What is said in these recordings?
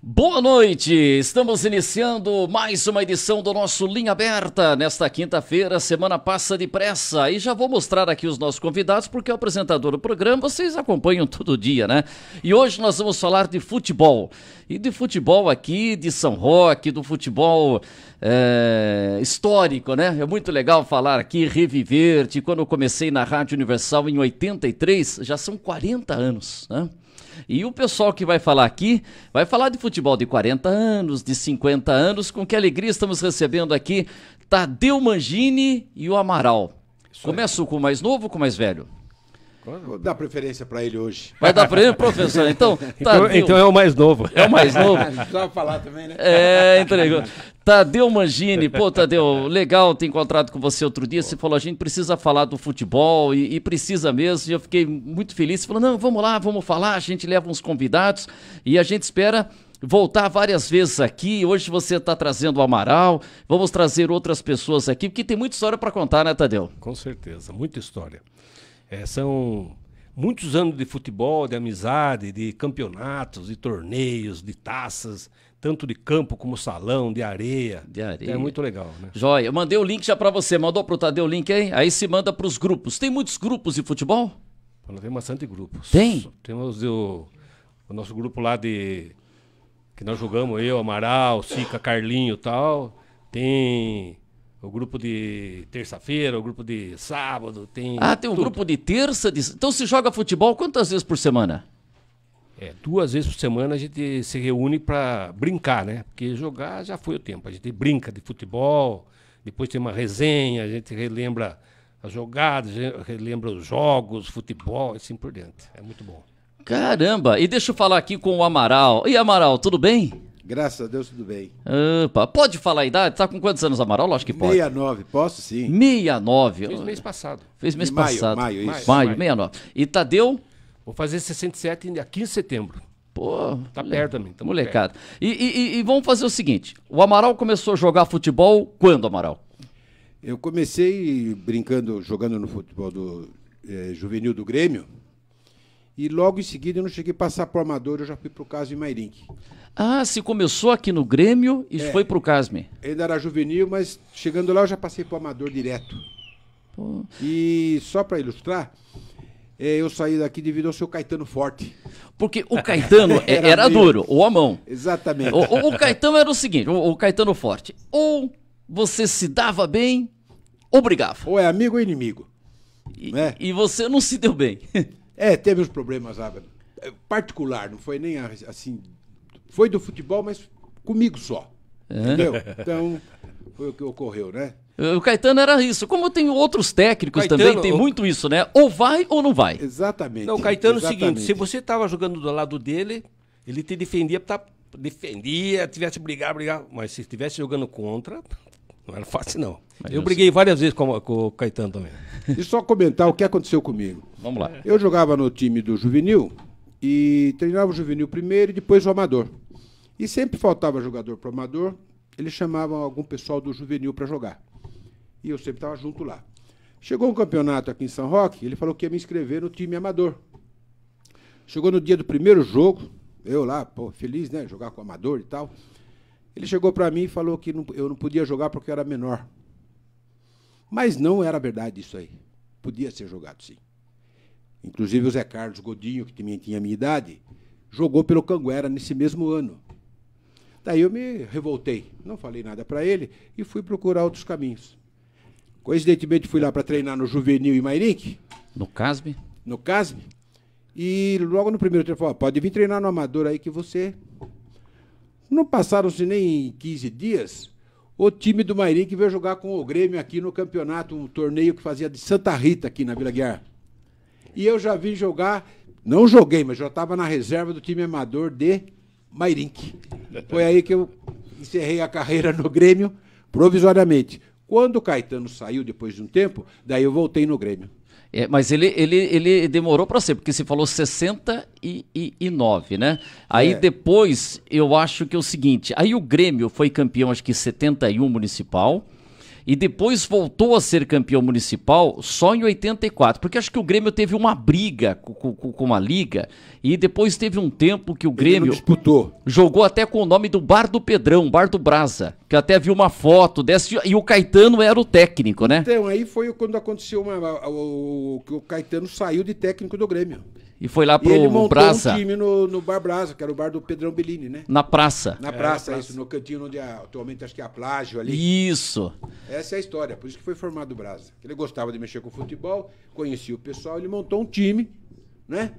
Boa noite! Estamos iniciando mais uma edição do nosso Linha Aberta. Nesta quinta-feira, semana passa depressa. E já vou mostrar aqui os nossos convidados, porque o apresentador do programa vocês acompanham todo dia, né? E hoje nós vamos falar de futebol. E de futebol aqui, de São Roque, do futebol é, histórico, né? É muito legal falar aqui, reviver. De quando eu comecei na Rádio Universal em 83, já são 40 anos, né? E o pessoal que vai falar aqui vai falar de futebol de 40 anos, de 50 anos. Com que alegria estamos recebendo aqui Tadeu Mangini e o Amaral. Começo com o mais novo ou com o mais velho? Vou dar preferência para ele hoje. Vai dar para ele, professor? Então, tá, então, então, é o mais novo. É o mais novo. Só falar também, né? É, entregou. Tadeu Mangini, pô, Tadeu, legal ter encontrado com você outro dia. Você falou, a gente precisa falar do futebol e, e precisa mesmo. E eu fiquei muito feliz. Você falou, não, vamos lá, vamos falar. A gente leva uns convidados e a gente espera voltar várias vezes aqui. Hoje você está trazendo o Amaral, vamos trazer outras pessoas aqui, porque tem muita história para contar, né, Tadeu? Com certeza, muita história. É, são muitos anos de futebol, de amizade, de campeonatos, de torneios, de taças, tanto de campo como salão, de areia. De areia. É muito legal, né? Joia. Eu mandei o link já para você, mandou para o Tadeu o link aí? Aí se manda para os grupos. Tem muitos grupos de futebol? Tem bastante grupos. Tem? Temos o, o nosso grupo lá de... Que nós jogamos, eu, Amaral, Sica, Carlinho e tal. Tem o grupo de terça-feira, o grupo de sábado, tem. Ah, tem um tudo. grupo de terça. De... Então se joga futebol quantas vezes por semana? É, duas vezes por semana a gente se reúne para brincar, né? Porque jogar já foi o tempo. A gente brinca de futebol, depois tem uma resenha, a gente relembra as jogadas, relembra os jogos, futebol, assim por diante É muito bom. Caramba! E deixa eu falar aqui com o Amaral. E Amaral, tudo bem? Graças a Deus, tudo bem. Opa, pode falar a idade? Tá com quantos anos, Amaral? Acho que pode. 69, posso sim. 69. Fez mês passado. Fez mês maio, passado. Maio, isso. Maio, 69. E Tadeu? Vou fazer 67 a 15 de setembro. Pô, tá mole... perto também. Molecada. Perto. E, e, e, vamos fazer o seguinte: o Amaral começou a jogar futebol quando, Amaral? Eu comecei brincando, jogando no futebol do eh, juvenil do Grêmio e logo em seguida eu não cheguei a passar para o Amador, eu já fui para o Casme Mairink. Ah, se começou aqui no Grêmio e é, foi para o Casme. Ainda era juvenil, mas chegando lá eu já passei para o Amador direto. Pô. E só para ilustrar, é, eu saí daqui devido ao seu Caetano Forte. Porque o Caetano é, era, era duro, ou a mão. Exatamente. O, o, o Caetano era o seguinte, o, o, Caetano Forte, ou você se dava bem, ou brigava. Ou é amigo ou inimigo. E, né? e você não se deu bem. É, teve uns problemas lá, é, particular, não foi nem assim. Foi do futebol, mas comigo só. É. Entendeu? Então, foi o que ocorreu, né? O Caetano era isso. Como tem outros técnicos Caetano, também, tem o... muito isso, né? Ou vai ou não vai. Exatamente. Não, o Caetano exatamente. é o seguinte: se você estava jogando do lado dele, ele te defendia, tá, defendia, tivesse brigar, brigar. Mas se estivesse jogando contra, não era fácil, não. Mas eu briguei várias vezes com, com o Caetano também. E só comentar o que aconteceu comigo. Vamos lá. Eu jogava no time do juvenil e treinava o juvenil primeiro e depois o amador. E sempre faltava jogador para o amador, eles chamavam algum pessoal do juvenil para jogar. E eu sempre estava junto lá. Chegou um campeonato aqui em São Roque, ele falou que ia me inscrever no time amador. Chegou no dia do primeiro jogo, eu lá, pô, feliz, né? Jogar com o amador e tal. Ele chegou para mim e falou que não, eu não podia jogar porque eu era menor. Mas não era verdade isso aí. Podia ser jogado sim. Inclusive o Zé Carlos Godinho, que também tinha a minha idade, jogou pelo Canguera nesse mesmo ano. Daí eu me revoltei, não falei nada para ele e fui procurar outros caminhos. Coincidentemente fui lá para treinar no Juvenil e Mairink. No Casme? No Casme. E logo no primeiro treino falou, pode vir treinar no Amador aí que você... Não passaram-se nem 15 dias, o time do Mairink veio jogar com o Grêmio aqui no campeonato, um torneio que fazia de Santa Rita aqui na Vila Guiar. E eu já vi jogar, não joguei, mas já estava na reserva do time amador de Mairink. Foi aí que eu encerrei a carreira no Grêmio, provisoriamente. Quando o Caetano saiu, depois de um tempo, daí eu voltei no Grêmio. É, mas ele, ele, ele demorou para ser, porque você falou 69, né? Aí é. depois, eu acho que é o seguinte, aí o Grêmio foi campeão, acho que 71 municipal, e depois voltou a ser campeão municipal só em 84, porque acho que o Grêmio teve uma briga com, com, com a Liga e depois teve um tempo que o Grêmio disputou. jogou até com o nome do Bar do Pedrão, Bar do Brasa, que até vi uma foto e o Caetano era o técnico, né? Então, aí foi quando aconteceu uma, o, o Caetano saiu de técnico do Grêmio. E foi lá pro e ele montou um time no, no Bar Brasa, que era o bar do Pedrão Bellini, né? Na Praça. Na Praça, é, praça. isso, no cantinho onde atualmente acho que é a Plágio ali. Isso. Essa é a história, por isso que foi formado o Brasa. Ele gostava de mexer com futebol, conhecia o pessoal, ele montou um time, né?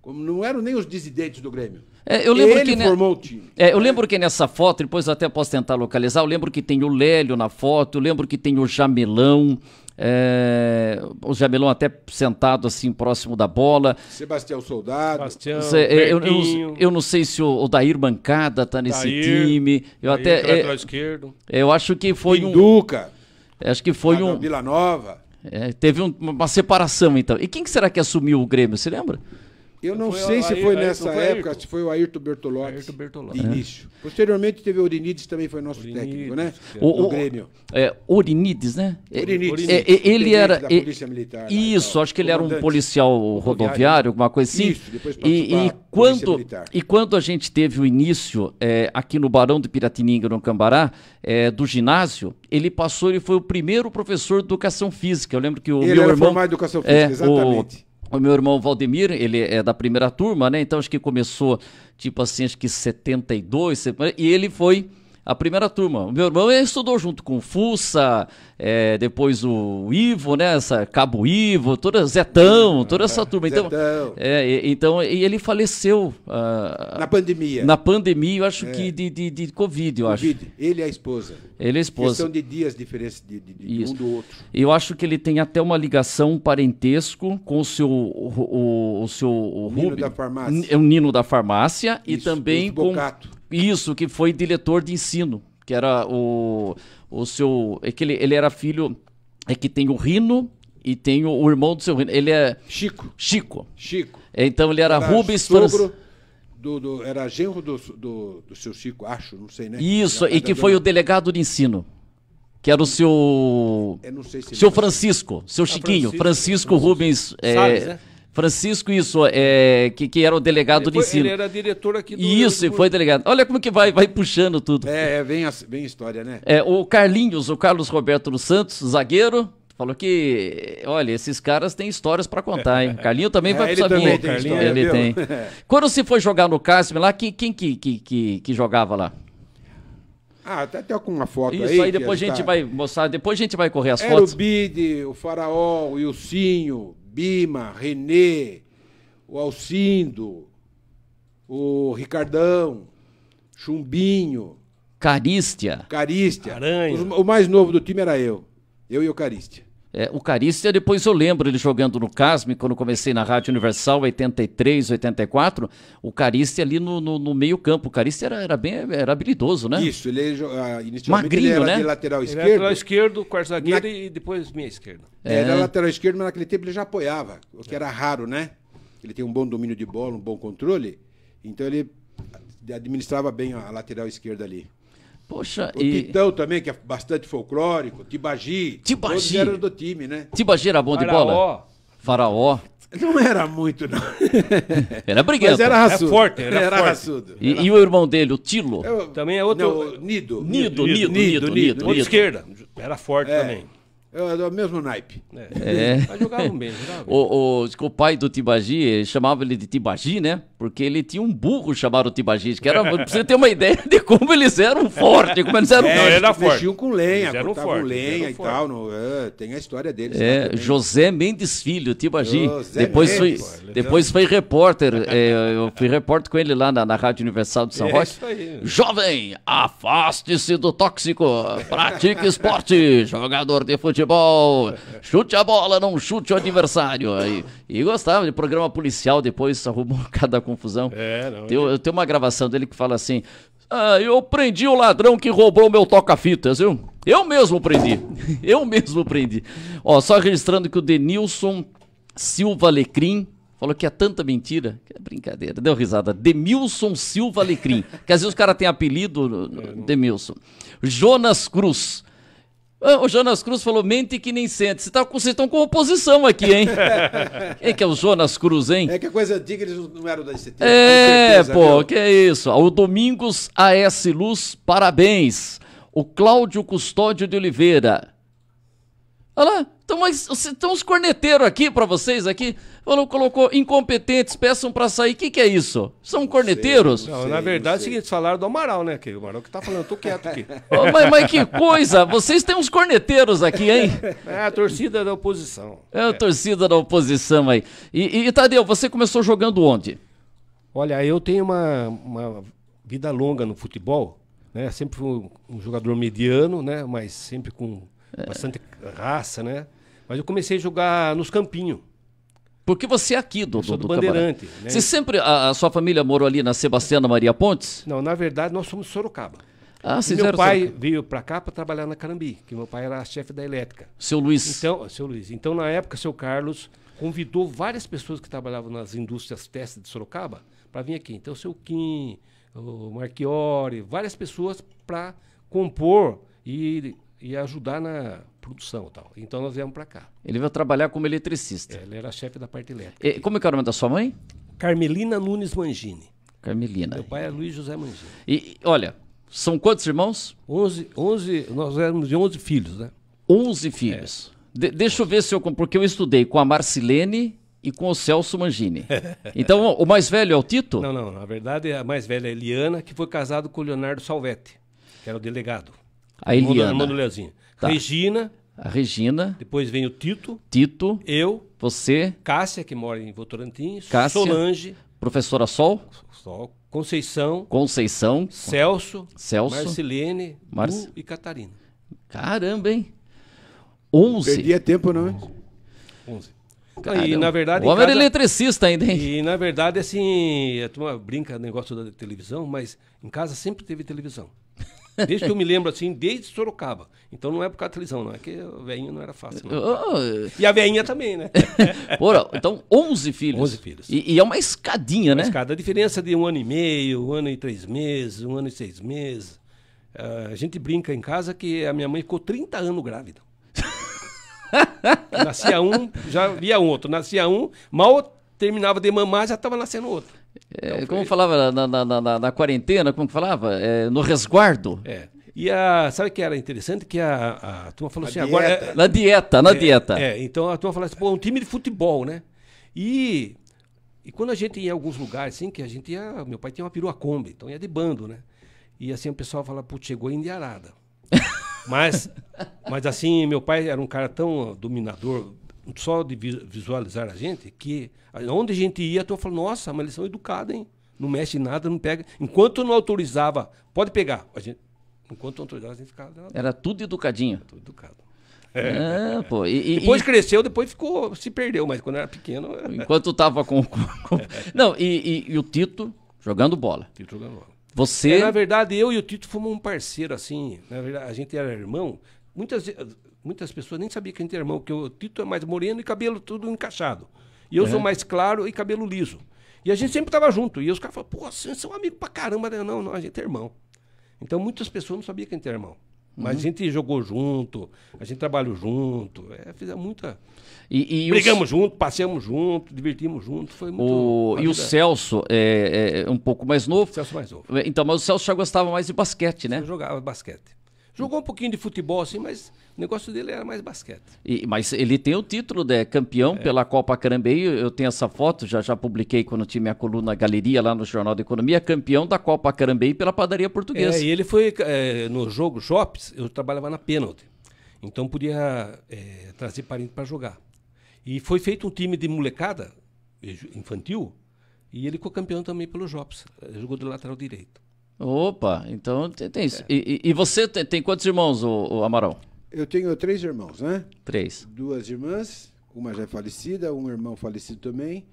Como não eram nem os dissidentes do Grêmio. É, eu lembro ele que, formou o time. É, eu lembro que nessa foto, depois eu até posso tentar localizar, eu lembro que tem o Lélio na foto, eu lembro que tem o Jamelão, é, o Jamelão até sentado assim próximo da bola. Sebastião Soldado. Sebastião, eu, eu, eu, não sei se o, o Dair Bancada está nesse time. Eu até é, esquerdo. Eu acho que foi Pinduca, um Acho que foi um Vila Nova. É, teve um, uma separação então. E quem que será que assumiu o Grêmio? Você lembra? Eu não foi sei se foi nessa foi época, Ayrton. se foi o Ayrton Bertolotti. Ayrton Bertolotti. De início. É. Posteriormente teve Urinides também foi nosso técnico, né? O, o, Grêmio. É, né? Urinides, é, é, é, ele era. Da é, Polícia Militar. Né, isso, acho que ele era um policial rodoviário, alguma coisa assim. Isso, depois e, e quando E quando a gente teve o início é, aqui no Barão de Piratininga, no Cambará, do ginásio, ele passou, ele foi o primeiro professor de educação física. Eu lembro que o ele meu era irmão. Formado em educação física, exatamente. O, o meu irmão Valdemir, ele é da primeira turma, né? Então acho que começou, tipo assim, acho que 72, e ele foi a primeira turma. Meu irmão estudou junto com o Fussa, é, depois o Ivo, né? Essa, Cabo Ivo, toda, Zetão, toda essa é, turma. Então, é, e, então e ele faleceu. Uh, na pandemia. Na pandemia, eu acho é. que de, de, de Covid, eu COVID. acho. Ele é a esposa. Ele é a esposa. Questão de dias diferentes de, de, de um do outro. Eu acho que ele tem até uma ligação, um parentesco com o seu. O, o, o seu o Nino Rubio, da farmácia. É o Nino da farmácia Isso, e também com. Bocato. Isso, que foi diretor de ensino, que era o, o seu. É que ele, ele era filho. É que tem o Rino e tem o, o irmão do seu Rino. Ele é. Chico. Chico. Chico. É, então ele era, era Rubens Francisco. Do, do, era genro do, do, do, seu Chico, acho, não sei, né? Isso, e que foi o delegado de ensino que era o seu. Eu não sei se seu Francisco, seu ah, Chiquinho, Francisco, Francisco, Francisco Rubens. É, Salles, é, né? Francisco, isso, é, que, que era o delegado de do ensino. Ele era diretor aqui do Isso, e foi delegado. Olha como que vai, vai puxando tudo. É, é bem, bem história, né? É, o Carlinhos, o Carlos Roberto dos Santos, zagueiro, falou que, olha, esses caras têm histórias para contar, hein? Carlinhos também é, vai ele Também tem ele viu? tem. Quando se foi jogar no Cássio lá, quem, quem que, que, que, que jogava lá? Ah, até com uma foto Isso, aí. Isso aí depois a gente tá... vai mostrar, depois a gente vai correr as Era fotos. O Bide, o Faraó, o Ilcinho, Bima, Renê, o Alcindo, o Ricardão, Chumbinho. Carístia. Carístia. Aranha. o mais novo do time era eu. Eu e o Carístia. É, o Carícia, depois eu lembro ele jogando no Casme, quando comecei na Rádio Universal, 83, 84. O Carícia ali no, no, no meio-campo. O Carícia era, era, bem era habilidoso, né? Isso, ele é ah, inicialmente Magrinho, né? ele era né? lateral esquerdo. Ele era lateral esquerdo, quarto zagueiro na... e depois meia esquerda. É. Era é. lateral esquerdo, mas naquele tempo ele já apoiava, o que era raro, né? Ele tem um bom domínio de bola, um bom controle. Então ele administrava bem a lateral esquerda ali. Poxa, o e... Titão também, que é bastante folclórico, Tibagi. Tibagi. Todos eram do time, né? Tibagi era bom de Faraó. bola? Faraó. Não era muito, não. Era briguento. Mas era raçudo. Era forte, era, era forte. raçudo. E, era... e, o irmão dele, o Tilo? Eu... Também é outro... Não, Nido. Nido, Nido, Nido. Nido, Nido, Nido, Nido, Nido. esquerda. Era forte é. também. É do mesmo naipe. É. é. Mas jogavam bem, jogavam bem. O, o, o pai do Tibagi, eh, chamava ele de Tibagi, né? Porque ele tinha um burro chamado Tibagi, que era, pra você ter uma ideia de como eles eram fortes, como eles eram... É, não, era mexiam com lenha, eles cortavam forte, lenha e forte. tal. No, é, tem a história deles. É, José Mendes Filho, Tibagi. depois Mendes, foi, depois foi repórter, é, eu fui repórter com ele lá na, na Rádio Universal de São é Jovem, afaste-se do tóxico, pratique esporte, jogador de futebol futebol, chute a bola, não chute o adversário. E, e gostava de programa policial, depois arrumou cada confusão. É, não, eu, eu tenho uma gravação dele que fala assim: ah, eu prendi o ladrão que roubou meu toca-fitas, viu? Eu mesmo prendi. Eu mesmo prendi. Ó, só registrando que o Denilson Silva Alecrim falou que é tanta mentira. Que é brincadeira. Deu risada. Demilson Silva Alecrim. que às vezes o cara tem apelido, é, Demilson. Jonas Cruz. Ah, o Jonas Cruz falou, mente que nem sente. Você tá, vocês estão com oposição aqui, hein? Quem que é o Jonas Cruz, hein? É que a coisa antiga eles não eram da ICT. É, certeza, pô, viu? que é isso. O Domingos AS Luz, parabéns. O Cláudio Custódio de Oliveira. Olha lá, estão os corneteiros aqui para vocês aqui. Falou, colocou incompetentes, peçam para sair. O que, que, é isso? São corneteiros? Sei, não, sei, na verdade, é o seguinte, falaram do Amaral, né? Que o Amaral que tá falando, eu tô quieto aqui. Oh, mas, mas, que coisa! Vocês têm uns corneteiros aqui, hein? É a torcida da oposição. É a é. torcida da oposição aí. E, e, e, Tadeu, você começou jogando onde? Olha, eu tenho uma, uma vida longa no futebol, né? Sempre fui um, um jogador mediano, né? Mas sempre com bastante raça, né? Mas eu comecei a jogar nos campinhos. Porque você é aqui do, eu do, do, do Bandeirante. Né? Você sempre, a, a, sua família morou ali na Sebastiana Maria Pontes? Não, na verdade nós somos de Sorocaba. Ah, e meu pai Sorocaba. veio para cá para trabalhar na Carambi, que meu pai era chefe da elétrica. Seu Luiz. Então, seu Luiz. Então na época seu Carlos convidou várias pessoas que trabalhavam nas indústrias testes de Sorocaba para vir aqui. Então seu Kim, o Marchiori, várias pessoas para compor e ia ajudar na produção e tal. Então nós viemos para cá. Ele veio trabalhar como eletricista. É, ele era chefe da parte elétrica. E, como é que era é o nome da sua mãe? Carmelina Nunes Mangini. Carmelina. Meu pai é Luiz José Mangini. E, olha, são quantos irmãos? Onze, onze, nós éramos de onze filhos, né? Onze filhos. É. De, deixa eu ver se eu... Porque eu estudei com a Marcilene e com o Celso Mangini. Então, o mais velho é o Tito? Não, não. Na verdade, a mais velha é a Eliana, que foi casado com o Leonardo Salvetti, que era o delegado. A Eliana. Irmã do Leozinho. Tá. Regina. A Regina. Depois vem o Tito. Tito. Eu. Você. Cássia, que mora em Votorantim. Cássia. Solange. Professora Sol. Sol. Conceição. Conceição. Celso. Celso. Marcelene. Mar... e Catarina. Caramba, hein? 11. Perdia é tempo, não, hein? 11. Caramba. E na verdade. O homem era eletricista ainda, hein? E na verdade, assim, a turma brinca negócio da televisão, mas em casa sempre teve televisão. Desde que eu me lembro assim, desde Sorocaba. Então não é por causa da televisão, não. É que a veinha não era fácil. Não. Oh. E a veinha também, né? Porra, então 11 filhos. 11 filhos. E, e é uma escadinha, uma né? Escada. A diferença de um ano e meio, um ano e três meses, um ano e seis meses. Uh, a gente brinca em casa que a minha mãe ficou 30 anos grávida. Nascia um, já via um outro. Nascia um, mal terminava de mamar, já estava nascendo outro. É, como falava na, na, na, na, quarentena, como falava? É, no resguardo. É. E a, sabe que era interessante? Que a, a, turma falou a assim: dieta. agora. Na dieta, na é, dieta. É, então a turma falou assim: pô, um time de futebol, né? E, e quando a gente ia em alguns lugares, assim, que a gente ia. Meu pai tinha uma perua Kombi, então ia de bando, né? E assim o pessoal fala putz, chegou a Diarada mas, mas assim, meu pai era um cara tão dominador só de visualizar a gente, que onde a gente ia, eu falo, nossa, mas eles são educados, hein? Não mexe em nada, não pega. Enquanto não autorizava, pode pegar. A gente, enquanto não autorizava, a gente ficava. Não, Era tudo educadinho. Era tudo educado. É, é, pô, e, depois e... cresceu, depois ficou, se perdeu, mas quando era pequeno. É. Enquanto tava com. com... É. Não, e, e, o Tito jogando bola. Tito jogando bola. Você. É, na verdade, eu e o Tito fomos um parceiro, assim. Na verdade, a gente era irmão. Muitas vezes. Muitas pessoas nem sabiam que a gente era irmão, porque o Tito é mais moreno e cabelo tudo encaixado. E eu sou uhum. mais claro e cabelo liso. E a gente sempre estava junto. E os caras falavam, pô, vocês são amigos pra caramba. Né? Não, não, a gente é irmão. Então muitas pessoas não sabiam que a gente era irmão. Mas uhum. a gente jogou junto, a gente trabalhou junto, é, fizemos muita. E, e Brigamos os... junto, passeamos junto, divertimos junto, foi muito. O... E o Celso é, é, um pouco mais novo. Celso mais novo. Então, mas o Celso já gostava mais de basquete, né? Eu jogava basquete. Jogou um pouquinho de futebol, assim, mas o negócio dele era mais basquete. E, mas ele tem o título de né? campeão é. pela Copa Carambeí. Eu tenho essa foto, já já publiquei quando tinha minha coluna Galeria lá no Jornal da Economia, campeão da Copa Carambeí pela padaria portuguesa. É, e ele foi é, no jogo Shops, eu trabalhava na pênalti. Então podia é, trazer parente para jogar. E foi feito um time de molecada infantil, e ele ficou campeão também pelo Jobs. Jogou de lateral direito. Opa, então tem, tem isso. É. E, e, você tem, tem quantos irmãos, o, o, Amaral? Eu tenho três irmãos, né? Três. Duas irmãs, uma já é falecida, um irmão falecido também.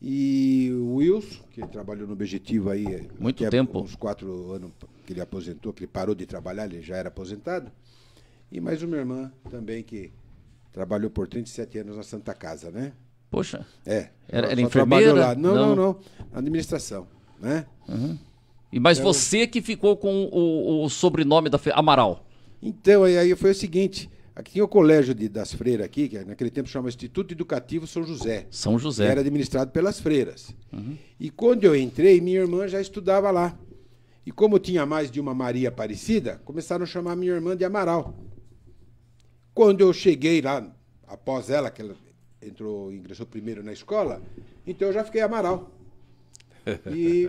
E o Wilson, que trabalhou no Objetivo aí... Muito é tempo. Uns quatro anos que ele aposentou, que ele parou de trabalhar, ele já era aposentado. E mais uma irmã também que trabalhou por 37 anos na Santa Casa, né? Poxa. É. Era, era enfermeira? Lá. Não, não, não, não, Administração, né? Uhum. Mas é você que ficou com o, o sobrenome da Amaral. Então, aí, foi o seguinte. Aqui tinha o colégio de, das freiras aqui, que é, naquele tempo chamava Instituto Educativo São José. São José. era administrado pelas freiras. Uhum. E quando eu entrei, minha irmã já estudava lá. E como tinha mais de uma Maria Aparecida, começaram a chamar minha irmã de Amaral. Quando eu cheguei lá, após ela, que ela entrou, ingressou primeiro na escola, então eu já fiquei Amaral. E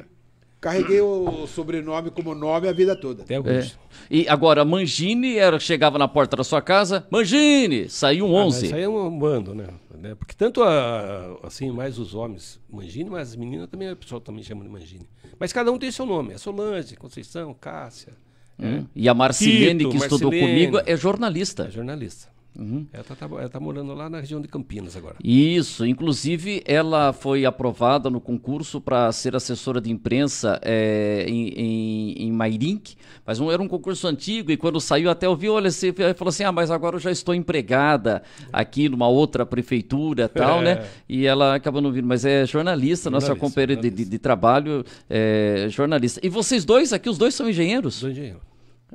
carreguei o sobrenome como nome a vida toda. Até é. hoje. É. E agora, Mangini era, chegava na porta da sua casa, Mangini! Saiu um ah, Saiu é um bando, né? É, porque tanto a, assim, mais os homens, Mangini, mas as meninas também, o pessoal também chama de Mangini. Mas cada um tem seu nome. É Solange, Conceição, Cássia. Hum. É. E a Marcilene, Tito, que estudou Marcilene. comigo, é jornalista. É jornalista. Uhum. Ela está tá, tá morando lá na região de Campinas agora. Isso, inclusive ela foi aprovada no concurso para ser assessora de imprensa é, em, em, em Mairink, mas um, era um concurso antigo e quando saiu até eu olha, você falou assim, ah, mas agora eu já estou empregada aqui numa outra prefeitura tal, né? é. né? E ela acabou não vindo, mas é jornalista, jornalista nossa companheira de, de, de, trabalho, é jornalista. E vocês dois aqui, os dois são engenheiros? Sou engenheiro.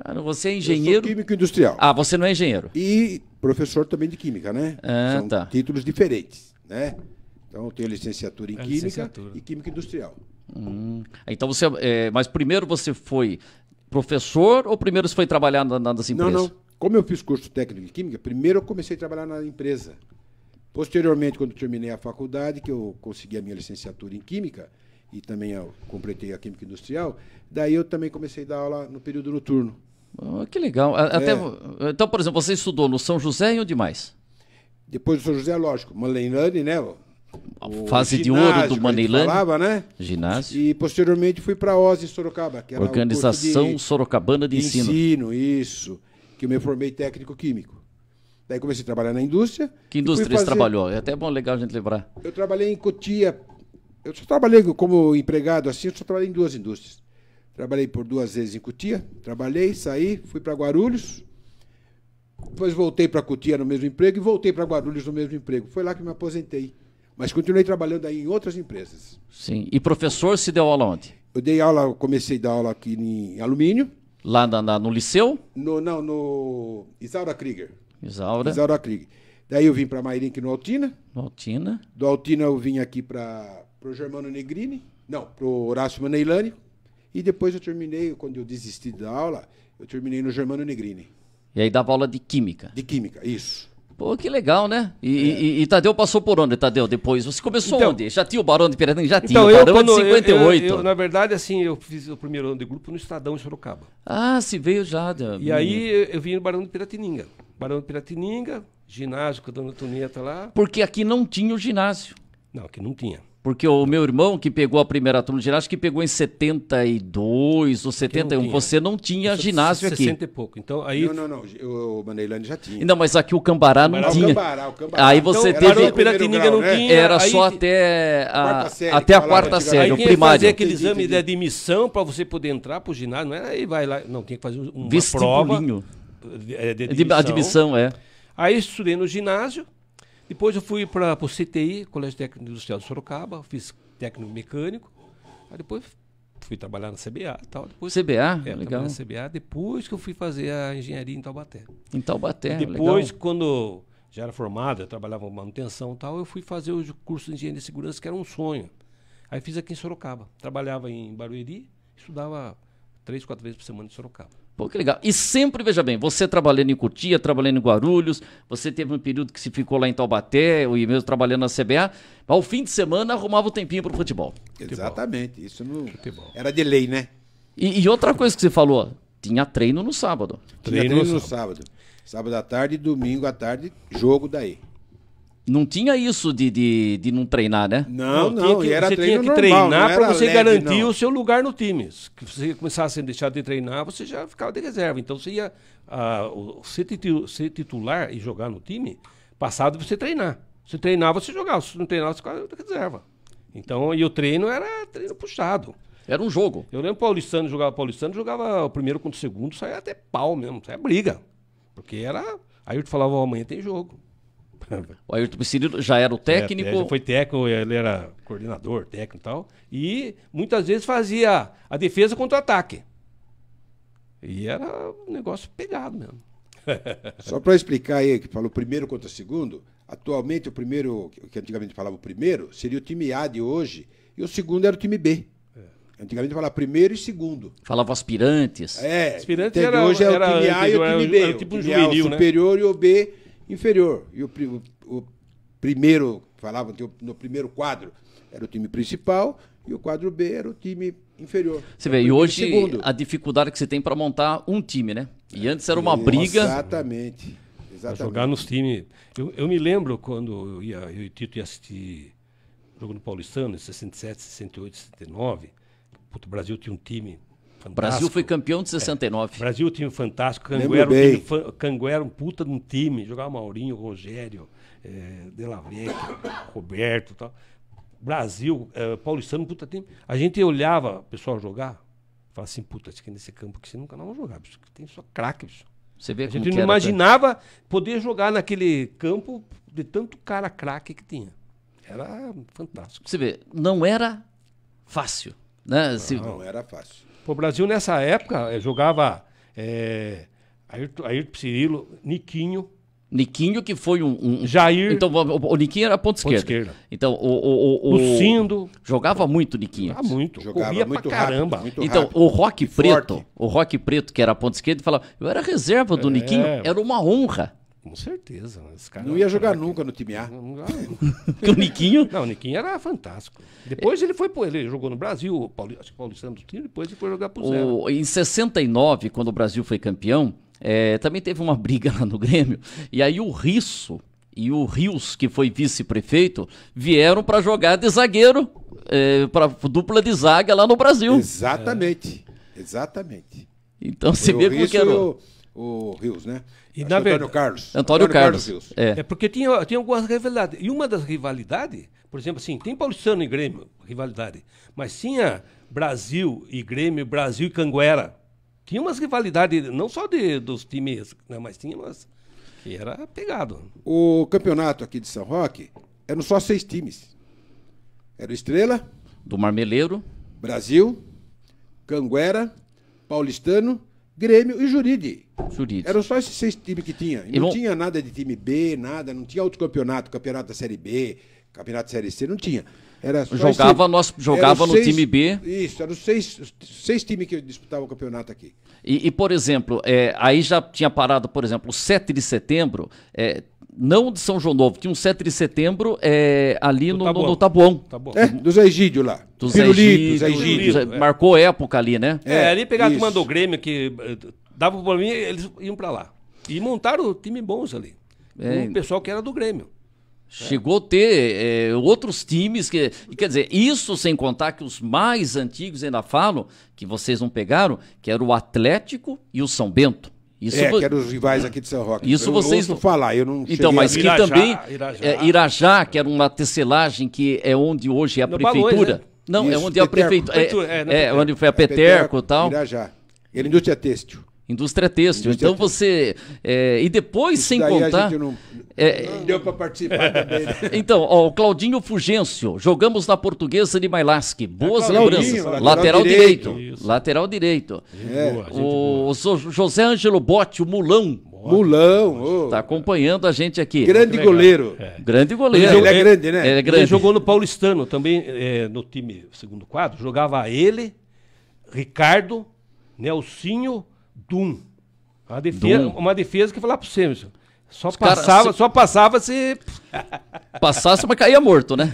Ah, você é engenheiro. químico industrial. Ah, você não é engenheiro. E professor também de química, né? Ah, São tá. títulos diferentes, né? Então eu tenho licenciatura em é química licenciatura. e química industrial. Hum. Ah, então você, é, mas primeiro você foi professor ou primeiro você foi trabalhar na, nas empresas? Não, não. Como eu fiz curso técnico de química, primeiro eu comecei a trabalhar na empresa. Posteriormente, quando terminei a faculdade, que eu consegui a minha licenciatura em química e também eu completei a química industrial, daí eu também comecei a dar aula no período noturno. Oh, que legal. Até, é. Então, por exemplo, você estudou no São José e onde mais? Depois do São José, lógico, Maneirane, né? O fase de ouro do Maneirane. falava, né? Ginásio. E posteriormente fui para OSE Sorocaba. Que Organização de, Sorocabana de, de ensino. ensino. isso. Que eu me formei técnico químico. Daí comecei a trabalhar na indústria. Que indústria fazer... você trabalhou? É até bom, legal a gente lembrar. Eu trabalhei em Cotia. Eu só trabalhei como empregado assim, eu só trabalhei em duas indústrias. Trabalhei por duas vezes em Cutia. Trabalhei, saí, fui para Guarulhos. Depois voltei para Cutia no mesmo emprego e voltei para Guarulhos no mesmo emprego. Foi lá que me aposentei. Mas continuei trabalhando aí em outras empresas. Sim. E professor se deu aula onde? Eu dei aula, comecei a dar aula aqui em alumínio. Lá na, na, no liceu? No, não, no Isaura Krieger. Isaura. Isaura Krieger. Daí eu vim para Mairink no Altina. No Altina. Do Altina eu vim aqui para o Germano Negrini. Não, para o Horácio Maneilani, e depois eu terminei, quando eu desisti da aula, eu terminei no Germano Negrini. E aí dava aula de química? De química, isso. Pô, que legal, né? E, é. e, e, Tadeu passou por onde, Tadeu, depois? Você começou então, onde? Já tinha o Barão de Piratininga Já tinha então, o Barão eu, quando, de 58. Eu, eu, na verdade, assim, eu fiz o primeiro ano de grupo no Estadão, em Sorocaba. Ah, se veio já. Da... E aí eu vim no Barão de Piratininga. Barão de Piratininga, ginásio com a dona Antonieta lá. Porque aqui não tinha o ginásio. Não, aqui não tinha. Porque o meu irmão, que pegou a primeira turma de ginásio, que pegou em 72 ou 71, é você não tinha ginásio 60 aqui. 60 e pouco. Então, aí... Não, não, não. O Maneilani já tinha. Não, mas aqui o Cambará, o Cambará não tinha. O Cambará, o Cambará. Aí você então, teve... Era, Piratininga grau, não né? tinha, era só até a, quarta série, até a quarta série, o primário. fazer aquele exame entendi. de admissão para você poder entrar para o ginásio. Não era aí vai lá... Não, tinha que fazer uma prova. É, de, admissão. admissão, é. Aí estudei no ginásio depois eu fui para o CTI, Colégio Técnico Industrial de Sorocaba, fiz técnico mecânico. Aí depois fui trabalhar na CBA tal. Depois, CBA? É, legal. na CBA depois que eu fui fazer a engenharia em Taubaté. Em Taubaté, e Depois, legal. quando já era formado, eu trabalhava em manutenção tal, eu fui fazer o curso de engenharia de segurança, que era um sonho. Aí fiz aqui em Sorocaba. Trabalhava em Barueri, estudava três, quatro vezes por semana em Sorocaba. Pô, que legal. E sempre, veja bem, você trabalhando em Curtia, trabalhando em Guarulhos, você teve um período que se ficou lá em Taubaté, ou mesmo trabalhando na CBA, ao fim de semana arrumava o um tempinho para o futebol. Exatamente, isso no... futebol. era de lei, né? E, e, outra coisa que você falou, tinha treino no sábado. Treino, treino no sábado. sábado. Sábado à tarde, domingo à tarde, jogo daí. Não tinha isso de, de, de não treinar, né? Não, não. não. Que, você tinha que treinar para você leve, garantir não. o seu lugar no time. Se você começasse a deixar de treinar, você já ficava de reserva. Então você ia uh, ser titular e jogar no time, passado você treinar. Se treinava, você jogava. Se não treinava, você ficava de reserva. Então, e o treino era treino puxado. Era um jogo. Eu lembro o Paulistano jogava Paulistano, jogava o primeiro contra o segundo, saía até pau mesmo, saía briga. Porque era. Aí eu te falava, oh, amanhã tem jogo. O Ayrton já era o é, técnico. É, foi técnico, ele era coordenador, técnico e tal. E muitas vezes fazia a defesa contra o ataque. E era um negócio pegado mesmo. Só para explicar aí, que falou primeiro contra segundo, atualmente o primeiro, que antigamente falava o primeiro, seria o time A de hoje, e o segundo era o time B. É. Antigamente falava primeiro e segundo. Falava aspirantes. É, aspirantes era, hoje é o time A e o time B. Era, tipo um é juvenil, o né? superior né? e o B inferior. E o, o, primeiro, falavam no primeiro quadro, era o time principal e o quadro B era o time inferior. Você vê, e hoje segundo. a dificuldade que você tem para montar um time, né? E antes era uma briga. Exatamente. Exatamente. Jogar nos times. Eu, eu, me lembro quando eu, ia, eu e Tito ia assistir jogo no Paulistano, em 67, 68, 69. o Brasil tinha um time Fantástico. Brasil foi campeão de 69. É. O Brasil, time fantástico. Canguera, um time, é um puta de um time. Jogava Maurinho, Rogério, é, De La Vecchia, Roberto tal. Brasil, é, Paulistano, puta time. A gente olhava o pessoal jogar, falava assim, puta, isso aqui é nesse campo que você nunca não vai jogar, bicho. Tem só craque, bicho. Você vê a gente não né? imaginava tanto. poder jogar naquele campo de tanto cara craque que tinha. Era fantástico. Você vê, não era fácil. Né? Não, Se... não era fácil. O Brasil, nessa época, eh, jogava é, Ayrton, Ayrton Cirilo, Niquinho, Niquinho, que foi um. um Jair. Então, o, o Niquinho era ponto esquerda. Ponto esquerda. Então, o. o, o Lucindo. Jogava muito Niquinho. Jogava muito. Jogava Corria muito pra rápido, caramba. Muito então, rápido. o Rock Preto, forte. o Rock Preto, que era ponto esquerda, falava, eu era reserva do é. Niquinho, era uma honra. Com certeza. não ia tá jogar nunca no time A. o Niquinho? Não, o Niquinho era fantástico. Depois é... ele foi ele jogou no Brasil, Paulo acho que Paulistano do depois ele foi jogar pro Zero. em 69, quando o Brasil foi campeão, é, também teve uma briga lá no Grêmio. E aí o Risso e o Rios, que foi vice-prefeito, vieram para jogar de zagueiro, é, para dupla de zaga lá no Brasil. Exatamente. Exatamente. Então, se vê como que era o Rios, né? E na verdade, Antônio Carlos. É Antônio, Antônio Carlos. Carlos é. é. porque tinha, tinha algumas rivalidades. E uma das rivalidades, por exemplo, assim, tem Paulistano e Grêmio, rivalidade. Mas tinha Brasil e Grêmio, Brasil e Canguera. Tinha umas rivalidades, não só de, dos times, né, mas tinha umas que era pegado. O campeonato aqui de São Roque eram só seis times. Era Estrela. Do Marmeleiro. Brasil, Canguera, Paulistano, Grêmio e Juride. Surides. Eram só esses seis times que tinha. E não bom... tinha nada de time B, nada, não tinha outro campeonato, campeonato da Série B, campeonato da Série C, não tinha. Era jogava esse, nós jogava no seis, time B. Isso, eram seis, seis times que disputavam o campeonato aqui. E, e por exemplo, é, aí já tinha parado, por exemplo, 7 de setembro, é, não de São João Novo, tinha um 7 de setembro é, ali no, no, no, Tabuão. É, do Zé Egídio lá. Do Pirulito, Zé Egídio. Marcou época ali, né? É, ali pegava a é, turma do Grêmio que eh, dava um probleminha, eles iam para lá. E montaram time bons ali. É. O pessoal que era do Grêmio. Chegou a ter é, outros times que. Quer dizer, isso sem contar que os mais antigos ainda falam, que vocês não pegaram, que era o Atlético e o São Bento. Isso é, vo... que eram os rivais aqui de São Roque. Isso eu vocês não falar, eu não Então, mas que Irajá, também Irajá. É, Irajá, que era uma tecelagem que é onde hoje é a no prefeitura. Balões, né? Não, é Isso, é onde Peterco. é a prefeitura. É, é, é, onde foi a é, Peterco e tal. Irajá. Ele é indústria têxtil. Indústria têxtil. Indústria então você. É, e depois, Isso sem contar. Não, é, não deu para participar também. Né? Então, ó, o Claudinho Fugêncio. Jogamos na portuguesa de Mailasque. É, Boas é, lembranças. Lateral, lateral direito. direito. Lateral direito. É. O, o José Ângelo Botti, o Mulão. Mulão. Está oh. acompanhando a gente aqui. Grande goleiro. É. Grande goleiro. Ele é, grande, né? É grande. Ele jogou no Paulistano também, é, no time segundo quadro. Jogava ele, Ricardo, Nelsinho. Dum, Uma defesa, Doom. Uma defesa que falar pro você, Só passava, cara, se... só passava se. Passasse, mas caía morto, né?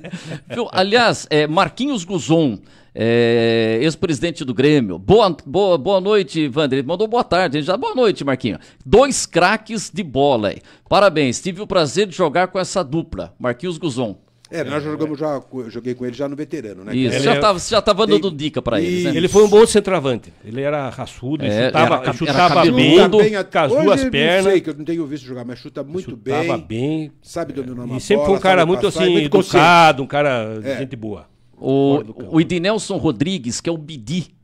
Viu? Aliás, é, Marquinhos Guzon, é, ex-presidente do Grêmio. Boa, boa, boa noite, Wander. Ele mandou boa tarde. Ele já boa noite, Marquinhos. Dois craques de bola. Parabéns. Tive o prazer de jogar com essa dupla, Marquinhos Guzon. É, nós jogamos já, joguei com ele já no veterano, né? Isso, já, estava já tava dando tem... dica para ele né? Ele foi um bom centroavante. Ele era raçudo, é, chutava, era, chutava era bem, bem com as duas pernas. Eu sei, que eu não tenho visto jogar, mas chuta muito chutava bem. Chutava bem. Sabe dominar é, uma E sempre foi um cara muito passar, é assim, muito educado, um cara é. gente boa. O, o Idinelson Rodrigues, que é o Bidi,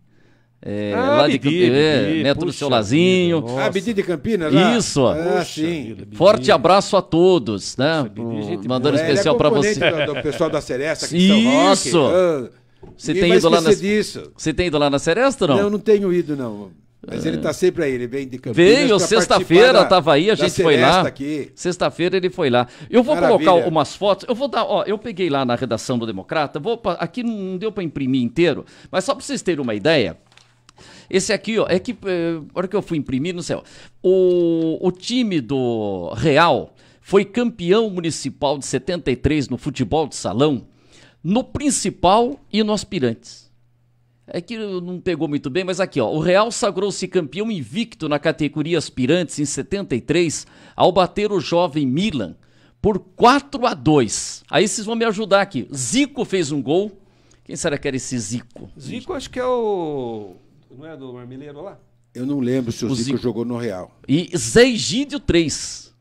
é, ah, lá Bidi, é, né, ah, de Campinas, é, neto do seu Lazinho. Vida, ah, Bidi de Campinas, lá. Isso. Ah, sim. Vida, Forte abraço a todos, né? Nossa, Bidi, Mandando um é especial é para você. Do, do pessoal da Seresta aqui Isso. Ah, você tem ido lá na disso. Você tem ido lá na Seresta não? Não, eu não tenho ido não. Mas ele está é. sempre aí, ele vem de Campinas. Veio, sexta-feira estava aí, a gente foi lá. Sexta-feira ele foi lá. Eu vou Maravilha. colocar umas fotos. Eu vou dar, ó, eu peguei lá na redação do Democrata, vou aqui não deu para imprimir inteiro, mas só para vocês terem uma ideia. Esse aqui, ó, é que é, a hora que eu fui imprimir, não sei, ó, o, o time do Real foi campeão municipal de 73 no futebol de salão, no principal e no aspirantes. É que não pegou muito bem, mas aqui, ó. O Real sagrou-se campeão invicto na categoria aspirantes em 73 ao bater o jovem Milan por 4 a 2. Aí vocês vão me ajudar aqui. Zico fez um gol. Quem será que era esse Zico? Zico acho que é o não é do Marmileiro lá? Eu não lembro se o, o Zico, Zico, jogou no Real. E Zé Egídio 3.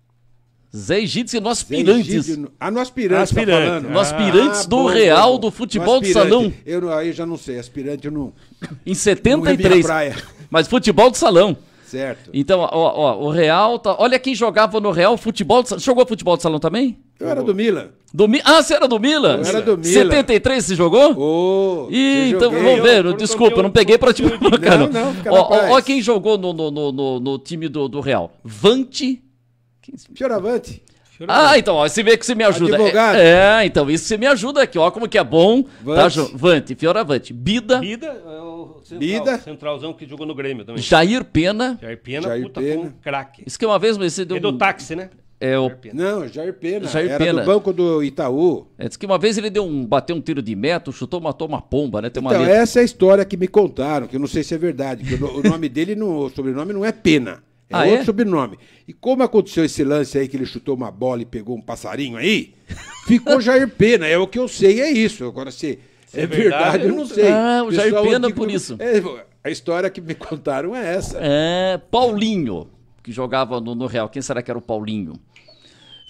Zé Egídio e nós pirantes. ah, nós pirantes, tá ah, tá falando. Nós pirantes ah, do bom, Real, bom. do futebol de salão. Eu, aí já não sei, aspirante eu não... Em 73. Não é mas futebol de salão. Certo. Então, ó, ó o Real... Tá, olha quem jogava no Real futebol salão. Jogou futebol de salão também? Eu era do Milan. Do, ah, você era do Milan? Eu era do Milan. 73 você jogou? Oh, e, então, vamos ver, eu, desculpa, eu não peguei pra te colocar. Não, não, ó, ó, quem jogou no, no, no, no, time do, do Real. Vante. Fioravante. É ah, então, ó, você vê que você me ajuda. Advogado. É, é, então, isso você me ajuda aqui, ó, como que é bom. Tá, Vante, tá, Vante Fioravante. Bida. Bida é o central, Bida. centralzão que jogou no Grêmio também. Jair Pena. Jair Pena, Jair puta, Pena. um craque. Isso que é uma vez... Você deu... É do táxi, né? É o... Não, Jair Pena. Jair Era Pena. do banco do Itaú. É, diz que uma vez ele deu um, bateu um tiro de meta, chutou, matou uma pomba, né? Tem uma então, letra. essa é a história que me contaram, que eu não sei se é verdade. Que o, nome dele, no o sobrenome não é Pena. É ah, é? outro é? sobrenome. E como aconteceu esse lance aí que ele chutou uma bola e pegou um passarinho aí, ficou Jair Pena. É o que eu sei, é isso. Agora, se, se é, é verdade, verdade, eu não sei. Ah, o Jair Pena digo, por isso. É, a história que me contaram é essa. É, Paulinho que jogava no, no Real. Quem será que era o Paulinho?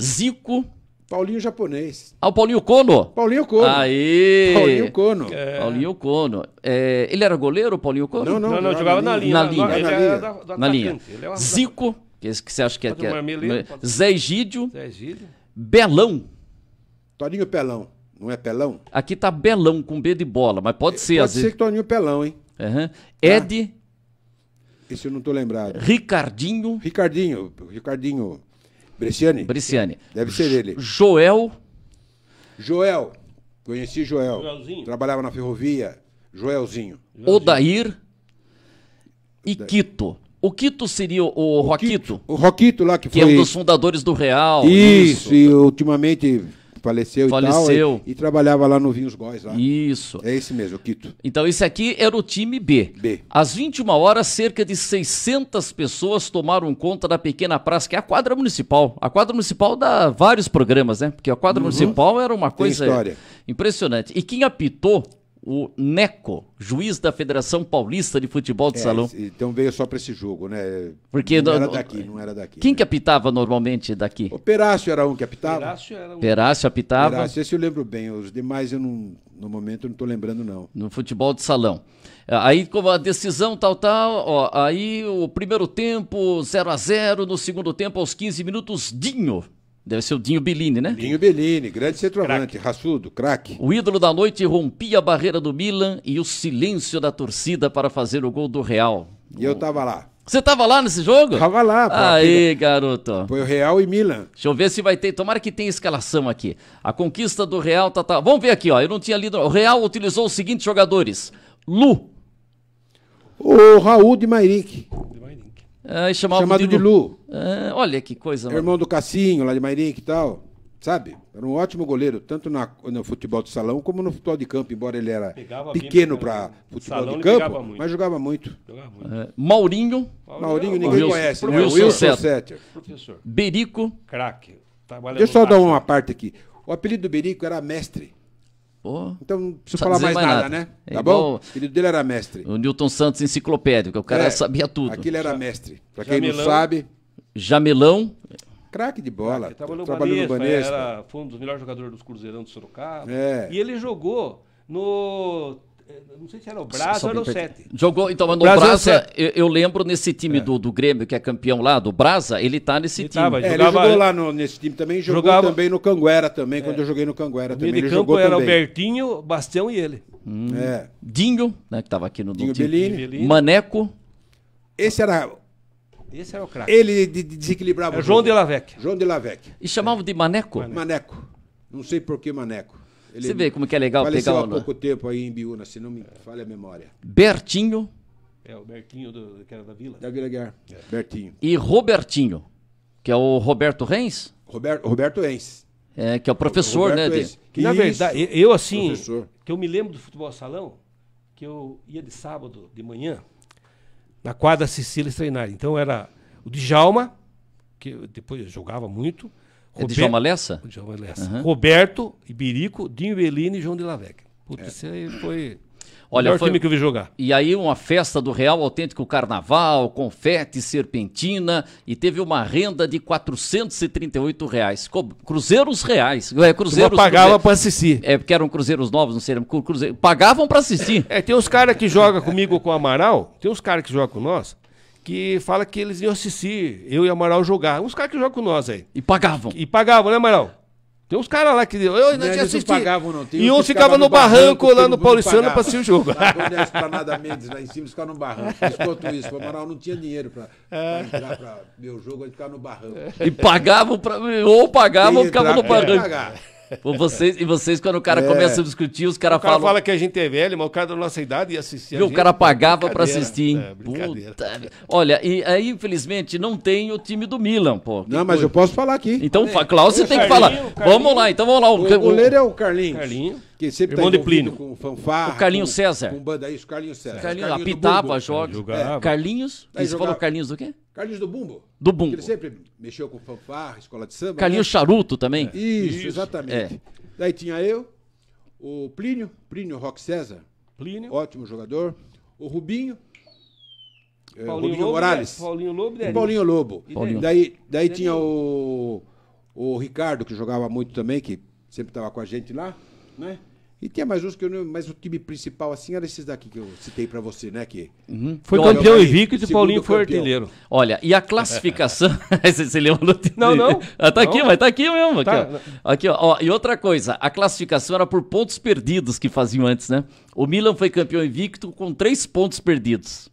Zico. Paulinho japonês. Ah, o Paulinho Kono? Paulinho Kono. Aí. Paulinho Kono. É. Paulinho Kono. É, ele era goleiro, Paulinho Kono? Não, não, não, não jogava na linha. Na linha. Na, linha. Da, da na linha. É Zico, que que você acha que é. Que é Marmelino, Zé Egídio. Zé Egídio. Belão. Toninho Pelão. Não é Pelão? Aqui tá Belão com B de bola, mas pode é, ser. Pode ser vezes... que Toninho Pelão, hein? Uhum. Ed. Ah. Esse eu não estou lembrado. Ricardinho. Ricardinho, Ricardinho Bresciani. Bresciani. Deve ser ele. Joel. Joel. Conheci Joel. Joelzinho. Trabalhava na ferrovia. Joelzinho. Joelzinho. Odair e Quito. O Quito seria o, o Roquito? O Roquito lá que, que foi... Que é um dos fundadores do Real. Isso, isso. e ultimamente faleceu, faleceu. e tal. E, e trabalhava lá no Vinhos Góis. Lá. Isso. É esse mesmo, o Quito. Então esse aqui era o time B. B. Às 21 horas, cerca de 600 pessoas tomaram conta da pequena praça, que é a quadra municipal. A quadra municipal dá vários programas, né? Porque a quadra uhum. municipal era uma coisa impressionante. E quem apitou o Neco, juiz da Federação Paulista de Futebol de é, Salão. Então veio só para esse jogo, né? Porque não, não, era daqui, não era daqui. Quem né? que apitava normalmente daqui? O Perácio era um que apitava. Perácio era um... Perácio apitava. Perácio, esse eu lembro bem, os demais eu não, no momento eu não estou lembrando não. No futebol de salão. É, aí como a decisão tal tal, ó, aí o primeiro tempo 0 a 0, no segundo tempo aos 15 minutos Dinho Deve ser o Dinho Bellini, né? Dinho Bellini, grande centroavante, raçudo, craque. O ídolo da noite rompia a barreira do Milan e o silêncio da torcida para fazer o gol do Real. E eu tava lá. Você tava lá nesse jogo? Tava lá. Pô, Aí, garoto. Foi o Real e Milan. Deixa eu ver se vai ter. Tomara que tenha escalação aqui. A conquista do Real tá, tá... Vamos ver aqui, ó. Eu não tinha lido. O Real utilizou os seguintes jogadores: Lu. O Raul de Mairique. Ah, Chamado de Lu. Ah, olha que coisa. Mano. Irmão do Cassinho, lá de Mairink e tal. Sabe? Era um ótimo goleiro, tanto na, no futebol de salão como no futebol de campo, embora ele era pegava pequeno para futebol salão de campo, mas jogava muito. Jogava muito. É, Maurinho. Maurinho, Maurinho ninguém Wilson, conhece, né? Wilson, Wilson Setter. Professor. Berico. Craque. Deixa eu só dar uma parte aqui. O apelido do Berico era mestre. Pô. Então não precisa falar mais, mais nada, nada, né? É tá bom? O filho dele era mestre. O Newton Santos enciclopédico, o cara é, sabia tudo. Aquele era mestre. Pra quem não sabe. Jamelão. Craque de bola. Ele trabalhou, no Banespa. Era, foi um dos melhores jogadores dos Cruzeirão do Sorocaba. É. E ele jogou no é, não sei se era o Brasa ou o Sete. Jogou, então, mas no Brasa, Brasa é eu, eu, lembro nesse time é. do, do Grêmio, que é campeão lá, do Brasa, ele tá nesse ele time. Tava, é, jogava, ele jogou lá no, nesse time também, jogou jogava, também no Canguera também, é. quando eu joguei no Canguera também. Ele jogou era também. Albertinho, Bastião e ele. Hum. É. Dinho, né, que tava aqui no Dinho time. Bellini. Maneco. Esse era esse era o craque. Ele de, de desequilibrava. É João de Lavec. João de Lavec. E chamavam de Maneco. Maneco. Não sei por que Maneco. Ele Você vê como que é legal pegar o... há pouco tempo aí em Biúna, se não me falha a memória. Bertinho. É, o Bertinho do, que era da Vila. Da Vila Guerra. É. Bertinho. E Robertinho, que é o Roberto Reis. Roberto, Roberto Reis. É, que é o professor, o né? Reis. Na verdade, eu assim, professor. que eu me lembro do futebol salão, que eu ia de sábado de manhã na quadra Sicília treinar. Então era o Djalma, que depois jogava muito, Robert... É Djalma Lessa? Djalma Lessa. Uhum. Roberto, Ibirico, Dinho Bellini e João de Laveque. Putz, isso é. aí foi... Olha, melhor foi... time que eu vi jogar. E aí uma festa do Real Autêntico Carnaval, confete, serpentina, e teve uma renda de 438 reais. Cruzeiros reais. É, cruzeiros, pagava para assistir. É, porque eram cruzeiros novos, não sei, cruzeiro, pagavam para assistir. É, tem uns caras que jogam comigo com o Amaral, tem uns caras que jogam com nós, que fala que eles iam assistir, eu e Amaral jogar. Uns caras que jogam com nós aí. E pagavam. E pagavam, né, Amaral? Tem uns caras lá que eu não, não tinha assistido. Pagavam, não. Tem e uns ficavam no barranco, barranco lá no Paulistano pra assistir o jogo. Lá, quando é a Esplanada Mendes, lá em cima, ficavam no barranco. Enquanto isso, o Amaral não tinha dinheiro pra é. entrar para ver o jogo, ele ficava no barranco. E pagavam, pra, ou pagavam ou ficavam no barranco. É. Vocês, e vocês, quando o cara é. começa a discutir, os caras falam. O cara falam... fala que a gente é velho, mas o cara da nossa idade ia assistir. E o cara pagava pra assistir, é, Puta... Olha, e aí, infelizmente, não tem o time do Milan, pô. Que não, coisa. mas eu posso falar aqui. Então, Cláudio você tem que falar. Vamos lá, então vamos lá. O, o goleiro é o Carlinhos. Carlinhos. Que sempre Irmão tá de Plínio. Com o fanfarra. O Carlinhos com, César. Com banda o Carlinhos César. Carlinhos, é. Carlinhos apitava, joga. Carlinhos. E você falou Carlinhos do quê? Carlinhos do Bumbo. Do Bumbo. Ele sempre mexeu com fanfarra, escola de samba. Carlinhos né? Charuto também. É. Isso, Isso, exatamente. É. Daí tinha eu, o Plínio, Plínio Roque César. Plínio. Ótimo jogador. O Rubinho. É, Paulinho Rubinho Lobo, né? Morales. Paulinho Lobo. Daí. Né? Paulinho Lobo. Paulinho. Daí, daí tinha o, o Ricardo, que jogava muito também, que sempre estava com a gente lá, né? E tinha é mais uns que eu não. Mas o time principal, assim, era esses daqui que eu citei para você, né? Uhum. Que... Uhum. Foi então, campeão invicto e Paulinho foi campeão. artilheiro. Olha, e a classificação. você, você lembra do time? Não, não. Ah, tá não. aqui, mas tá aqui mesmo. Tá. Aqui, ó. Aqui, ó. ó. E outra coisa, a classificação era por pontos perdidos que faziam antes, né? O Milan foi campeão invicto com três pontos perdidos.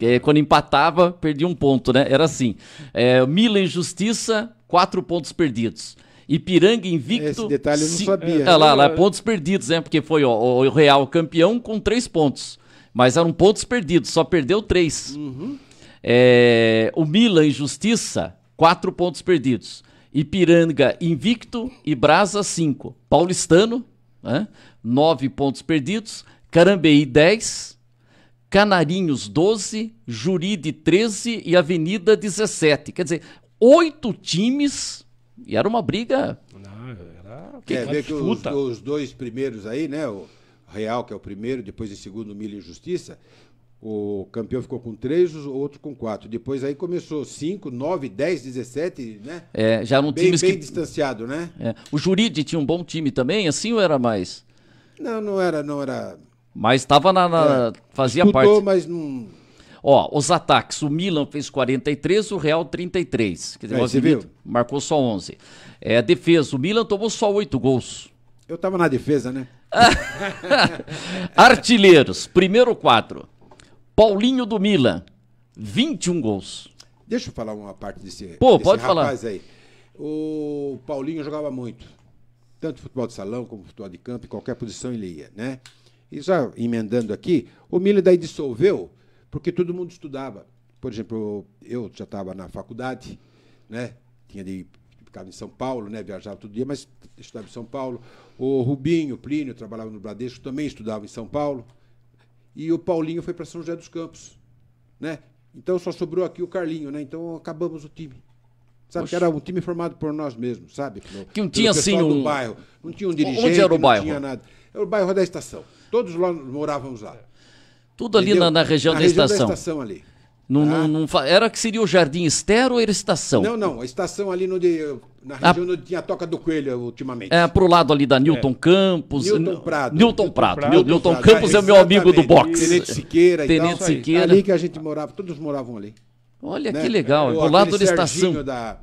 É, quando empatava, perdia um ponto, né? Era assim. É, Milan Justiça, quatro pontos perdidos. Ipiranga invicto. Esse detalhe eu não sabia. É, tá lá, lá, pontos perdidos, né? Porque foi ó, o Real campeão com três pontos. Mas eram pontos perdidos, só perdeu três. Uhum. É, o Milan Injustiça, quatro pontos perdidos. Ipiranga invicto e Brasa, cinco. Paulistano, né? nove pontos perdidos. Carambeí, dez. Canarinhos, 12, Juride, 13 e Avenida, 17. Quer dizer, oito times e era uma briga. Não, era. Quer ver que os, os, dois primeiros aí, né? O Real, que é o primeiro, depois em segundo, Milha e Justiça. O campeão ficou com três, o outro com quatro. Depois aí começou cinco, nove, dez, dezessete, né? É, já eram bem, bem que... distanciado, né? É. O Juride tinha um bom time também, assim ou era mais? Não, não era, não era. Mas estava na, na... É. fazia Escutou, parte. mas não Ó, os ataques, o Milan fez 43, o Real 33. Quer dizer, é, o marcou só 11. É, defesa, o Milan tomou só 8 gols. Eu tava na defesa, né? Artilheiros, primeiro quadro. Paulinho do Milan, 21 gols. Deixa eu falar uma parte desse, Pô, desse pode rapaz falar. aí. O Paulinho jogava muito. Tanto futebol de salão como futebol de campo, em qualquer posição ele ia, né? E só emendando aqui, o Milan daí dissolveu porque todo mundo estudava. Por exemplo, eu já estava na faculdade, né? Tinha de ficava em São Paulo, né? Viajava todo dia, mas estudava em São Paulo. O Rubinho, Plínio, trabalhava no Bradesco, também estudava em São Paulo. E o Paulinho foi para São José dos Campos, né? Então só sobrou aqui o Carlinho, né? Então acabamos o time. Sabe, que era um time formado por nós mesmos, sabe? Pelo, que não tinha assim um. bairro. Não tinha um dirigente, Onde era o bairro? não tinha nada. Era o bairro da estação. Todos lá morávamos lá. É. Tudo ali na, na, região, na da, região estação. da estação. ali. Tá? era que seria o Jardim Estero ou era estação? Não, não, a estação ali no de, na ah. região onde tinha a Toca do Coelho ultimamente. É, pro lado ali da Newton é. Campos. Newton Prado. Newton Prado. Prado. Newton, Campos é, o meu amigo do boxe. Tenente Siqueira e Tenente tal. Siqueira. Ali que a gente morava, todos moravam ali. Olha né? que legal, é, pro lado da estação. Da,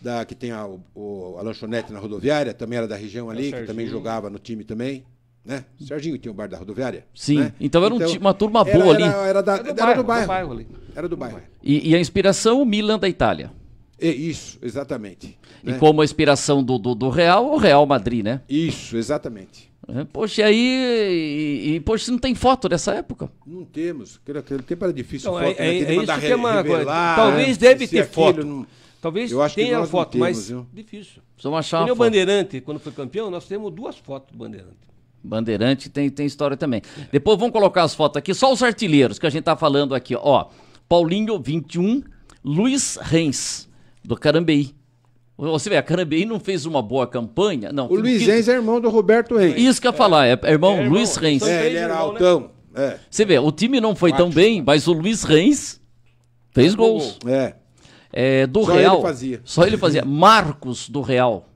da, que tem a, o, a lanchonete na rodoviária, também era da região ali, é que também jogava no time também né? O Serginho tinha o bar da rodoviária. Sim, né? então era um então, uma turma boa era, ali. Era, era, da, era, do, era bairro, do, bairro, do bairro. ali. Era do bairro. E, e a inspiração, o Milan da Itália. É isso, exatamente. E né? como a inspiração do, do, do, Real, o Real Madrid, né? Isso, exatamente. É, poxa, e aí. E, e, poxa, não tem foto dessa época? Não temos. Aquele, tempo era difícil não, foto. É, né? é, é isso que é uma coisa. Né? Talvez deve ter foto. Não... Talvez Eu acho tenha a foto, temos, mas viu? difícil. Precisamos achar. o Bandeirante, quando foi campeão, nós temos duas fotos do Bandeirante. Bandeirante tem, tem história também. Depois vamos colocar as fotos aqui, só os artilheiros que a gente tá falando aqui, ó. Paulinho, 21, Luiz Reis, do Carambeí. Você vê, a Carambeí não fez uma boa campanha, não. O Luiz que... Reis é irmão do Roberto Reis. É isso que eu ia é. falar, é, irmão, é, é irmão Luiz Reis. Então é, ele era né? altão. É. Você vê, o time não foi Quatro. tão bem, mas o Luiz Reis fez gols. É. é. do só Real. Ele fazia. Só ele fazia. Marcos do Real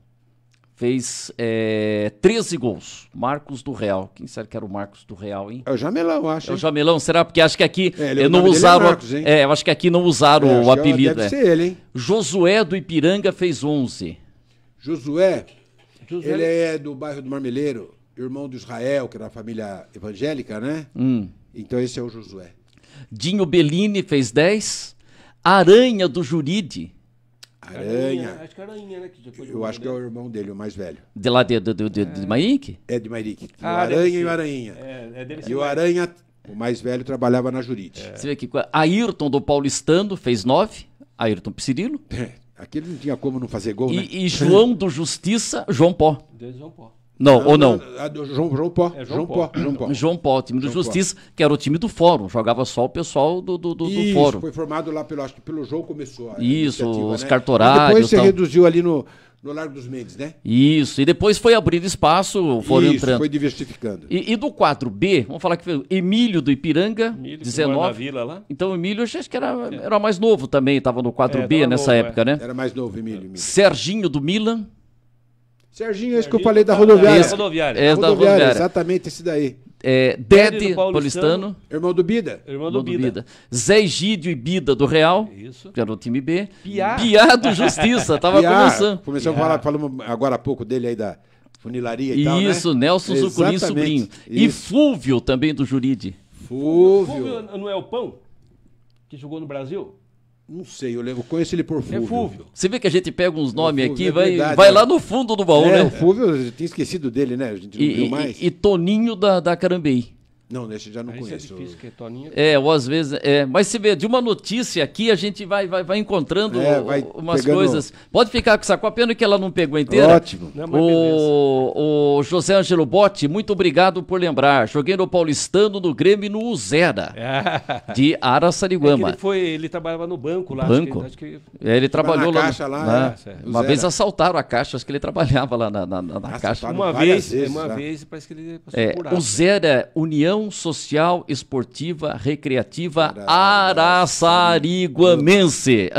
fez é, eh, 13 gols. Marcos do Real. Quem será que era o Marcos do Real, hein? É o Jamelão, acho. Hein? É o Jamelão, será? Porque acho que aqui é, é não é usaram. É, Marcos, é, eu acho que aqui não usaram é, o é apelido. Deve ser ele, hein? Josué do Ipiranga fez 11. Josué, Josué, ele é do bairro do Marmeleiro, irmão do Israel, que era a família evangélica, né? Hum. Então esse é o Josué. Dinho Bellini fez 10. Aranha do Juride Aranha. Acho que é Aranha, né? eu acho que é o irmão dele, o mais velho. De lá de, de, de, de, de é. Mairique? É de Mairique. Ah, o Aranha e o Aranha. É, é dele e o Aranha, o mais velho, trabalhava na Jurite. É. Você vê aqui, Ayrton do Paulistano fez nove, Ayrton Cirilo. É, aquele não tinha como não fazer gol, e, né? E João do Justiça, João Pó. Deus João Pó. Não, ah, ou não? Ah, ah, João, João Pó. É, João, João Pó. Pó. João Pó. time do João Justiça, Pó. que era o time do Fórum. Jogava só o pessoal do, do, do, do Isso, Fórum. foi formado lá pelo, acho que pelo João começou. Isso, os né? cartorários. Depois você tal. reduziu ali no, no Largo dos Mendes, né? Isso, e depois foi abrindo espaço, foram Isso, entrando. foi diversificando. E, e, do 4B, vamos falar que foi Emílio do Ipiranga, Emílio, 19. vila lá. Então Emílio, acho que era, é. era mais novo também, estava no 4B é, nessa novo, época, é. né? Era mais novo, Emílio, Emílio. Serginho do Milan. Serginho, é isso que eu falei da rodoviária. Esse, rodoviária. É da rodoviária, Exatamente, esse daí. É, Dede Paulistano. Irmão do Bida. Irmão do, Bida. Bida. Zé Egídio e Bida do Real. Isso. Que era o time B. Piá. Piá do Justiça. Tava Piá. começando. Começou a falar, falamos agora há pouco dele aí da funilaria e tal, né? Isso, Nelson Zucurim Sobrinho. E Fúvio também do Juride. Fúvio. Fúvio não é o pão? Que jogou no Brasil? Não sei, eu, lembro, eu conheço ele por é Fúvio. É Fúvio. Você vê que a gente pega uns nomes é aqui, é vai, verdade, vai né? lá no fundo do baú, é, né? O Fúvio, eu tinha esquecido dele, né? A gente não e, viu mais. E, e Toninho da, da Carambei. Não, nesse já não Aí é conheço. É, difícil, que é, toninho. é, ou às vezes. É, mas se vê, de uma notícia aqui, a gente vai, vai, vai encontrando é, vai umas pegando... coisas. Pode ficar com saco, a pena que ela não pegou inteira. Ótimo. Não, o, o, José Angelo Botti, muito obrigado por lembrar. Joguei no Paulistano, no Grêmio no Uzera. É. De Araçariguama. É ele, foi, ele trabalhava no banco lá. Banco? Acho que, acho que... ele trabalhou lá. Caixa, lá, lá uma vez assaltaram a caixa, acho que ele trabalhava lá na, na, na, na caixa. Tá uma vez, vezes, uma já. vez, parece que ele passou é, por Uzera, União Associação Social Esportiva Recreativa Araçariguamense.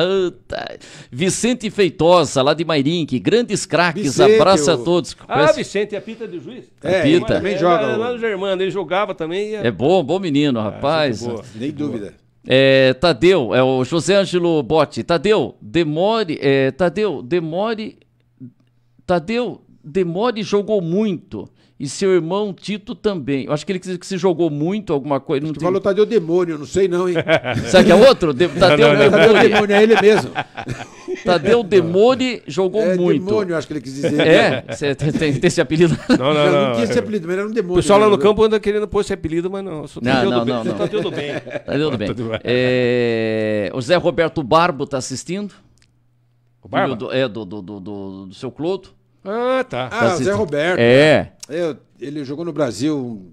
Vicente Feitosa, lá de Mairinque. Grandes craques, abraça a todos. Ah, Conhece? Ah, Vicente, é pita do juiz? É, é pita. Também joga. Germano, ele jogava também. Ia... É, é bom, bom menino, ah, rapaz. Ah, Nem dúvida. É, Tadeu, é o José Ângelo Botti. Tadeu, demore. É, Tadeu, demore. Tadeu, demore jogou muito e seu irmão Tito também. Eu acho que ele que se jogou muito, alguma coisa. Não tem... falou Tadeu Demônio, eu demônio, não sei não, hein? Será que é outro? De... Tadeu tá não, não, Demônio. Tadeu Demônio, é ele mesmo. Tadeu Demônio jogou é, muito. demônio, acho que ele quis dizer. Né? É, você tem, tem, esse apelido? Não, não, não. não tinha esse apelido, mas era um demônio. O pessoal lá no né? campo anda querendo pôr esse apelido, mas não. Sou não, não, não, não. Tadeu do bem. Tadeu do bem. É, o Zé Roberto Barbo está assistindo? O Barbo? É, do, do, do, do, do seu Clodo. Ah, tá. Ah, tá Zé Roberto. É. Né? Ele jogou no Brasil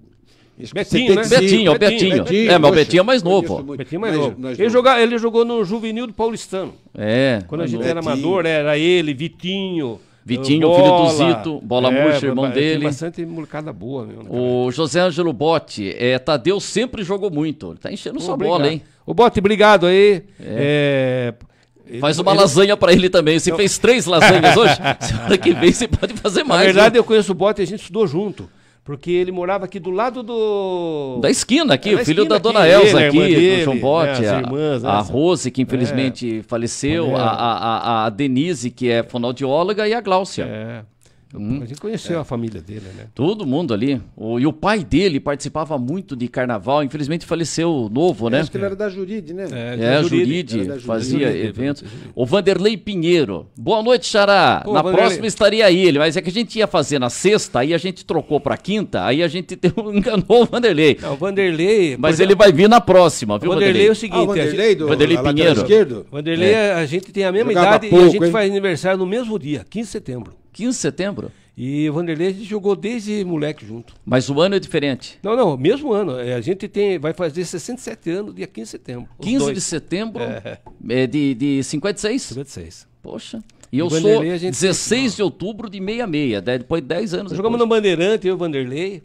Betinho, né? Betinho, Betinho, Betinho. É, é mas o Betinho é mais novo. Betinho é mais, mais novo. Mais ele, novo. ele jogou no Juvenil do Paulistano. É. Quando a é gente era amador, era ele, Vitinho. Eh, Vitinho, bola. filho do Zito, bola é, murcha, irmão dele. Tem bastante molecada boa, meu. O José Ângelo Botti, é, Tadeu sempre jogou muito. Ele tá enchendo Pô, sua obrigado. bola, hein? O Botti, obrigado aí. É. é ele, Faz uma ele... lasanha para ele também. Você eu... fez três lasanhas hoje? Semana que vem você pode fazer mais. Na verdade, viu? eu conheço o Bota e a gente estudou junto. Porque ele morava aqui do lado do. Da esquina aqui, é, filho da dona aqui, Elza né, aqui, do João né, Bote, a, né, a Rose, que infelizmente é. faleceu, a, a, a, Denise, que é fonoaudióloga, e a Gláucia. É. Hum. A gente conheceu é. a família dele, né? Todo mundo ali. O, e o pai dele participava muito de carnaval. Infelizmente faleceu novo, né? É, acho que ele era da Juride, né? É, é Juride, Juride fazia Juride, eventos. O Vanderlei Pinheiro. Boa noite, Xará. Pô, na Vanderlei... próxima estaria ele, mas é que a gente ia fazer na sexta, aí a gente trocou pra quinta, aí a gente enganou o Vanderlei. Não, o Vanderlei. Mas ele vai vir na próxima, viu, o Vanderlei? Vanderlei é o seguinte: ah, o Vanderlei, do, Vanderlei Pinheiro. Esquerdo. Vanderlei, é. a gente tem a mesma Jogava idade pouco, e a gente hein? faz aniversário no mesmo dia, 15 de setembro. 15 de setembro? E o Vanderlei a gente jogou desde moleque junto. Mas o ano é diferente? Não, não, mesmo ano. É, a gente tem, vai fazer 67 anos dia 15 de setembro. 15 dois. de setembro é. é. de, de 56? 56. Poxa. E eu sou 16 de outubro de 66, depois de 10 anos. Jogamos depois. no Bandeirante, eu e o Vanderlei,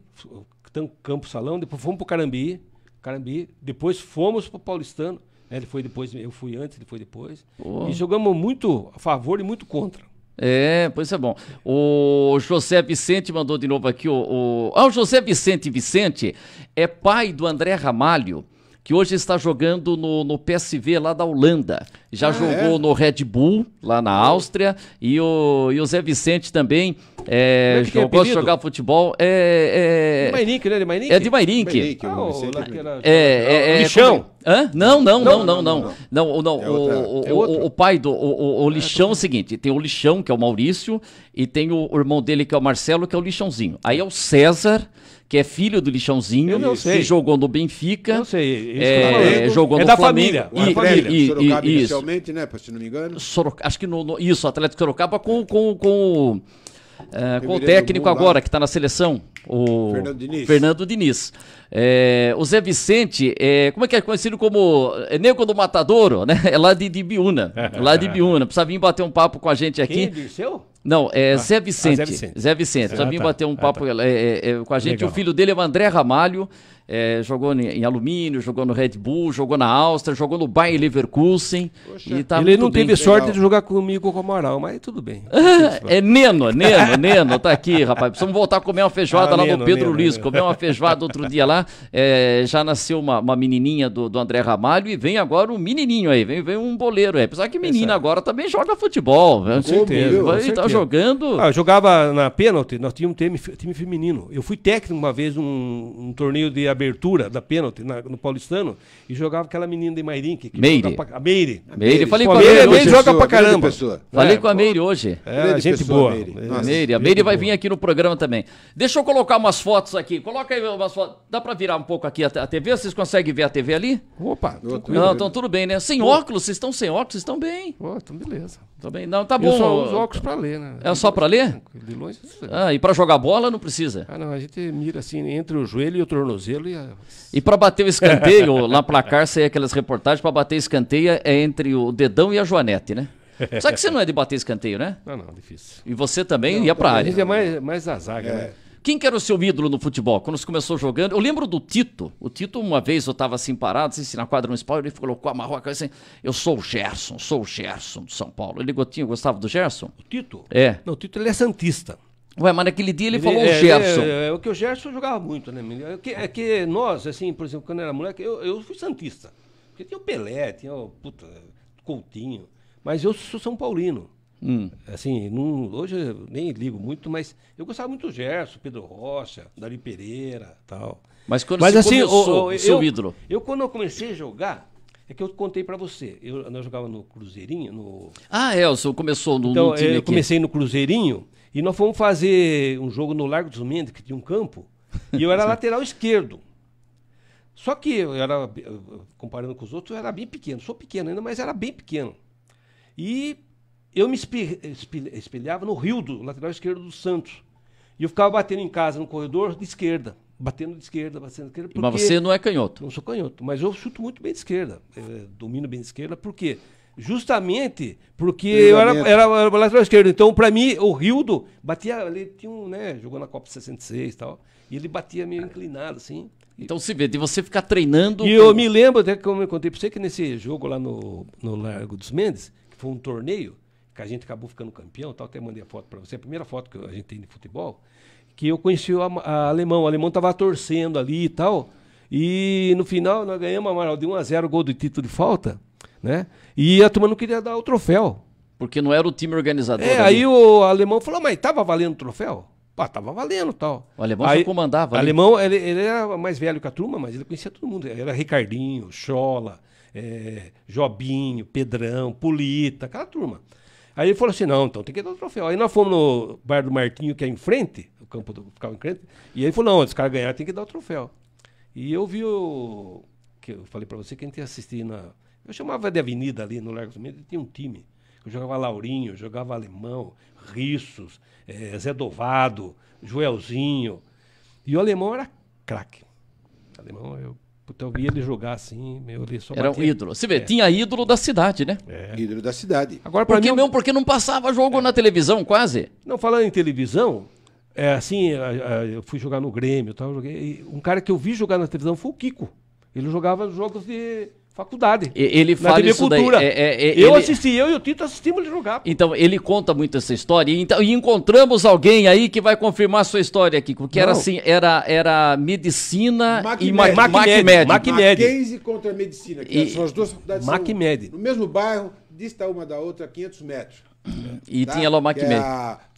Campo Salão, depois fomos pro Carambi, Carambi, depois fomos pro Paulistano. Né, ele foi depois, eu fui antes, ele foi depois. Pô. E jogamos muito a favor e muito contra. É, pois é bom. O José Vicente mandou de novo aqui. O, o... Ah, o José Vicente Vicente é pai do André Ramalho que hoje está jogando no, no PSV lá da Holanda. Já ah, é? jogou é? no Red Bull, lá na Áustria, e o, e o Zé Vicente também é, é, é jogou é jogar futebol. É, é... De Mairink, né? De Mairink? É de Mairink. Mairink ah, o Vicente, daquela... É, é, é, Lixão. Hã? Não, não, não, não, não. não, não, o, o, pai do o, o, Lixão é o tá. seguinte, tem o Lixão, que é o Maurício, e tem o irmão dele, que é o Marcelo, que é o Lixãozinho. Aí é o César que é filho do Lixãozinho, eu, que jogou no Benfica. Eu sei. É, é, jogou é no da Flamengo. família. E, Flamengo. E, e, Sorocaba inicialmente, né, se não me engano. Soroc... Acho que no, no... isso, Atlético Sorocaba com, com, com, é, com o técnico agora, lá. que está na seleção, o Fernando Diniz. Fernando Diniz. É, o Zé Vicente, é, como é que é conhecido como é Nego do Matadouro, né? É lá de, de Biúna, lá de Biúna. Precisa vir bater um papo com a gente aqui. Quem, Dirceu? Não, é ah, Zé Vicente. Ah, Zé Vicente. Zé Vicente. Ah, tá, Também um ah, papo tá. É, é, é, com a gente. Legal. O filho dele é o André Ramalho é, jogou em, alumínio, jogou no Red Bull, jogou na Áustria, jogou no Bayern Leverkusen. e tá ele não teve sorte de jogar comigo com o Amaral, mas tudo bem. é Neno, Neno, Neno, tá aqui, rapaz. Precisamos voltar a comer uma feijoada ah, lá Neno, no Pedro Neno, Luiz. Neno. Comeu uma feijoada outro dia lá. É, já nasceu uma, uma menininha do, do, André Ramalho e vem agora um menininho aí, vem, vem um boleiro aí. Apesar que menina é agora também joga futebol. Com né? certeza, com tá certeza. Tá jogando. Ah, jogava na pênalti, nós tínhamos um time, time feminino. Eu fui técnico uma vez num um torneio de abertura da pênalti na, no Paulistano e jogava aquela menina de Mairim. Que, Meire. Pra, a Meire. A Meire. Meire. Falei com a Meire. A Meire joga pra caramba. pessoa é, Falei é, com a Meire hoje. É, gente pessoa, boa. Meire. Nossa, a Meire, a Meire vai boa. vir aqui no programa também. Deixa eu colocar umas fotos aqui. Coloca aí umas fotos. Dá pra virar um pouco aqui a, a TV? Vocês conseguem ver a TV ali? Opa, tranquilo. Não, estão tudo bem, né? Sem pô. óculos, vocês estão sem óculos, estão bem. Pô, então beleza. Tô bem. Não, tá bom. Eu só uso óculos pra ler, né? É só pra ler? De longe. Ah, e pra jogar bola não precisa? Ah, não. A gente mira assim entre o joelho e o tornozelo aquilo ia. É, e para bater o escanteio, lá placar saía aquelas reportagens, para bater escanteio é entre o dedão e a joanete, né? Só que você não é de bater escanteio, né? Não, não, difícil. E você também não, ia para a área. A é mais, mais a zaga, é. né? Quem que era o seu ídolo no futebol? Quando você começou jogando, eu lembro do Tito. O Tito, uma vez eu estava assim parado, assim, assim, na quadra municipal, ele colocou, a cabeça assim, eu sou o Gerson, sou o Gerson do São Paulo. Ele gotinho, gostava do Gerson? O Tito? É. Não, o Tito ele é santista. Ué, mas naquele dia ele, ele falou é, o é, Gerson. É, é, o que o Gerson jogava muito, né? É é que nós, assim, por exemplo, quando eu era moleque, eu, eu fui Santista. Porque tinha o Pelé, tinha o puta, Coutinho. Mas eu sou São Paulino. Hum. Assim, não, hoje eu nem ligo muito, mas eu gostava muito do Gerson, Pedro Rocha, Dali Pereira tal. Mas quando mas, assim, começou, o, o, seu eu, ídolo? Eu, quando eu comecei a jogar, é que eu contei para você. Eu, eu jogava no Cruzeirinho, no... Ah, é, o senhor começou no, então, no time eu aqui. comecei no Cruzeirinho e nós fomos fazer um jogo no Largo dos Mendes, que tinha um campo, e eu era lateral esquerdo. Só que eu era, comparando com os outros, eu era bem pequeno. Sou pequeno ainda, mas era bem pequeno. E eu me espelhava no Rio, do lateral esquerdo do Santos. E eu ficava batendo em casa no corredor de esquerda. Batendo de esquerda, batendo de esquerda. Mas você não é canhoto. Não sou canhoto, mas eu chuto muito bem de esquerda. Eh, domino bem de esquerda, por quê? Justamente porque eu era, era, era lateral esquerdo. Então, para mim, o Rildo batia. Ele tinha um, né? Jogou na Copa 66 e tal. E ele batia meio inclinado, assim. Então se vê, de você ficar treinando. E eu me lembro, até como eu contei pra você, que nesse jogo lá no, no Largo dos Mendes, que foi um torneio, que a gente acabou ficando campeão tal, até mandei a foto para você, a primeira foto que a gente tem de futebol, que eu conheci o a, a alemão. O alemão tava torcendo ali e tal. E no final nós ganhamos, Amaral, de 1 a 0 gol do título de falta. Né? E a turma não queria dar o troféu. Porque não era o time organizador. É, ali. aí o alemão falou, mas estava valendo o troféu? Pá, tava valendo tal. O alemão aí, comandava. O alemão, ele, ele, era mais velho que a turma, mas ele conhecia todo mundo. Era Ricardinho, Chola, é, Jobinho, Pedrão, Polita, aquela turma. Aí ele falou assim: não, então tem que dar o troféu. Aí nós fomos no bar do Martinho, que é em frente, o campo do, ficava em frente, e ele falou: não, os caras ganharam, tem que dar o troféu. E eu vi o. que eu falei para você, quem ia assistir na eu chamava de avenida ali no Largo dos tinha um time. Eu jogava Laurinho, jogava Alemão, Rissos, é, Zé Dovado, Joelzinho. E o Alemão era craque. Alemão, eu, puta, eu ele jogar assim, meu, ele só Era batia. um ídolo. Você vê, é. tinha ídolo da cidade, né? É. Ídolo da cidade. Agora, porque mim, mesmo, porque não passava jogo é. na televisão, quase. Não, falando em televisão, é, assim, é, é, eu fui jogar no Grêmio tal, joguei, um cara que eu vi jogar na televisão foi o Kiko. Ele jogava jogos de faculdade. Ele na fala isso daí. É, é, é, eu ele... assisti, eu e o Tito assistimos ele jogar. Então, ele conta muito essa história. E, então, e encontramos alguém aí que vai confirmar a sua história, aqui porque Não. era assim, era, era medicina e ma Macmed. Macmed. Mackenzie contra medicina, que e... são as duas faculdades. Macmed. No mesmo bairro, dista uma da outra, 500 metros. E tá? tinha lá o é Macmed.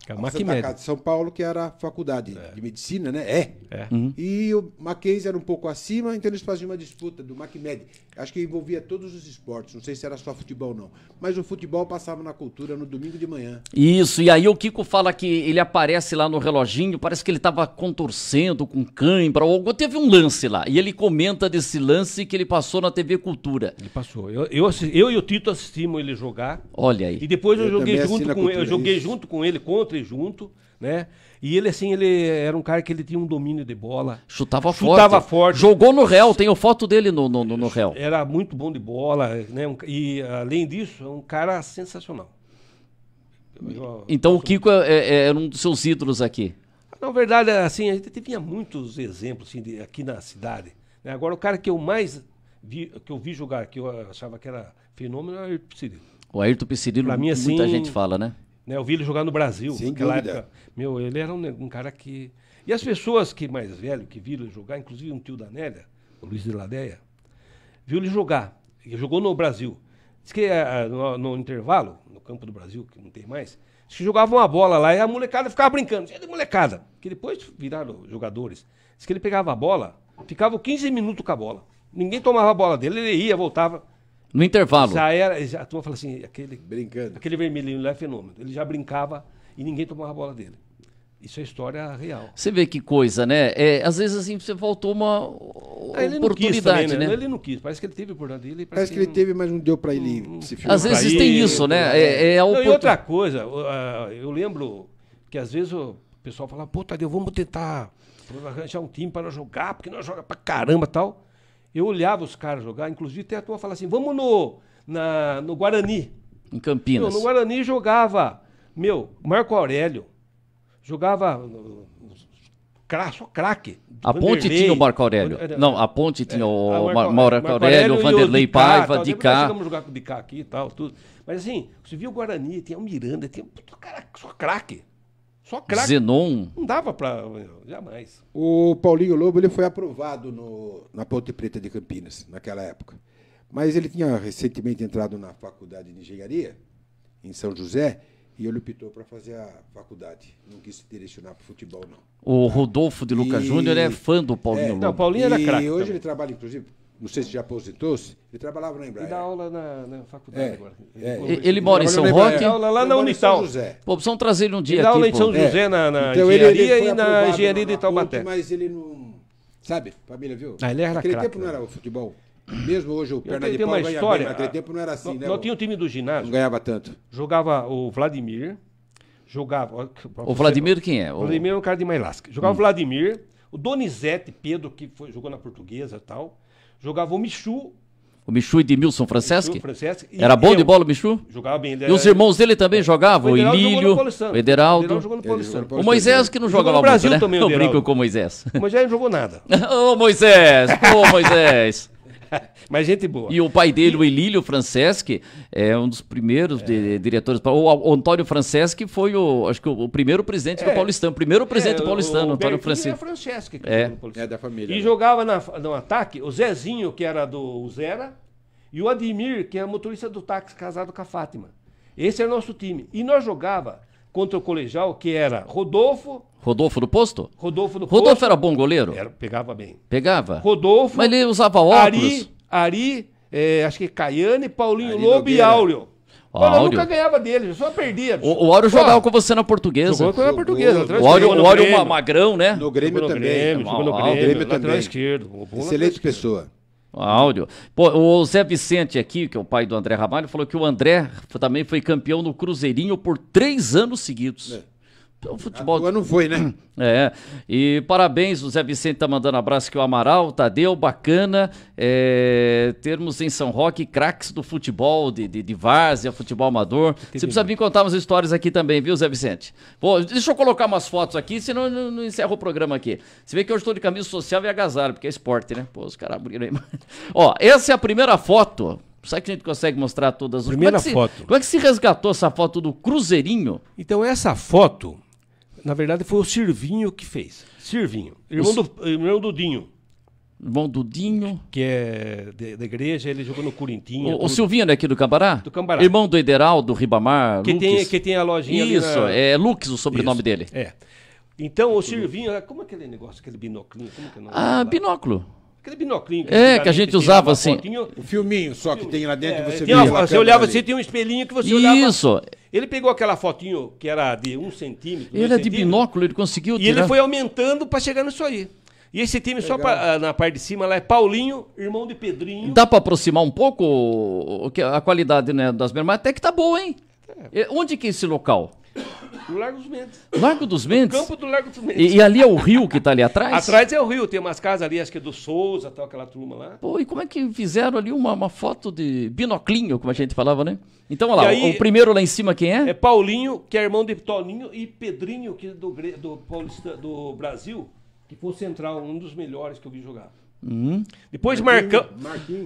Que era o Santa de São Paulo, que era a faculdade é. de medicina, né? É. é. Uhum. E o Mackenzie era um pouco acima, então eles faziam uma disputa do Macmed. Acho que envolvia todos os esportes, não sei se era só futebol não. Mas o futebol passava na cultura no domingo de manhã. Isso, e aí o Kiko fala que ele aparece lá no reloginho, parece que ele estava contorcendo com cãibra ou algo. Teve um lance lá, e ele comenta desse lance que ele passou na TV Cultura. Ele passou. Eu, eu, eu e o Tito assistimos ele jogar. Olha aí. E depois eu, eu joguei, junto com, ele, eu joguei junto com ele contra junto, né? E ele, assim, ele era um cara que ele tinha um domínio de bola. Chutava, chutava forte. forte. Jogou no réu, tenho foto dele no, no, no, réu. Era muito bom de bola, né? e além disso, é um cara sensacional. Então o Kiko era é, é, é um dos seus ídolos aqui. Ah, na verdade, é, assim, a gente tinha muitos exemplos assim, de, aqui na cidade. Né? Agora, o cara que eu mais vi, que eu vi jogar, que eu achava que era fenômeno, era é o Ayrton Piccirilo. O Ayrton Piccirilo, assim, muita gente fala, né? Né? Eu vi ele jogar no Brasil. Sem naquela dúvida. época. Meu, ele era um, um, cara que. E as pessoas que mais velho que viram ele jogar, inclusive um tio da Nélia, o Luiz de Ladeia, viu ele jogar. Ele jogou no Brasil. Diz que uh, no, no, intervalo, no campo do Brasil, que não tem mais, diz que jogavam uma bola lá e a molecada ficava brincando. Cheio de molecada. Que depois viraram jogadores. Diz que ele pegava a bola, ficava 15 minutos com a bola. Ninguém tomava a bola dele, ele ia, voltava. No intervalo. Já era, já, a turma fala assim, aquele, Brincando. aquele vermelhinho lá é fenômeno. Ele já brincava e ninguém tomava a bola dele. Isso é história real. Você vê que coisa, né? É, às vezes assim você faltou uma ah, ele oportunidade, também, né? né? Ele não quis. Parece que ele teve oportunidade. Ele parece, parece que, ele não... teve, mas não deu para ele hum, se filmar. Às vezes tem isso, né? né? É, é, é a oportun... não, e outra coisa, eu lembro que às vezes o pessoal fala, pô, Tadeu, vamos tentar arranjar um time para jogar, porque nós jogamos para caramba tal. Eu olhava os caras jogar, inclusive até a tua falava assim, vamos no, na, no Guarani. Em Campinas. Meu, no Guarani jogava, meu, Marco Aurélio, jogava cra, só craque. A ponte tinha o Marco Aurélio. não, a ponte tinha é, o, o Marco, Marco, Aurélio, o Vanderlei Paiva, Dicá. Nós jogar com o Dicá aqui e tal, tudo. Mas assim, você via o Guarani, tinha o Miranda, tinha cara só craque. Só craque. Zenon. Não dava para Jamais. O Paulinho Lobo ele foi aprovado no, na Ponte Preta de Campinas, naquela época. Mas ele tinha recentemente entrado na faculdade de engenharia, em São José, e ele optou para fazer a faculdade. Não quis se direcionar para o futebol, não. O Rodolfo de Lucas e... Júnior é fã do Paulinho é, Lobo. Não, Paulinho era craque. E hoje também. ele trabalha, inclusive, não sei se já aposentou-se, ele trabalhava na Embraer. Ele dá aula na, na faculdade é, agora. É. Ele, ele, ele mora em São Roque? Ele aula lá ele na Unital. Pô, precisamos trazer ele um dia ele dá aqui. aula em São é. José na, na então, engenharia e na engenharia de Itaubaté. Mas ele não... Sabe, família, viu? Ah, ele era Naquele craque, tempo né? não era o futebol. Mesmo hoje o Perna de Pau uma história, naquele tempo não era assim, nós, né? tinha o time do ginásio. Não ganhava tanto. Jogava o Vladimir, jogava... O Vladimir é quem é? O Vladimir é um cara de Mailasca. Jogava hum. o Vladimir, o Donizete Pedro, que foi, jogou na Portuguesa e tal... Jogava o Michu. O Michu Edmilson Franceschi? Franceschi era bom eu. de bola o Michu? Jogava bem. Era... E os irmãos dele também é. jogavam? O Emílio, o Ederaldo. O, Moisés que não jogava muito, Brasil né? Também, não brinco com o Moisés. O Moisés não jogou nada. Ô Moisés, ô Moisés. Mas gente boa. E o pai dele, e... o Elílio Franceschi, é um dos primeiros é. de, diretores. O, o Antônio Franceschi foi o, acho que o, o primeiro presidente é. do O Primeiro presidente é, paulistano, o, Antônio Franceschi. Franceschi é. É. é da família. E né? jogava na, no ataque o Zezinho, que era do Zera, e o Admir, que é motorista do táxi casado com a Fátima. Esse era é o nosso time. E nós jogava contra o colegial, que era Rodolfo, Rodolfo do Posto? Rodolfo do Posto. Rodolfo era bom goleiro? Era, pegava bem. Pegava? Rodolfo. Mas ele usava óculos. Ari, Ari é, acho que Caiane, Paulinho Ari Lobo Nogueira. e Áureo. Olha, eu nunca ganhava dele, só perdia. O, o Áureo jogava com você na portuguesa. Jogou com a portuguesa. O Áureo, o Áureo ma magrão, né? No Grêmio também. no Grêmio, no Grêmio também. Esquerdo, Excelente pessoa. Áudio. Pô, o Zé Vicente aqui, que é o pai do André Ramalho, falou que o André também foi campeão no Cruzeirinho por três anos seguidos. É. É o futebol. Agora não foi, né? É. E parabéns, o Zé Vicente tá mandando abraço aqui o Amaral, Tadeu, bacana. É, termos em São Roque craques do futebol, de, de, de várzea, futebol amador. Você precisa vir contar umas histórias aqui também, viu, Zé Vicente? Pô, deixa eu colocar umas fotos aqui, senão não, não encerro o programa aqui. Você vê que hoje estou de camisa social e agasalho, porque é esporte, né? Pô, os caras abriram aí. Ó, essa é a primeira foto. Será que a gente consegue mostrar todas as Primeira como é se, foto. como é que se resgatou essa foto do Cruzeirinho? Então, essa foto na verdade, foi o Sirvinho que fez. Sirvinho. Irmão, do, irmão do Dinho. Irmão do Dinho. Que é da igreja, ele jogou no Corintinho. O, o Silvinho é aqui do Cambará? Do Cambará. Irmão do Ederaldo Ribamar. Que, tem, que tem a lojinha Isso, na... é Lux o sobrenome Isso. dele. É. Então, o Silvinho, como é aquele negócio, aquele binoclinho? É ah, binóculo. Aquele binoclinho. Que é, que a gente usava assim. Fotinho, um filminho só que tem lá dentro é, você via. você olhava, assim, você tem um espelhinho que você Isso. olhava. Isso. Ele pegou aquela fotinho que era de um centímetro. Ele é de binóculo, ele conseguiu. E ele foi aumentando para chegar nisso aí. E esse time, Legal. só pra, na parte de cima, lá é Paulinho, irmão de Pedrinho. Dá para aproximar um pouco o, o, a qualidade né, das mermas? até que tá boa, hein? É. Onde que é esse local? No Largo dos Mendes. Largo dos Mendes? No campo do Largo dos Mendes. E, e ali é o rio que está ali atrás? atrás é o rio, tem umas casas ali, acho que é do Souza, tal, aquela turma lá. Pô, e como é que fizeram ali uma, uma foto de binoclinho, como a gente falava, né? Então, olha lá, aí, o primeiro lá em cima quem é? É Paulinho, que é irmão de Toninho, e Pedrinho, que é do, do, Paulista, do Brasil, que foi central, um dos melhores que eu vi jogar. Hum. Depois Marcão,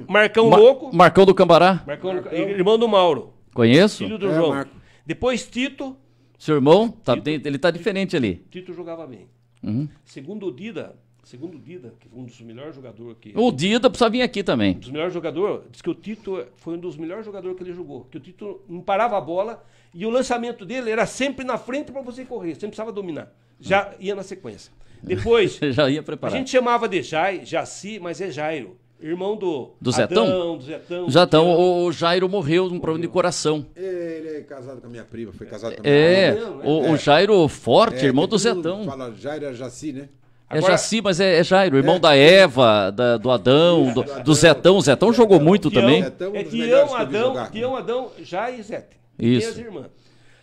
Marcão Ma Louco. Marcão do Cambará. Marcão, Marcão. Irmão do Mauro. Conheço. Filho do é, João. Marco. Depois Tito, seu irmão, tá, Tito, ele está diferente ali. Tito jogava bem. Uhum. Segundo o Dida, segundo o Dida, que foi um dos melhores jogadores que. O Dida precisa vir aqui também. Um dos melhores jogadores, diz que o Tito foi um dos melhores jogadores que ele jogou. Que o Tito não parava a bola e o lançamento dele era sempre na frente para você correr, sempre precisava dominar. Já ia na sequência. Depois. já ia preparar. A gente chamava de Jai, Jaci, mas é Jairo. Irmão do, do Zetão? Adão, do Zetão. Zetão, o, o Jairo morreu de um problema de coração. Ele é casado com a minha prima, foi casado com a é, minha é, prima. O, é, o Jairo Forte, é, irmão do Zetão. Fala Jairo é Jaci, né? É Agora, é Jaci, mas é, é Jairo, irmão é, da Eva, da, do Adão, do, do Zetão. Zetão jogou muito Tião, também. Tião, é Tião, é Adão, Tião, Adão, Jair e Zete. Isso. E as irmãs.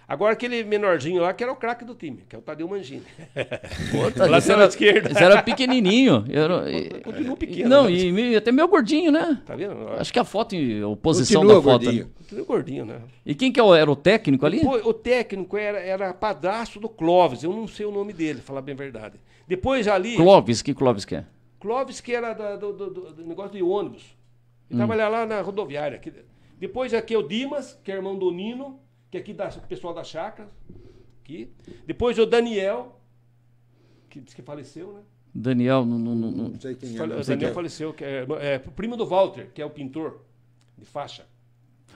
Agora aquele menorzinho lá que era o craque do time, que é o Tadeu Mangini. Puta, lateral era, esquerda, Mas era pequenininho. Era, Continua pequeno. Né? Não, né? e até meio gordinho, né? Tá vendo? Acho que a foto, a posição Continua da foto. Gordinho. Continua gordinho, né? E quem que é era o técnico ali? O, o técnico era, era padrasto do Clóvis, eu não sei o nome dele, falar bem a verdade. Depois ali... Clóvis, que Clóvis que é? Clóvis que era da, do, do, do, negócio de ônibus. Ele hum. trabalhava lá na rodoviária. Depois aqui é o Dimas, que é irmão do Nino que aqui da, pessoal da chácara. Aqui. Depois o Daniel, que disse que faleceu, né? Daniel, não, não, não, não sei quem é. Fale, Daniel é. faleceu, que é, é primo do Walter, que é o pintor de faixa.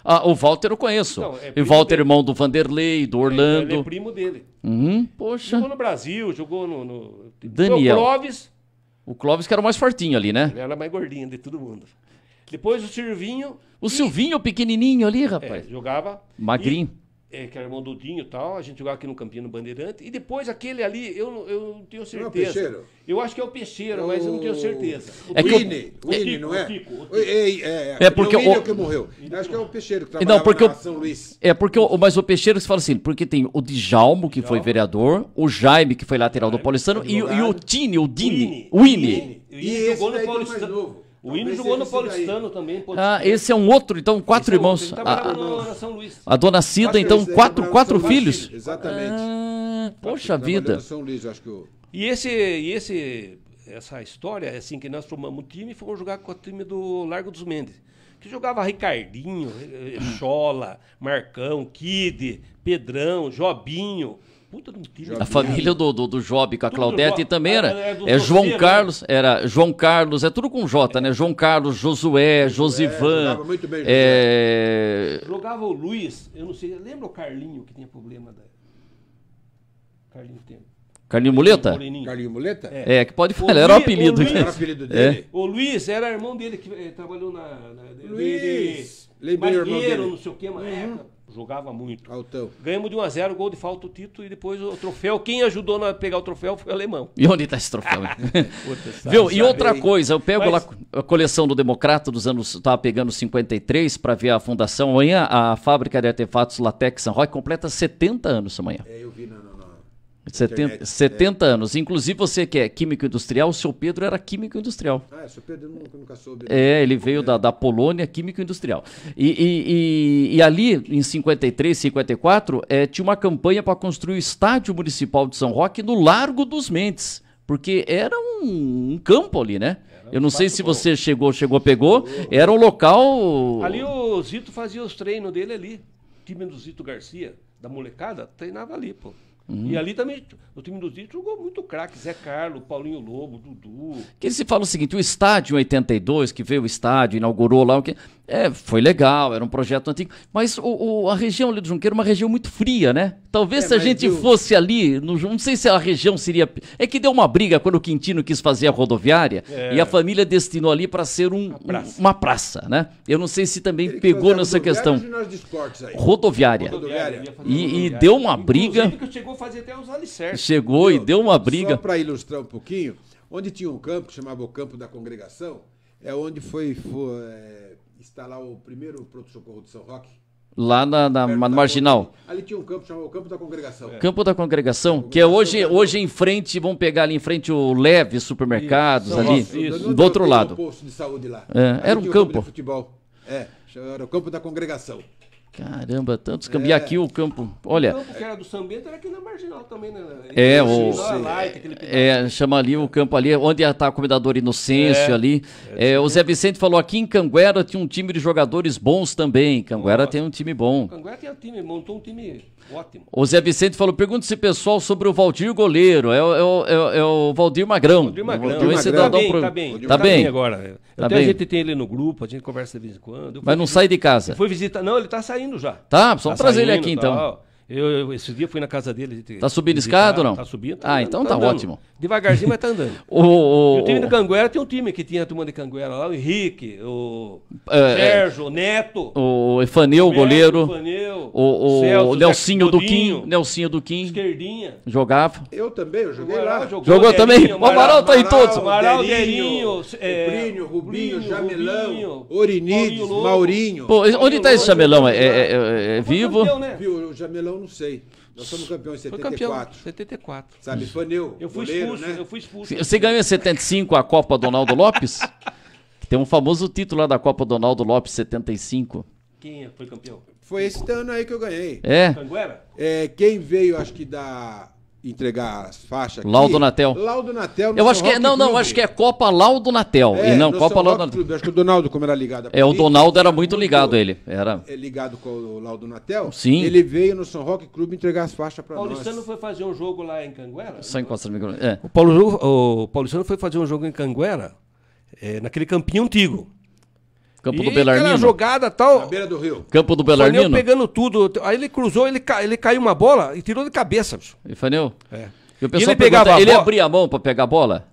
Ah, o Walter eu conheço. Então, é e Walter, dele. irmão do Vanderlei, do Orlando. É, então, ele é primo dele. Uhum, poxa. Jogou no Brasil, jogou no. no... Daniel. O Clóvis. O Clóvis que era o mais fortinho ali, né? Ele era mais gordinho de todo mundo. Depois o Silvinho. O e... Silvinho pequenininho ali, é, rapaz. É, jogava. Magrinho. E é, que era irmão do Dinho e tal, a gente jogava aqui no Campinho no Bandeirante. E depois aquele ali, eu, eu não tenho certeza. Não é o Peixeiro? eu acho que é o Peixeiro, o... É mas eu não tenho certeza. O é Winnie, o... Winnie, não é? O Tico, o é, Tico. É, é, é, porque o Winnie é o que morreu. Eu acho que é o Peixeiro que trabalhava não, porque na São Luís. É porque, o, mas o Peixeiro, você fala assim, porque tem o Djalmo, que foi vereador, o Jaime, que foi lateral do Paulistano, e, e, o Tini, o Dini, o Winnie. E, esse jogou no Paulistano. O Hino jogou no Paulistano daí. também. Ah, esse é um outro, então, quatro esse é irmãos. É tá a, a, dona Cida, então, então quatro, é quatro filhos? exatamente. Ah, poxa vida. É eu... E esse, e esse, essa história, assim, que nós formamos o time e fomos jogar com o time do Largo dos Mendes. Que jogava Ricardinho, Chola, eh, eh, Marcão, Kid, Pedrão, Jobinho puta de um A família do, do, do Job com a Claudete também era. É, é, é, é João Carlos, era João Carlos, é tudo com J, é. né? João Carlos, Josué, Josivan. jogava muito bem, José. Jogava o Luiz, eu não sei, lembra o Carlinho que tinha problema da. Carlinho Tempo. Carlinho Muleta? Carlinho Muleta? É. é, que pode falar, era o apelido. O Luiz, era o apelido dele. É. O Luiz era irmão dele que eh, trabalhou na. na Luiz! De, de, Lembrei o irmão dele. não sei o que, mas uhum. época. Jogava muito. Altão. Ganhamos de 1x0, gol de falta o Tito e depois o troféu. Quem ajudou a pegar o troféu foi o alemão. E onde está esse troféu? Puta, Viu? E outra coisa, eu pego Mas... lá a coleção do Democrata dos anos. Estava pegando 53 para ver a fundação. Amanhã a fábrica de artefatos Latex San Roque completa 70 anos amanhã. É, eu vi na 70, 70 é. anos. Inclusive, você que é químico industrial, o seu Pedro era químico industrial. Ah, seu Pedro nunca, nunca soube. Né? É, ele veio é. da, da Polônia, químico industrial. E, e, e, e, ali, em 53, 54, é, tinha uma campanha para construir o estádio municipal de São Roque no Largo dos Mentes. Porque era um, um campo ali, né? Eu não sei se você chegou, chegou, pegou. Era um local. Ali o Zito fazia os treinos dele ali. O time do Zito Garcia, da molecada, treinava ali, pô. Uhum. E ali também, no time do Zito jogou muito craque. Zé Carlos, Paulinho Lobo, Dudu. Que se fala o seguinte: o estádio 82, que veio o estádio, inaugurou lá, o que é, foi legal, era um projeto antigo. Mas o, o, a região ali do Junqueiro é uma região muito fria, né? Talvez é, se a gente fosse ali, no, não sei se a região seria. É que deu uma briga quando o Quintino quis fazer a rodoviária é. e a família destinou ali para ser um, uma, praça. Um, uma, praça. né? Eu não sei se também Ele pegou nessa questão. É rodoviária. rodoviária. rodoviária. E, e deu uma briga. Que chegou a fazer até os alicerces. Chegou e deu uma briga. Só para ilustrar um pouquinho, onde tinha um campo, chamava o Campo da Congregação, é onde foi. foi é está lá o primeiro pronto-socorro de São Roque. Lá na, na, na marginal. Da, ali tinha um campo chamado Campo da Congregação. É. Campo da Congregação, que é hoje, hoje em frente, vamos pegar ali em frente o Leve Supermercados, isso, ali, isso. do outro lado. Um posto de saúde lá. É, era um campo. campo de futebol. É, era o Campo da Congregação. Caramba, tantos campos. É. E aqui o campo, olha... O campo que era do Sambento era aqui na Marginal também, né? É, é o... Light, é, chama ali o campo ali, onde está o comendador Inocêncio é. ali. É, é o Zé Vicente falou, aqui em Canguera tinha um time de jogadores bons também. Canguera Nossa. tem um time bom. Canguera tem um time, montou um time Ótimo. O Zé Vicente falou: pergunta esse pessoal sobre o Valdir Goleiro. É, o, é, é, é o Valdir Magrão. Valdir Magrão. Valdir né? Magrão. tá, bem, pro... tá, tá bem, tá, tá bem. bem agora. Tá Até bem. a gente tem ele no grupo, a gente conversa de vez em quando. Mas não visitar... sai de casa. Foi visitar. Não, ele tá saindo já. Tá, só tá trazer ele aqui tá, então. Eu, eu, esse dia fui na casa dele. Tá subindo escada ou não? Tá subindo. Tá ah, andando, então tá, tá ótimo. Devagarzinho, mas tá andando. o, o, o, time de Canguera tem um time que tinha a turma de Canguera lá, o Henrique, o é, é. Sérgio, o Neto. O Efaneu, o goleiro. o, o, o Nelsinho Duquim. Nelsinho Duquim. Esquerdinha. Jogava. Eu também, eu joguei lá. Jogou, jogou também. o Amaral tá aí todos. Amaral, o é, Rubinho, Rubinho, Jamelão, Orinides, Maurinho. Pô, onde tá esse Jamelão? É, é vivo? Né? o Jamelão não sei. Nós somos campeões em 74. campeão, 74. Sabe, Faneu. Eu fui goleiro, expulso, né? eu fui expulso. Você ganhou em 75 a Copa Donaldo Lopes? Tem um famoso título lá da Copa Donaldo Lopes 75. Quem é foi campeão? Foi esse ano aí que eu ganhei. É. Canguera? É, quem veio, acho que da entregar as faixas aqui. Laudo Natel. Laudo Natel. Eu acho que é, não, não, acho que é Copa Laudo Natel é, e não Copa Laudo Natel. Acho que o Donaldo, como era ligado. É, o Donaldo era é muito ligado ele, era. É ligado com o Laudo Natel. Sim. Ele veio no São Roque Clube entregar as faixas para nós. Paulistano foi fazer um jogo lá em Canguera? Só encosta no microfone. É. O Paulo o Paulistano foi fazer um jogo em Canguera, é, naquele campinho antigo. Campo e do Belarmino. jogada tal. Na beira do rio. Campo do Belarmino. Faneu pegando tudo. Aí ele cruzou, ele, ele caiu uma bola e tirou de cabeça. E Faneu? É. E o pessoal e ele pegava ele abria a mão para pegar a bola?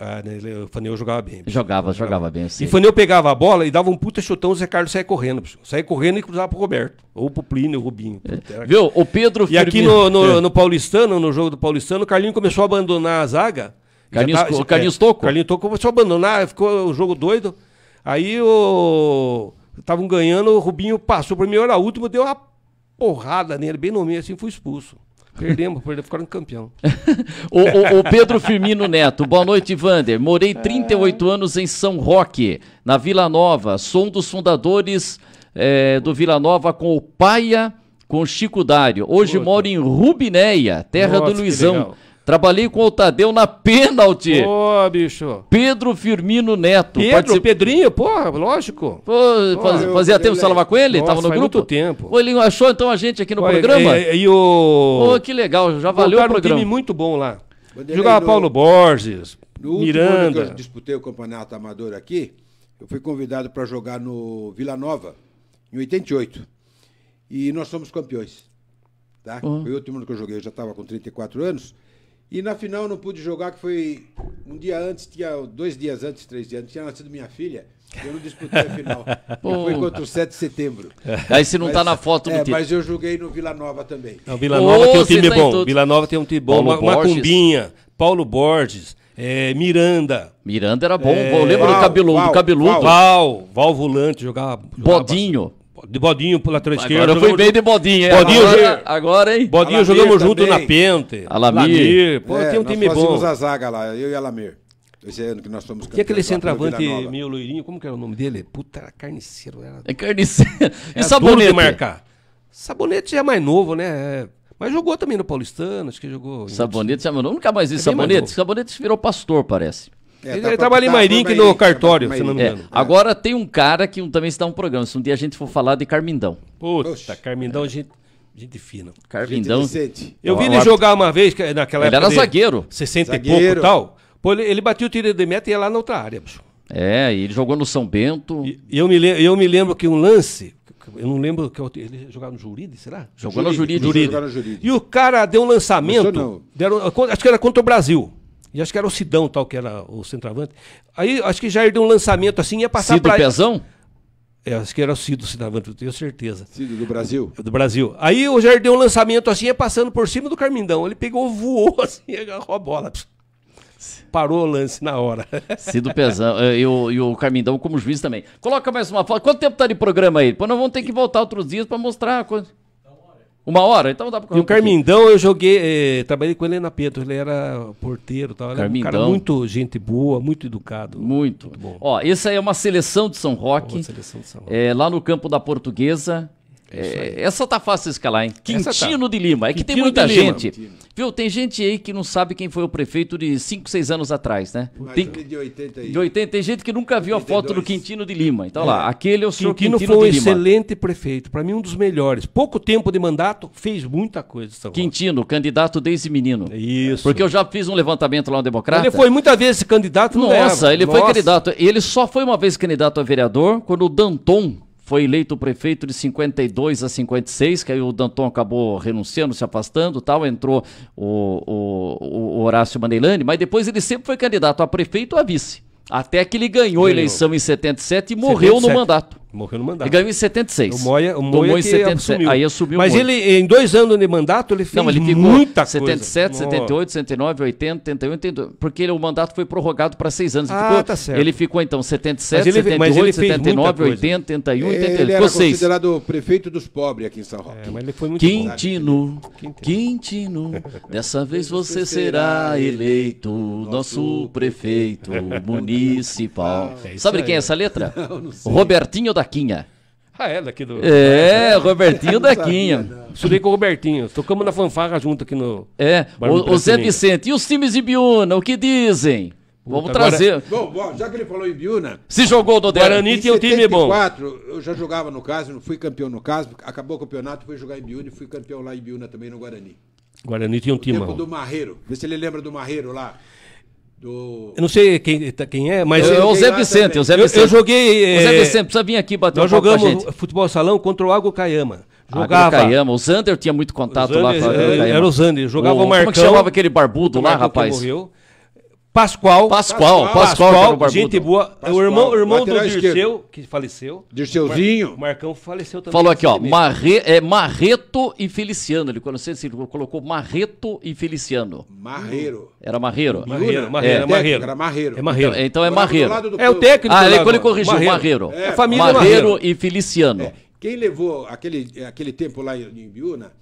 Ah, né, ele, o Faneu jogava bem. Jogava, jogava, jogava bem. E o Faneu pegava a bola e dava um puta chutão, o Zé Carlos saia correndo. Bicho. Saia correndo e cruzava pro Roberto. Ou pro Plínio, o Rubinho. É. Viu? O Pedro E aqui no, no, é. no, Paulistano, no jogo do Paulistano, o Carlinho começou a abandonar a zaga. Carlinhos, tá, Carlinhos é, Toco. Carlinhos Toco começou a abandonar, ficou o jogo doido. Aí o. Estavam ganhando, o Rubinho passou para mim, eu era o última, deu uma porrada nele, bem no meio, assim, fui expulso. Perdemos, perdemos, ficaram campeão. o, o, o, Pedro Firmino Neto, boa noite, Vander. Morei 38 é. anos em São Roque, na Vila Nova. Sou um dos fundadores é, do Vila Nova com o Paia, com Chico Dário. Hoje Puta. moro em Rubinéia, terra Nossa, do Luizão. Trabalhei com o Tadeu na pênalti. Pô, bicho. Pedro Firmino Neto. Pedro, particip... Pedrinho, porra, lógico. Pô, faz, fazia eu, tempo que você falava com ele? Nossa, Tava no faz grupo? muito tempo. Pô, ele achou então a gente aqui no Pô, programa? E, e, e o... Pô, que legal, já valeu o programa. um time muito bom lá. Jogava no... Paulo Borges, no Miranda. Ano que eu disputei o campeonato amador aqui, eu fui convidado para jogar no Vila Nova, em 88. E nós somos campeões. Tá? Uhum. Foi o último ano que eu joguei, eu já estava com 34 anos. E na final não pude jogar, que foi um dia antes, tinha, dois dias antes, três dias antes, tinha nascido minha filha. Eu não disputei a final. Foi contra o 7 de setembro. É. Aí você não tá mas, tá na foto do é, Mas eu joguei no Vila Nova também. Não, Vila Nova oh, tem um time tá bom. Todo. Vila Nova tem um time bom. Paulo Macumbinha, Paulo Borges, é, Miranda. Miranda era bom. É, eu lembro Val, do cabeludo, Val, do cabeludo. Val, Val, Val Volante, jogava. jogava Bodinho. Bastante de Bodinho pela lateral esquerda. Agora foi bem de Bodinho, hein? Bodinho agora, agora, hein? Bodinho Alamir jogamos também. junto na Pente. Alamir. Alamir. Pô, é, tem um time bom. Nós a zaga lá, eu e Alamir. Esse ano que nós fomos campeões. E aquele centroavante meio loirinho, como que era o nome dele? Puta, era carniceiro. Era... É carniceiro. E era Sabonete? marcar. Sabonete já é mais novo, né? É... Mas jogou também no Paulistano, acho que jogou. Sabonete, outros... nunca mais vi é Sabonete. Sabonete virou pastor, parece. É, ele, tá ele trabalha em Mairink no tá cartório, se não me engano. É. Agora tem um cara que também está um programa. Se um dia a gente for falar de Carmindão. Puta, Carmindão, gente. Gente fina. Carmindão. Gente eu vi ele jogar uma vez, naquela ele época. Ele era zagueiro. 60 zagueiro. e pouco e tal. Pô, ele, ele bateu o tiro de meta e ia lá na outra área, bicho. É, ele jogou no São Bento. E, eu, me, eu me lembro que um lance, eu não lembro que eu, ele jogava no Juride, será? Jogou Juride, no Juride. Juride. E o cara deu um lançamento, deram, acho que era contra o Brasil. E acho que era o Sidão tal, que era o centroavante. Aí acho que Jair deu um lançamento assim ia passar Cido pra... Pezão? É, acho que era o Cido, centroavante, eu tenho certeza. Cido do Brasil? Do Brasil. Aí o Jair deu um lançamento assim, ia passando por cima do Carmindão. Ele pegou, voou assim, agarrou a bola. Parou o lance na hora. Cido Pezão eh, e o, e o Carmindão como juiz também. Coloca mais uma foto. Quanto tempo tá de programa aí? Pô, nós vamos ter que voltar outros dias para mostrar a coisa. Uma hora? Então dá pra correr. E o um Carmindão, eu joguei, eh, trabalhei com ele na Pedro, ele era porteiro tal. Ele Carmindão. Era um cara muito gente boa, muito educado. Muito. muito bom. Ó, essa é uma seleção de São Roque. seleção de São Roque. É, lá no campo da Portuguesa. É é, essa tá fácil escalar, hein? Tá. Quintino tá. de Lima. É que tem muita gente. Lima. Viu? Tem gente aí que não sabe quem foi o prefeito de 5, 6 anos atrás, né? tem, é de 80 aí. De 80. Tem gente que nunca viu 82. a foto do Quintino de Lima. Então é. lá, aquele é o senhor Quintino, Quintino foi um excelente prefeito. Para mim, um dos melhores. Pouco tempo de mandato, fez muita coisa. Quintino, candidato desde menino. Isso. Porque eu já fiz um levantamento lá no Democrata. Ele foi muitas vezes candidato, Nossa, ele Nossa. foi candidato. Ele só foi uma vez candidato a vereador quando o Danton foi eleito prefeito de 52 a 56, que aí o Danton acabou renunciando, se afastando tal, entrou o, o, o Horácio Maneilani, mas depois ele sempre foi candidato a prefeito ou a vice. Até que ele ganhou a eleição em 77 e morreu 77. no mandato. Morreu no mandato. Ele ganhou em 76. O Moia, o Moia Tomou em 77. Assumiu. Aí assumiu Mas ele, em dois anos de mandato, ele fez Não, ele muita 77, coisa. 77, 78, 79, 80, 81, 82. Porque ele, o mandato foi prorrogado para seis anos. Ele ah, ficou, tá certo. Ele ficou, então, 77, ele, 78, 79, 80, 81, 82. Ele, ele era Vocês. considerado prefeito dos pobres aqui em São Roque. É, mas ele foi muito Quintino, Quintino, Quintino, dessa vez você será eleito nosso prefeito municipal. É Sabe quem é essa letra? Não, não Robertinho da Daquinha. Ah, é, daqui do. É, Robertinho Daquinha. Estudei com o Robertinho. Tocamos na fanfarra junto aqui no. É, o, o Zé Vicente. E os times de Biúna, o que dizem? Vamos Agora, trazer. Bom, bom, já que ele falou em Biúna. Se jogou do Guarani tinha um time bom. Eu já jogava no Caso, não fui campeão no Caso. acabou o campeonato, fui jogar em Biúna e fui campeão lá em Biúna também no Guarani. Guarani tinha um time. O tempo do Marreiro. Vê se ele lembra do Marreiro lá. Do... Eu não sei quem, tá, quem é, mas. É o Zé Vicente, o Zé Vicente. Eu, eu joguei. É... O Zé eh, Vicente, precisa vir aqui bater Nós um jogamos futebol salão contra o Água Caiama. Jogava. Caiama. O Zander tinha muito contato Zander, lá. Com a era, eh, era o Zander. Jogava o, o é Marcão. Como que chamava aquele barbudo lá, rapaz? Que morreu. Pascoal. Pascoal, Pascoal, Pascoal tá gente boa. Pascoal, o irmão, o irmão do Dirceu, esquerdo. que faleceu. Dirceuzinho. Mar, Marcão faleceu também. Falou aqui, ó. Marre, é Marreto e Feliciano. Ele, não sei se ele colocou Marreto e Feliciano. Marreiro. Era Marreiro? Marreiro, Marreiro. É. É Marreiro. Era Marreiro. É Marreiro. É, então é Marreiro. É o técnico. Ah, ele, ele corrigiu, Marreiro. Marreiro. É. família Marreiro, Marreiro e Feliciano. É. Quem levou aquele, aquele tempo lá em Biúna,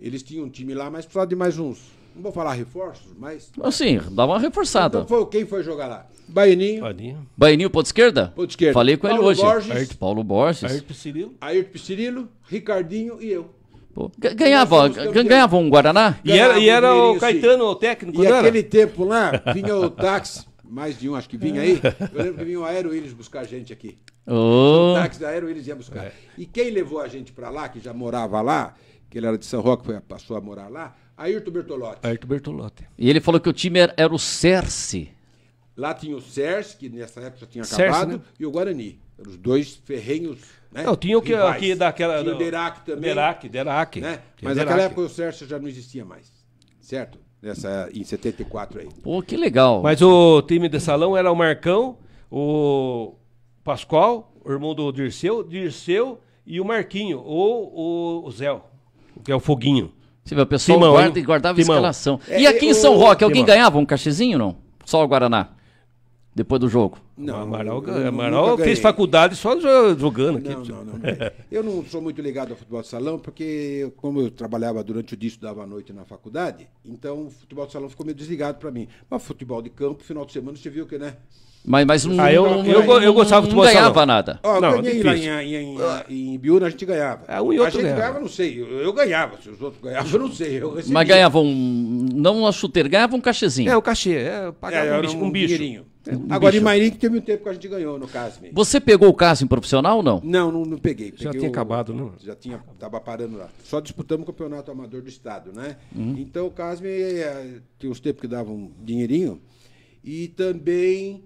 eles tinham um time lá, mas precisava de mais uns não vou falar reforços, mas. Assim, dá uma reforçada. Então foi, quem foi jogar lá? Baianinho. Baianinho. Baianinho, ponto esquerda? Ponto esquerda. Falei com Paulo ele hoje. Borges, Ayrton, Paulo Borges. Ayrton Piscirilo. Ayrton Piscirilo, Ricardinho e eu. Pô, ganhava, ganhava um Guaraná? E era, e era o Caetano, o técnico, E naquele tempo lá, vinha o táxi, mais de um acho que vinha aí. Eu lembro que vinha o Aero Willis buscar a gente aqui. Oh. O táxi da Aero Willis ia buscar. É. E quem levou a gente para lá, que já morava lá, que ele era de São Roque, foi, passou a morar lá, Ayrton Bertolotti. Ayrton Bertolotti. E ele falou que o time era, era o Cerce. Lá tinha o Cerce, que nessa época já tinha Cerce, acabado, né? e o Guarani. Eram os dois ferrenhos. Né? Não, tinha o que aqui daquela. Tinha o Derac também. Derac, Derac. Né? Mas Derac. naquela época o Cerce já não existia mais. Certo? Nessa, em 74 aí. Pô, que legal. Mas o time de salão era o Marcão, o Pascoal, o irmão do Dirceu, Dirceu e o Marquinho, ou o, o Zé, que é o Foguinho. Você vê, o pessoal timão, guarda, guardava timão. escalação. É, e aqui em São Roque, alguém ganhava um cachezinho não? Só o Guaraná? Depois do jogo? Não, o Amaral, Amaral fez faculdade só jogando aqui. Não, não, não, eu não sou muito ligado ao futebol de salão, porque como eu trabalhava durante o dia, estudava à noite na faculdade, então o futebol de salão ficou meio desligado para mim. Mas futebol de campo, final de semana, você viu que, né? Mas, mas ah, eu, não, eu, eu, eu gostava de futebol ganhava nada. não, ganhei é lá em, em, em, em Biúna, a gente ganhava. É, um e outro a gente ganhava, ganhava não sei. Eu, eu, ganhava. Se os outros ganhavam, eu não sei. Eu mas ganhavam, um, não uma chuteira, ganhavam um cachezinho. É, o cachê. É, pagava é, um, bicho, um, um bicho. um Agora, bicho. em que teve um tempo que a gente ganhou no Casme. Você pegou o Casme profissional ou não? Não, não, não peguei. peguei. Já tinha o, acabado, não? Já tinha, estava parando lá. Só disputamos o campeonato amador do estado, né? Uhum. Então, o Casme é, é, tinha uns tempos que davam um dinheirinho. E também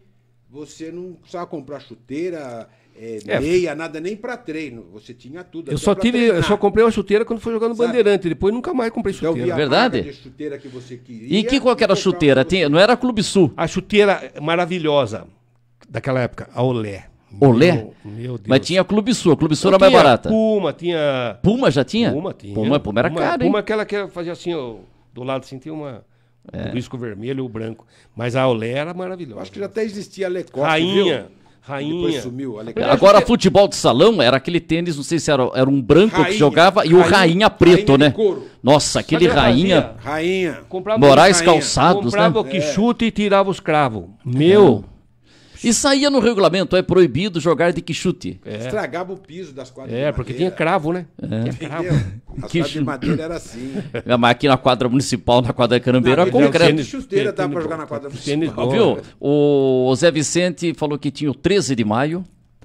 você não precisava comprar chuteira, eh, é, é. meia, nada nem para treino. Você tinha tudo. Eu só tive, treinar. eu só comprei uma chuteira quando fui jogar no Bandeirante. Depois nunca mais comprei então, chuteira. É verdade. Chuteira que queria, e que qual que era a chuteira? não era Clube Sul. A chuteira maravilhosa daquela época, a Olé. Olé? Meu, meu Mas tinha Clube Sul, Clube Sul era mais barata. Puma, tinha. Puma já tinha? Puma tinha. Puma, Puma era cara, hein? Puma aquela que fazia assim, ó, do lado assim, tinha uma. É. O vermelho vermelho o branco. Mas a Olé era maravilhosa. Acho que já até existia a Lecoque, Rainha. Viu? Rainha. Depois sumiu, Agora, que... futebol de salão era aquele tênis, não sei se era, era um branco rainha, que jogava e o rainha, preto, rainha né? Nossa, aquele rainha. Rainha. Comprava Morais calçados, né? Comprava né? o que é. chuta e tirava os cravos. É. Meu. É. E saía no regulamento, é proibido jogar de quichute. É. Estragava o piso das quadras É, porque tinha cravo, né? É. Tinha cravo. As de madeira era assim. Mas aqui na quadra municipal, na quadra Canambeira, era é concreto. Tênis, chuteira dava pra jogar na quadra municipal. Viu? O Zé Vicente falou que tinha o 13 de maio.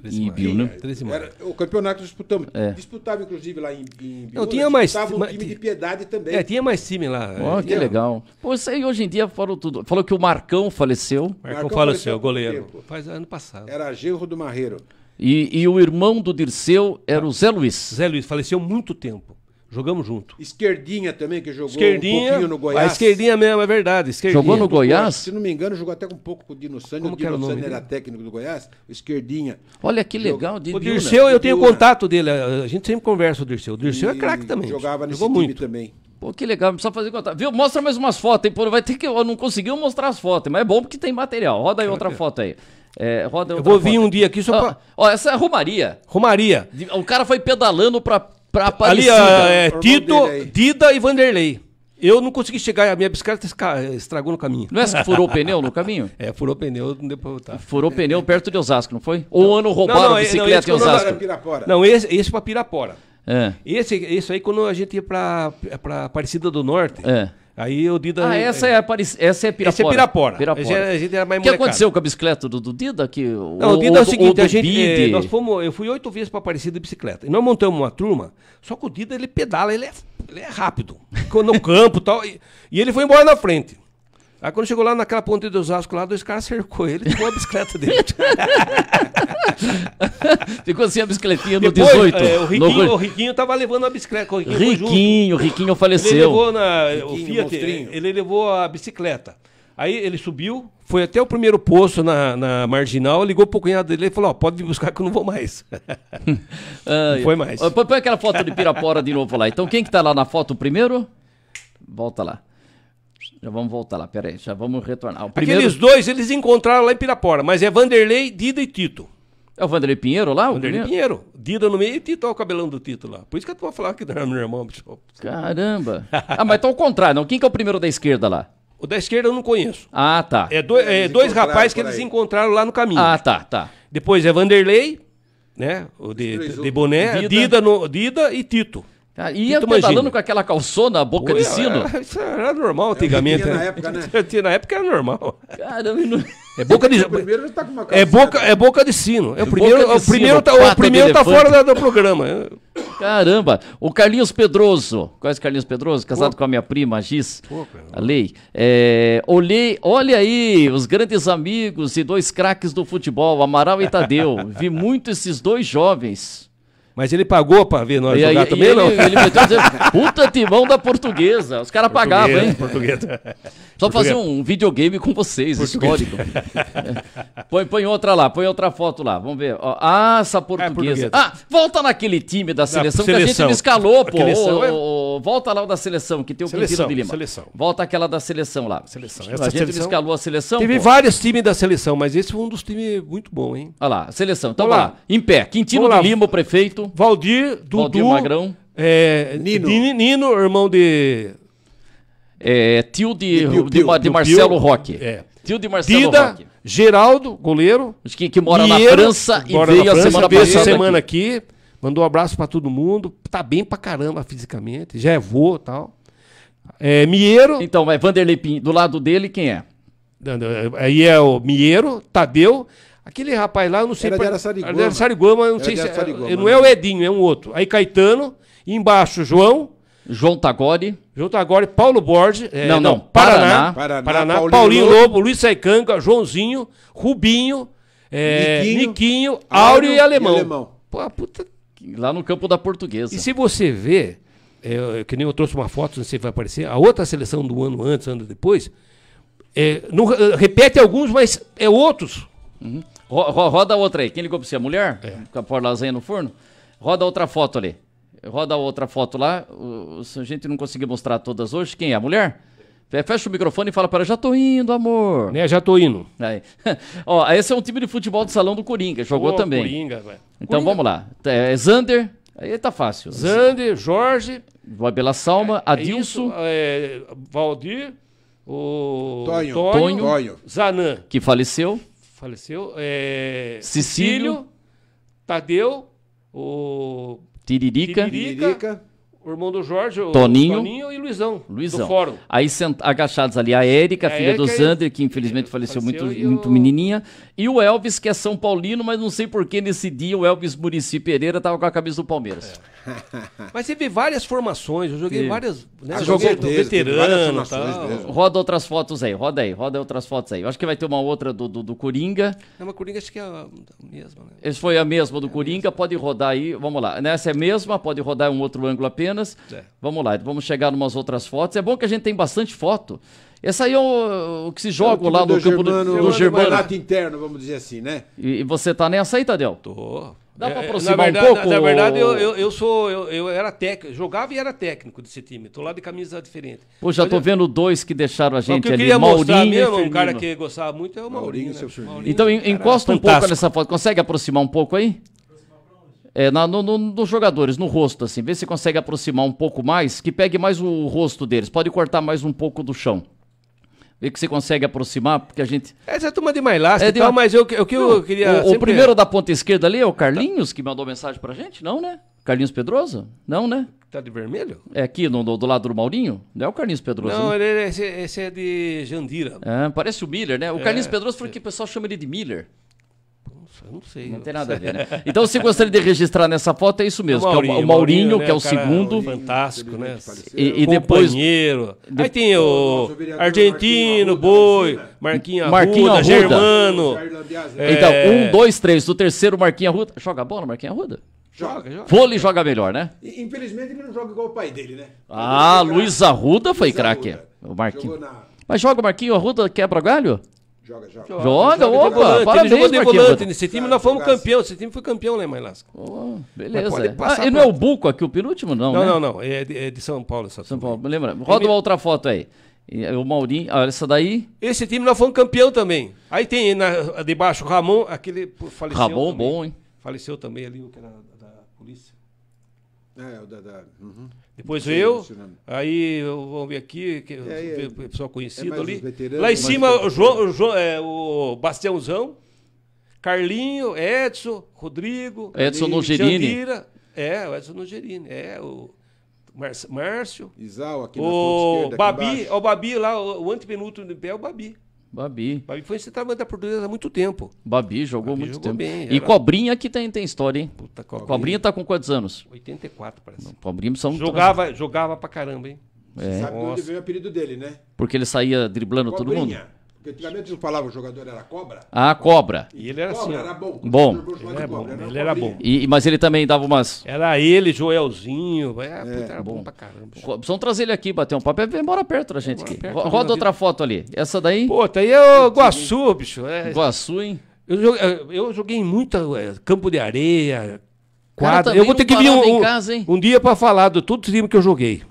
13 e né? 13 Era, o campeonato disputamos. É. Disputava, inclusive, lá em, em Eu né? tinha mais. Disputava um time de piedade também. É, tinha mais time lá. Oh, é, que legal. Pô, isso aí hoje em dia falou tudo. Falou que o Marcão faleceu. Marcão, Marcão faleceu, faleceu goleiro. Tempo. Faz ano passado. Era Gerro do Marreiro. E, e, o irmão do Dirceu era o Zé Luiz. Zé Luiz, faleceu muito tempo. Jogamos junto. Esquerdinha também, que jogou esquerdinha, um pouquinho no Goiás. A esquerdinha mesmo, é verdade. Esquerdinha. Jogou no Goiás? Se não me engano, jogou até um pouco com o Dino Sani. Como o Dino Sani era técnico do Goiás. esquerdinha. Olha que legal. Jog... O Dirceu, eu tenho contato dele. A gente sempre conversa o Dirceu. O Dirceu é e... é craque também. Jogava nesse jogou time muito. também. Pô, que legal, precisa fazer contato. Viu? Mostra mais umas fotos, Pô, vai ter que. Eu não conseguiu mostrar as fotos, mas é bom porque tem material. Roda aí outra é. foto aí. É, roda eu vou vir um dia aqui só ah, pra. Ó, essa é a Romaria. Romaria. O cara foi pedalando pra pra Aparecida. Ali é, Tito, Dida e Vanderlei. Eu não consegui chegar, a minha bicicleta estragou no caminho. Não é essa que furou o pneu no caminho? É, furou o pneu, não deu pra voltar. Furou o pneu perto de Osasco, não foi? Ou um ano roubaram não, é, não, a bicicleta não, em Osasco? É não, esse, esse é pra Pirapora. É. Esse, esse aí quando a gente ia pra, pra Aparecida do Norte. É. Aí o Dida. Ah, essa é, essa é Pirapora. É essa é, é Pirapora. Pirapora. A gente era mais o que molecada. aconteceu com a bicicleta do, do Dida? Que, não, o, o Dida é o seguinte: o a é gente, eh, nós fomos, eu fui oito vezes para Aparecida de bicicleta. E nós montamos uma turma, só que o Dida ele pedala, ele é, ele é rápido. No campo tal, e tal. E ele foi embora na frente. Aí quando chegou lá naquela ponte de Osasco lá, dois caras cercou ele e tirou a bicicleta dele. Ficou assim, a bicicletinha no Depois, 18. É, o, Riquinho, no... o Riquinho tava levando a bicicleta. O Riquinho, Riquinho, Riquinho faleceu. Ele levou, na, Riquinho, o Fiat, ele levou a bicicleta. Aí ele subiu, foi até o primeiro posto na, na marginal, ligou pro cunhado dele e falou: Ó, pode vir buscar que eu não vou mais. não foi mais. Põe aquela foto de Pirapora de novo lá. Então quem que tá lá na foto primeiro? Volta lá. Já vamos voltar lá, peraí, já vamos retornar. O primeiro... Aqueles dois eles encontraram lá em Pirapora, mas é Vanderlei, Dida e Tito. É o Vanderlei Pinheiro lá? Vanderlei Pinheiro. Dida no meio e Tito, olha o cabelão do Tito lá. Por isso que eu tô falando que não é meu irmão, bicho. Caramba. ah, mas tá ao contrário, não. Quem que é o primeiro da esquerda lá? O da esquerda eu não conheço. Ah, tá. É, do, é dois rapazes que eles encontraram lá no caminho. Ah, tá, tá. Depois é Vanderlei, né? O de, de, de boné, Dida. Dida, no, Dida e Tito. Ah, ia tu pedalando com aquela calçona, a boca de sino. isso era normal antigamente. Tinha na né? época, né? Tinha na época era normal. Caramba, não... É boca de primeiro tá com uma é boca é boca de sino. É o é primeiro, é o primeiro tá, o primeiro tá fora do programa. Caramba, o Carlinhos Pedroso. Conhece o Carlinhos Pedroso? Casado Pô. com a minha prima, a Giz. Pô, a Lei. É, olhei, olha aí, os grandes amigos e dois craques do futebol, Amaral e Tadeu. Vi muito esses dois jovens. Mas ele pagou pra ver nós e, jogar e, também, e ele, não? Ele meteu dizer, puta timão da portuguesa. Os caras pagavam, hein? Portuguesa. Só portuguesa. fazer um videogame com vocês, portuguesa. histórico. põe, põe outra lá, põe outra foto lá. Vamos ver. Ah, essa é portuguesa. É portuguesa. Ah, volta naquele time da seleção, que a gente me escalou, pô. É- volta lá o da seleção, que tem o Quintino de Lima. Seleção. Volta aquela da seleção lá. Seleção. Essa a gente seleção... escalou a seleção. Teve pô. vários times da seleção, mas esse foi um dos times muito bom, hein? Olha lá, seleção. Então, lá. Em pé. Quintino de Lima, o prefeito. Valdir, Dudu. Valdir Magrão. É, Nino. Nino, irmão de. É, tio de, Pio, de, Pio, de, Marcelo Roque. É. Tio de Marcelo Dida, Roque. Geraldo, goleiro. Que, que mora na França e veio França, a semana veio semana aqui. aqui. Mandou um abraço para todo mundo. Tá bem pra caramba fisicamente. Já é vô e tal. É, Mieiro. Então, vai é Vanderlei Pinho. Do lado dele, quem é? Aí é o Mieiro, Tadeu, Aquele rapaz lá, eu não sei. Era pra... de Araçariguama. Era de Araçariguama, eu não Era sei se. É, não é né? o Edinho, é um outro. Aí Caetano, embaixo João. João Tagore. João Tagore, Paulo Borges. É, não, não, não, Paraná. Paraná, Paraná, Paraná Paulinho, Paulinho Lobo, Luiz Saicanga, Joãozinho, Rubinho, é, Niquinho, Niquinho Áureo e Alemão. E Alemão. Pô, puta... Lá no campo da portuguesa. E se você vê, é, que nem eu trouxe uma foto, não sei se vai aparecer, a outra seleção do ano antes, ano depois, é, não, repete alguns, mas é outros. Uhum. Ro, roda outra aí. Quem ligou pra você? A mulher? É. Com a por lasanha no forno? Roda outra foto ali. Roda outra foto lá. se a gente não conseguir mostrar todas hoje, quem é? A mulher? Fecha o microfone e fala para ela, já tô indo, amor. Né, já tô indo. Aí. Ó, esse é um time de futebol de salão do Coringa, jogou também. Coringa, velho. Então Coringa. vamos lá. É, é Zander, aí tá fácil. Zander, Jorge. Bela Salma, é, é Adilson. É, Valdir, o Tonho, Tonho, Tonho. Que faleceu faleceu. É, Cecílio, Cecílio, Tadeu, o Tiririca, Tiririca o irmão do Jorge, o Toninho, Toninho e Luizão. Luizão. fórum. Aí agachados ali a Érica, a filha Érica do Zander, que infelizmente faleceu, faleceu muito, muito o... menininha. E o Elvis, que é São Paulino, mas não sei por que nesse dia o Elvis Murici Pereira estava com a camisa do Palmeiras. É. mas teve várias formações, eu joguei Sim. várias. Né? Ah, jogou veterano. Roda outras fotos aí, roda aí, roda outras fotos aí. Eu acho que vai ter uma outra do, do, do Coringa. É uma Coringa, acho que é a mesma. Né? Essa foi a mesma do é Coringa, pode rodar aí, vamos lá. Nessa é a mesma, pode rodar um outro ângulo apenas apenas. É. Vamos lá, vamos chegar em umas outras fotos. É bom que a gente tem bastante foto. Essa aí é o, o que se é joga lá no do campo Germano, do, do Germano. interno, vamos dizer assim, né? E, e, você tá nessa aí, Tadel? Tô. Dá para pra é, é, aproximar verdade, um pouco? Na, na verdade, eu, eu, eu, sou. Eu, eu era técnico, jogava e era técnico desse time. Tô lá de camisa diferente. Pô, já tô vendo dois que deixaram a gente que ali. Maurinho mesmo, um cara que gostava muito é o Maurinho. Maurinho, né? Maurinho. Então encosta um fantástico. pouco nessa foto. Consegue aproximar um pouco aí? É, na, no, no, nos jogadores, no rosto, assim, vê se consegue aproximar um pouco mais, que pegue mais o rosto deles, pode cortar mais um pouco do chão. Vê que você consegue aproximar, porque a gente. É, essa é turma de mais é de... tal, mas eu, eu, eu, eu queria. O, sempre... o, primeiro da ponta esquerda ali é o Carlinhos, que mandou mensagem pra gente? Não, né? Carlinhos Pedroso? Não, né? Tá de vermelho? É aqui, no, do lado do Maurinho? Não é o Carlinhos Pedroso. Não, né? ele, é, esse, é, esse, é de Jandira. É, parece o Miller, né? O Carlinhos Pedroso foi que o pessoal chama ele de Miller. Eu não sei. Não tem nada a ver, né? Então, se gostaria de registrar nessa foto, é isso mesmo. O Maurinho, é o, o Maurinho, né? que é o, é o né, segundo. Fantástico, né? E, e depois. Aí tem o Argentino, Boi, Marquinhos Arruda, Ruda Germano. Então, é... Então, um, dois, três. Do terceiro, Marquinhos Arruda. Joga bola, Marquinhos Arruda? Joga, joga. Vôlei joga melhor, né? Infelizmente ele não joga igual o pai dele, né? Ah, Luiz Arruda foi craque. O Marquinhos. Mas joga o Marquinhos Arruda, quebra galho? Joga, joga. Joga, joga opa, volante, parabéns, ele jogou de volante nesse time, nós fomos campeão, esse time foi campeão lá Oh, beleza. Ah, e não é o Buco aqui, o penúltimo não, Não, né? não, não, é de, é de, São Paulo essa São Paulo, lembra, roda uma outra foto aí. É, o Maurinho, olha ah, essa daí. Esse time nós fomos campeão também. Aí tem na, debaixo o Ramon, aquele faleceu Ramon também. bom, hein? Faleceu também ali, o que era da, da polícia. É, o da... da uhum. Depois Sim, eu, aí vamos ver aqui, que, é, é, pessoal conhecido é ali. Lá em cima, o, João, João, é, o Bastiãozão, Carlinho, Edson, Rodrigo. Edson Nogerini. Xandira, é, o Edson Nogerini. É, o Márcio. Isal, aqui na o Babi, ó, é o Babi lá, o, o antepenúltimo de pé é o Babi. Babi. Babi foi centroavante da portuguesa há muito tempo. Babi jogou Babi muito jogou tempo. Bem, era... E Cobrinha que tem, tem história, hein? Puta, Cobrinha. Cobrinha tá com quantos anos? 84, parece. Cobrinha são Jogava, jogava pra caramba, hein? É. Você sabe Nossa. onde veio o apelido dele, né? Porque ele saía driblando Cobrinha. todo mundo. Porque antigamente não falava o jogador era cobra. Ah, cobra. E ele era cobra, assim. Era bom. Bom. Ele, é bom. ele era bom. E, mas ele também dava umas. Era ele, Joelzinho. É, é puta, era bom. bom pra caramba. Precisamos trazer ele aqui, bater um papo. É, vem embora perto da gente aqui. Perto, Roda outra vida. foto ali. Essa daí. Pô, tá aí é o Guaçu, bicho. É. Guaçu, hein? Eu joguei, é, eu joguei em muito é, campo de areia, quadra. Eu vou ter que vir um, um dia pra falar de todo o time que eu joguei.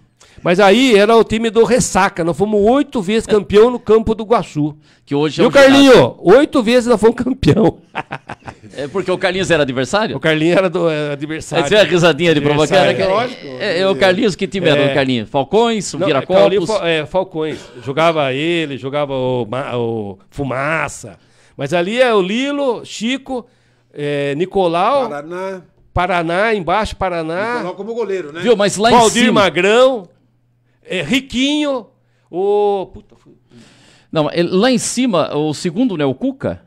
Mas aí era o time do Ressaca. Nós fomos oito vezes campeão no campo do Guaçu. Que hoje é e o Carlinho, oito vezes nós fomos campeão. é porque o Carlinhos era adversário? O Carlinhos era do era é, adversário. Você é a risadinha de provocar? Né, é, é, lógico. É, o Carlinhos, que time era o é. né, Carlinhos? Falcões, Não, Viracopos? É, é, Falcões. Jogava ele, jogava o, o Fumaça. Mas ali é o Lilo, Chico, é, Nicolau... Paraná. Paraná, embaixo, Paraná. Nicolau como goleiro, né? Viu, mas lá Valdir em cima... Magrão é, Riquinho, o. Puta, fui... Não, eh, lá em cima, o segundo, né? O Cuca?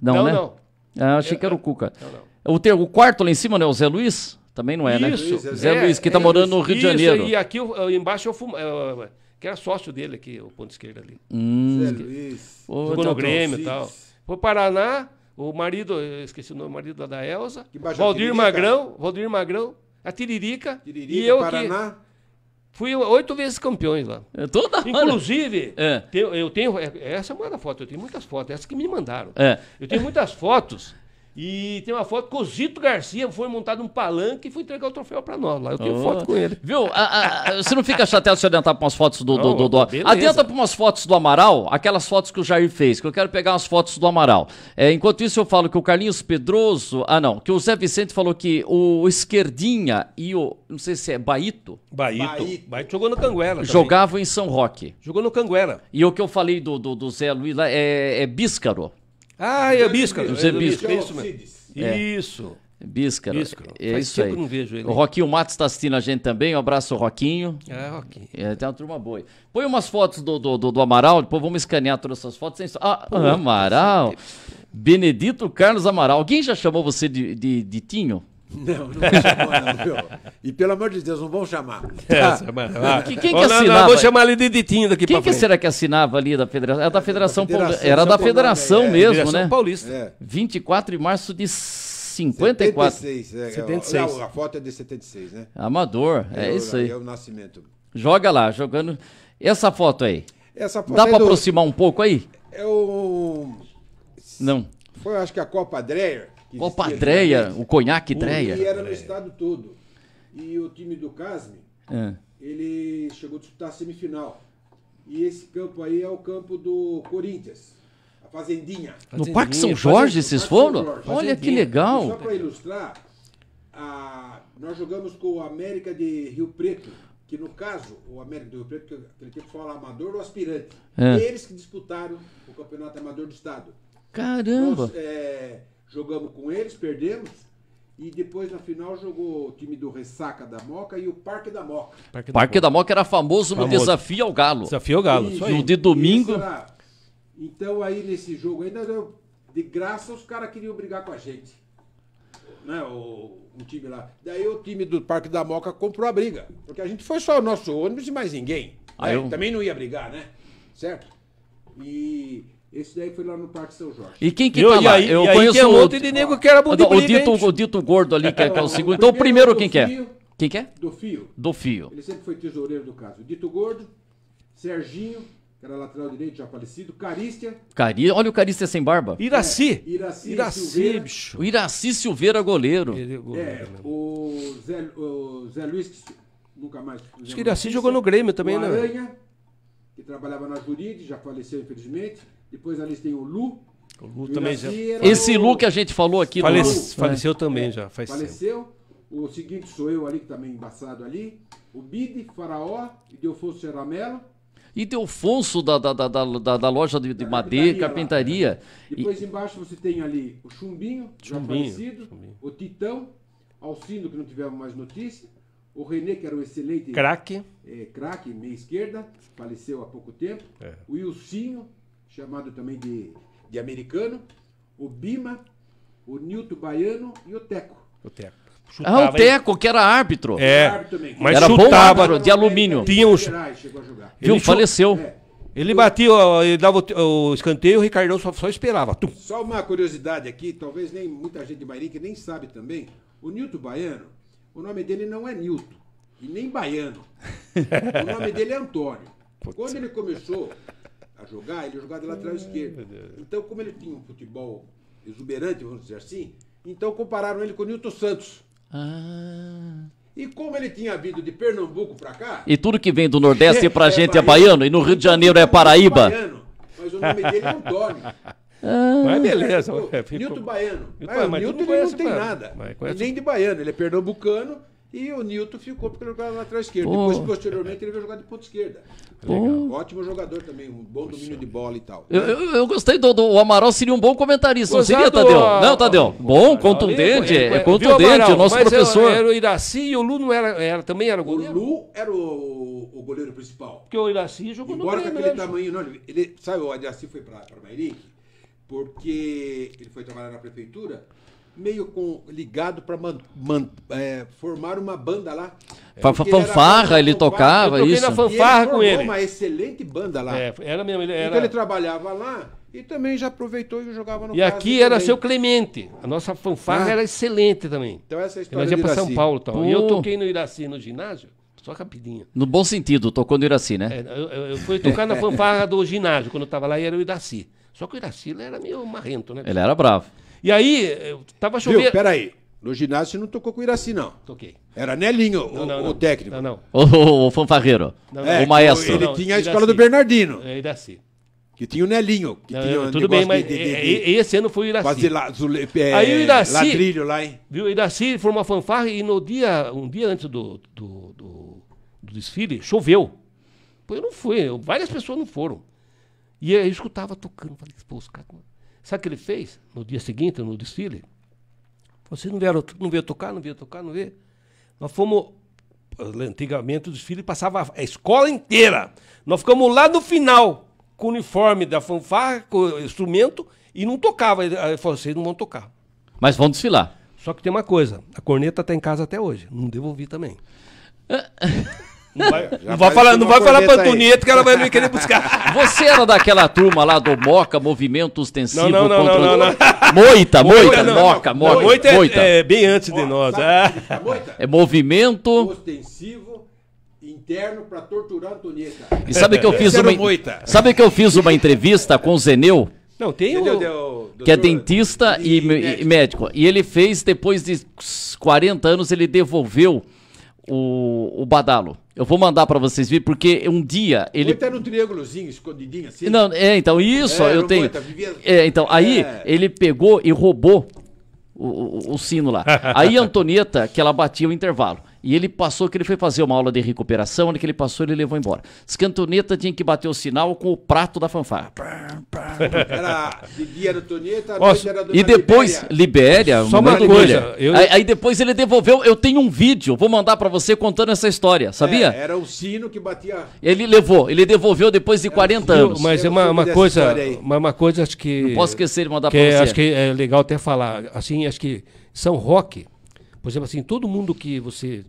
Não, não né? Não. Ah, achei eu, que era o é, Cuca. Não, não. O, ter, o quarto lá em cima, né? O Zé Luiz? Também não é, isso, né? Isso, Zé Luiz, que está é, é, morando no Rio de Janeiro. e aqui embaixo eu fumo. Eu, que era sócio dele aqui, o ponto esquerdo ali. Hum, Zé Luiz. Pô, jogou no Grêmio e tal. Foi Paraná, o marido, esqueci o nome, o marido da Elza. Valdir Magrão, Valdir Magrão, a Tiririca. Tiririca, e eu Paraná. Que, Fui oito vezes campeões lá. É toda hora. Inclusive, é. eu tenho. É, essa é uma da foto, eu tenho muitas fotos, essas que me mandaram. É. Eu tenho muitas fotos e tem uma foto com o Zito Garcia foi montado um palanque e foi entregar o troféu para nós lá. Eu tenho oh. foto com ele. Viu? A, a, você não fica chateado se adiantar para umas fotos do. do, do, do... Tá Adianta para umas fotos do Amaral, aquelas fotos que o Jair fez, que eu quero pegar umas fotos do Amaral. É, enquanto isso, eu falo que o Carlinhos Pedroso. Ah, não. Que o Zé Vicente falou que o Esquerdinha e o. Não sei se é Baito. Baito. Baito jogou no Canguela Jogavam em São Roque. Jogou no Canguela E o que eu falei do, do, do Zé Luiz lá é, é Bíscaro. Ah, é Bisca. É José Bisca. isso mesmo. É. Isso. Biscaro. É Biscaro. É, é Faz isso aí. não vejo ele. O Roquinho Matos está assistindo a gente também. Um abraço, Roquinho. É, Roquinho. É, tem uma turma boa. Põe umas fotos do, do, do, do Amaral, depois vamos escanear todas essas fotos. Sem... Ah, Pô, Amaral. Benedito Carlos Amaral. Alguém já chamou você de, de, de Tinho? Não, não vão chamar, não, viu? E pelo amor de Deus, não vão chamar. É, tá? É, mas, ah, quem que assinava? Não, não, vou chamar ali de Ditinho daqui Quem que será que assinava ali da é Federação? Era da Federação, Paulista. Era da Federação, Paulista, era da Federação mesmo, Federação né? Paulista. É. 24 de março de 54. 76, é, 76. É, a, a foto é de 76, né? Amador, é, é isso aí. É o nascimento. Joga lá, jogando. Essa foto aí. Essa foto Dá pra do... aproximar um pouco aí? É o. Não. Foi, acho que a Copa Dreyer. Qual Patreia, o Conhaque Dreia? E era no estado todo. E o time do Casme, é. ele chegou a disputar a semifinal. E esse campo aí é o campo do Corinthians. A Fazendinha. No Parque São Jorge, Fazendinha. vocês foram? Jorge. Olha que legal. E só para ilustrar, a... nós jogamos com o América de Rio Preto que no caso, o América do Rio Preto, que aquele tempo fala amador ou aspirante, é. eles que disputaram o campeonato amador do estado. Caramba! Nós, é, Jogamos com eles, perdemos. E depois na final jogou o time do Ressaca da Moca e o Parque da Moca. Parque da, Parque da Moca era famoso, famoso no Desafio ao Galo. Desafio ao Galo, e, isso de domingo. Então aí nesse jogo ainda deu, de graça os caras queriam brigar com a gente. Né, o, um time lá. Daí o time do Parque da Moca comprou a briga. Porque a gente foi só o nosso ônibus e mais ninguém. aí ah, Eu... É, também não ia brigar, né? Certo? E esse daí foi lá no Parque São Jorge. E quem que eu, tá e lá? É aí, eu e conheço aí tem um monte de nego que era bom ah, de o, dito, o dito gordo ali, que é, que é o segundo. Então o primeiro quem que é? Quem que é? Do Fio. Do Fio. Ele sempre foi tesoureiro do caso. dito gordo, Serginho, que era lateral direito, já falecido. Carícia. Cari... Olha o Carícia sem barba. Iraci. É, Iraci, Iraci Silveira. bicho. O Iraci Silveira, goleiro. Ele, é goleiro. É, né, o Zé, o Zé Luiz, que nunca mais... Acho que Iraci jogou no Grêmio também, o né? Aranha, que trabalhava na Juride, já faleceu infelizmente. Depois ali tem o Lu. O Lu o também já. Esse Lu que a gente falou aqui. Do... Né? Faleceu também já. Faz faleceu. Tempo. O seguinte sou eu ali, que também tá embaçado ali. O Bide, Faraó e Deofonso Ceramelo. E Deofonso da, da, da, da, da loja de, de madeira, carpintaria. Lá. Né? Depois e... embaixo você tem ali o Chumbinho, Chumbinho, já falecido, Chumbinho. o Titão, Alcino, que não tivemos mais notícia, o René, que era um excelente craque, é, craque meia esquerda, faleceu há pouco tempo, é. o Ilcinho, chamado também de, de americano, o Bima, o Nilton Baiano e o Teco. O Teco. Chutava, ah, o Teco, que era árbitro. É, mas era chutava, bom árbitro, de alumínio. Tinha um... Viu, faleceu. É. Ele batia, ele dava o, o escanteio, o Ricardão só, só esperava. Tum. Só uma curiosidade aqui, talvez nem muita gente de que nem sabe também. O Nilton Baiano, o nome dele não é Nilton, e nem Baiano. o nome dele é Antônio. Quando ele começou a jogar, ele jogava de lateral ah, esquerdo. Então, como ele tinha um futebol exuberante, vamos dizer assim, então compararam ele com o Nilton Santos. Ah. E como ele tinha vindo de Pernambuco para cá. E tudo que vem do Nordeste é, pra é gente é baiano, e no Rio de Janeiro é Paraíba. mas o nome dele é Antônio. Ah, mas é beleza. É, Nilton Baiano. Nilton, mas, Nilton ele não tem nada. Conhece... Nem de baiano, ele é pernambucano e o Nilton ficou porque ele jogava na lateral esquerda. Depois, posteriormente, ele veio jogar de ponta esquerda. É legal. Ótimo jogador também, um bom Poxa. domínio de bola e tal. Eu, eu, eu gostei do, do, O Amaral seria um bom comentarista, Gostado, não seria, Tadeu? A... Não, Tadeu. A... Bom, contundente, é, contundente, o nosso é professor. Era, o Iraci e o Lu não era, era, também era goleiro? O Lu era o, o goleiro principal. Porque o Iraci jogou Embora no Embora aquele né, tamanho, não, ele, sabe, o Iraci foi para Mairique porque ele foi trabalhar na prefeitura meio com, ligado para é, formar uma banda lá. É, porque fanfarra, ele, ele tocava eu isso. na fanfarra ele com ele. uma excelente banda lá. É, era mesmo. Ele então era... Então ele trabalhava lá e também já aproveitou e jogava no E aqui era seu Clemente. A nossa fanfarra ah. era excelente também. Então essa é a história Nós ia para São Paulo tal. Pô. E eu toquei no Iraci no ginásio. Só rapidinho. No bom sentido, tocou no Iraci, né? É, eu, eu, fui tocar na fanfarra do ginásio, quando eu tava lá, e era o Iraci. Só que o Iraci era meio marrento, né? Ele era bravo. E aí, estava eh, tava chovendo. Viu, peraí. No ginásio não tocou com o Iraci, não. Toquei. Era Nelinho, não, o, não, o não. técnico. Não, não. O, o, o fanfarreiro. É, o maestro. Ele tinha a escola do Bernardino. É, Iraci. Que tinha o Nelinho. Que tinha é, tudo bem, mas de, é, de, de, é, esse ano foi o Iraci. Fazer la, zule, é, aí o Iraci. Ladrilho lá, hein? Viu, o Iraci foi uma fanfarra e no dia, um dia antes do, do, do, do desfile, choveu. Pô, eu não fui. Eu, várias pessoas não foram. E eu escutava tocando. Falei, pô, os caras Sabe o que ele fez no dia seguinte, no desfile? Vocês assim, não vieram, não veio tocar, não veio tocar, não veio. Nós fomos. Eh, antigamente o desfile passava a escola inteira. Nós ficamos lá no final, com o uniforme da fanfarra, com o instrumento, e não tocava. Ele falou: vocês não vão tocar. Mas vão desfilar. Só que tem uma coisa: a corneta está em casa até hoje. Não devolvi também. Não vai, não vai falar, para vai falar que ela vai me querer buscar. Você era daquela turma lá do Moca, Movimento Ostensivo não, não, contra... Não, não, não. Moita, Moita, Moca, Moita. Moita, moita. É, é, bem antes de nós. Ah. É Movimento... Ostensivo interno para torturar Antonieta. E sabe que eu fiz uma... Sabe que eu fiz uma entrevista com o Zeneu? Não, tem o... Que é dentista e, e médico. E ele fez, depois de 40 anos, ele devolveu o, o badalo. Eu vou mandar para vocês ver, porque um dia ele. Ele então tá triângulozinho, escondidinho assim. Não, é, então, isso, é, eu tenho. vivia... Assim. É, então, aí é... ele pegou e roubou o, o, o sino lá. aí a Antonieta, que ela batia o intervalo. E ele passou, que ele foi fazer uma aula de recuperação, onde que ele passou, ele levou embora. Scantoneta tinha que bater o sinal com o prato da fanfarra. Era de dia era Toneta, Nossa, era E depois, Libéria, Libéria Só uma coisa. Eu... Aí, aí, depois ele devolveu, eu tenho um vídeo, vou mandar para você contando essa história, é, sabia? É, era o sino que batia. Ele levou, ele devolveu depois de era 40 anos. Mas é uma, uma coisa, uma, uma coisa acho que... Não posso esquecer de mandar para é, você. Acho que é legal até falar, assim, acho que São Roque, por exemplo, assim, todo mundo que você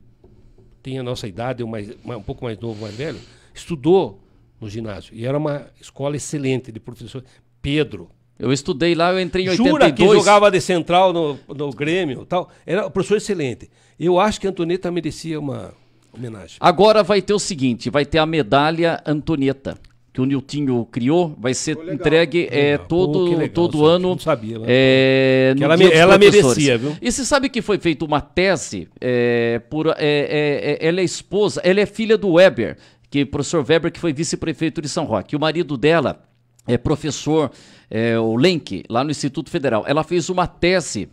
tem a nossa idade, mais, um pouco mais novo, mais velho, estudou no ginásio. E era uma escola excelente de professor Pedro. Eu estudei lá, eu entrei em Jura 82. Jura que jogava de central no, no Grêmio tal. Era um professor excelente. Eu acho que a Antonieta merecia uma homenagem. Agora vai ter o seguinte, vai ter a medalha Antonieta que o Niltinho criou, vai ser entregue é, todo, oh, legal, todo ano. Sabia, né? é, ela, ela merecia, viu? E você sabe que foi feita uma tese é, por. É, é, é, ela é esposa, ela é filha do Weber, que professor Weber, que foi vice-prefeito de São Roque. o marido dela é professor, é, o Lenk, lá no Instituto Federal. Ela fez uma tese,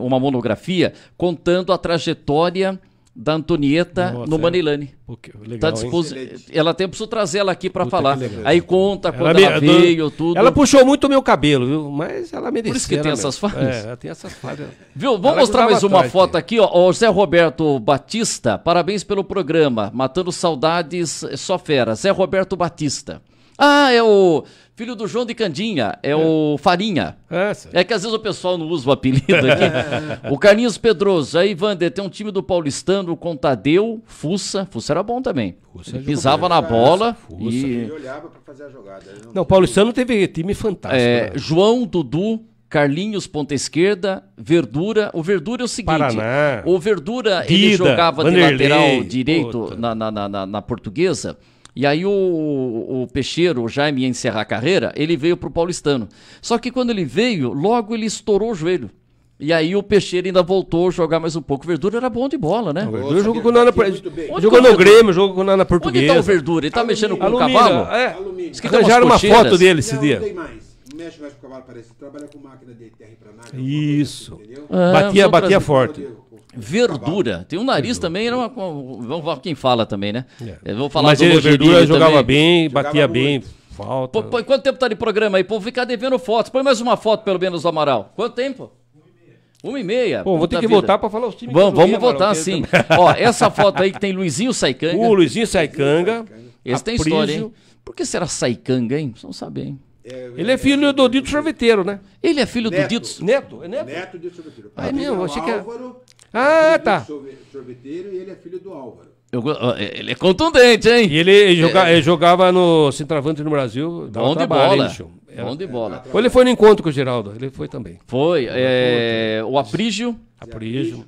uma monografia, contando a trajetória da Antonieta Nossa, no é. Manilani. É. legal, tá Ela tem preciso trazer ela aqui para falar. Aí conta ela quando me... veio, tudo. Ela puxou muito o meu cabelo, viu? Mas ela merecia. Por isso que né, tem essas falhas. É, ela tem essas falhas. Viu? Vou ela mostrar mais uma foto aqui, ó. O Zé Roberto Batista, parabéns pelo programa. Matando saudades, é só fera. Zé Roberto Batista. Ah, é o filho do João de Candinha, é, é. o Farinha. É que às vezes o pessoal não usa o apelido aqui. o Carlinhos Pedroso, aí, Vander, tem um time do paulistano com Tadeu, Fussa. Fussa era bom também. Fussa Ele pisava na bola. Fussa. E... Ele olhava pra fazer a jogada. Né? Não, não paulistano teve time fantástico. É, né? João, Dudu, Carlinhos, ponta esquerda, Verdura. O Verdura é o seguinte: Paraná. o Verdura Dida, ele jogava Vanderlei, de lateral direito na, na, na, na portuguesa. E aí o, o Peixeiro, o Jaime, ia encerrar a carreira, ele veio para o Paulistano. Só que quando ele veio, logo ele estourou o joelho. E aí o Peixeiro ainda voltou a jogar mais um pouco. O Verdura era bom de bola, né? O é Verdura jogou com nada pra... Jogou no Grêmio, jogou com nada português. Onde tá o Verdura? Ele tá Alumínio. mexendo com Alumínio. o cavalo? É. é. Alumínio. Que Arranjaram uma foto dele esse dia. Não tem mais. Mexe mais com o cavalo, parece trabalha com máquina de terra e pra nada. Isso. Coisa, entendeu? É, batia, batia forte. Verdura. Tem um nariz verdura. também, era uma, vamos ver quem fala também, né? É. é falar Mas do ele, verdura jogava bem, jogava batia muito. bem. Falta. Pô, pô, quanto tempo tá de programa aí? Pô, ficar devendo fotos. Põe mais uma foto, pelo menos, do Amaral. Quanto tempo? Uma e meia. Pô, vou ter que vida. voltar para falar os times. Vamos, vamos voltar sim. Ó, essa foto aí que tem Luizinho Saicanga. O uh, Luizinho Saicanga. Esse tem história, hein? Por que será Saicanga, hein? Não saber, hein? É, ele é filho é, do Dito Sorveteiro, né? Ele é filho neto. do Dito... Neto? É neto? Neto do Sorveteiro. Ah, é mesmo, achei que era... Álvaro ah, tá. É sorveteiro e ele é filho do Álvaro. Eu, é, ele é contundente, hein? E ele, joga, é. ele jogava no centroavante no Brasil. Bom de bola. Hein, Bom de bola. Ou ele foi no encontro com o Geraldo? Ele foi também. Foi. É, o Aprígio. Aprígio.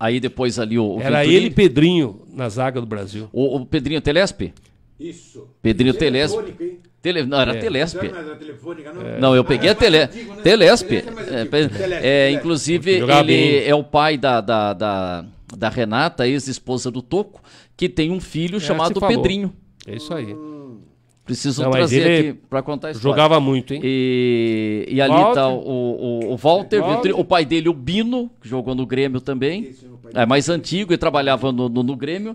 Aí depois ali o. Era ele e Pedrinho na zaga do Brasil. O, o Pedrinho Telespe? Isso. Pedrinho Telespe. É Tele... Não, era é. Telesp. Não, não, eu peguei ah, a é tele... Digo, né? Telesp. Telesp. É, é, é inclusive, ele é o pai da, da, da, da Renata, ex-esposa do Toco, que tem um filho chamado Pedrinho. É isso aí. Preciso trazer aqui para contar a história. Jogava muito, hein? E, e ali está tá o, o, o Walter, Walter. o pai dele, o Bino, que jogou no Grêmio também. é mais antigo e trabalhava no, no, no Grêmio.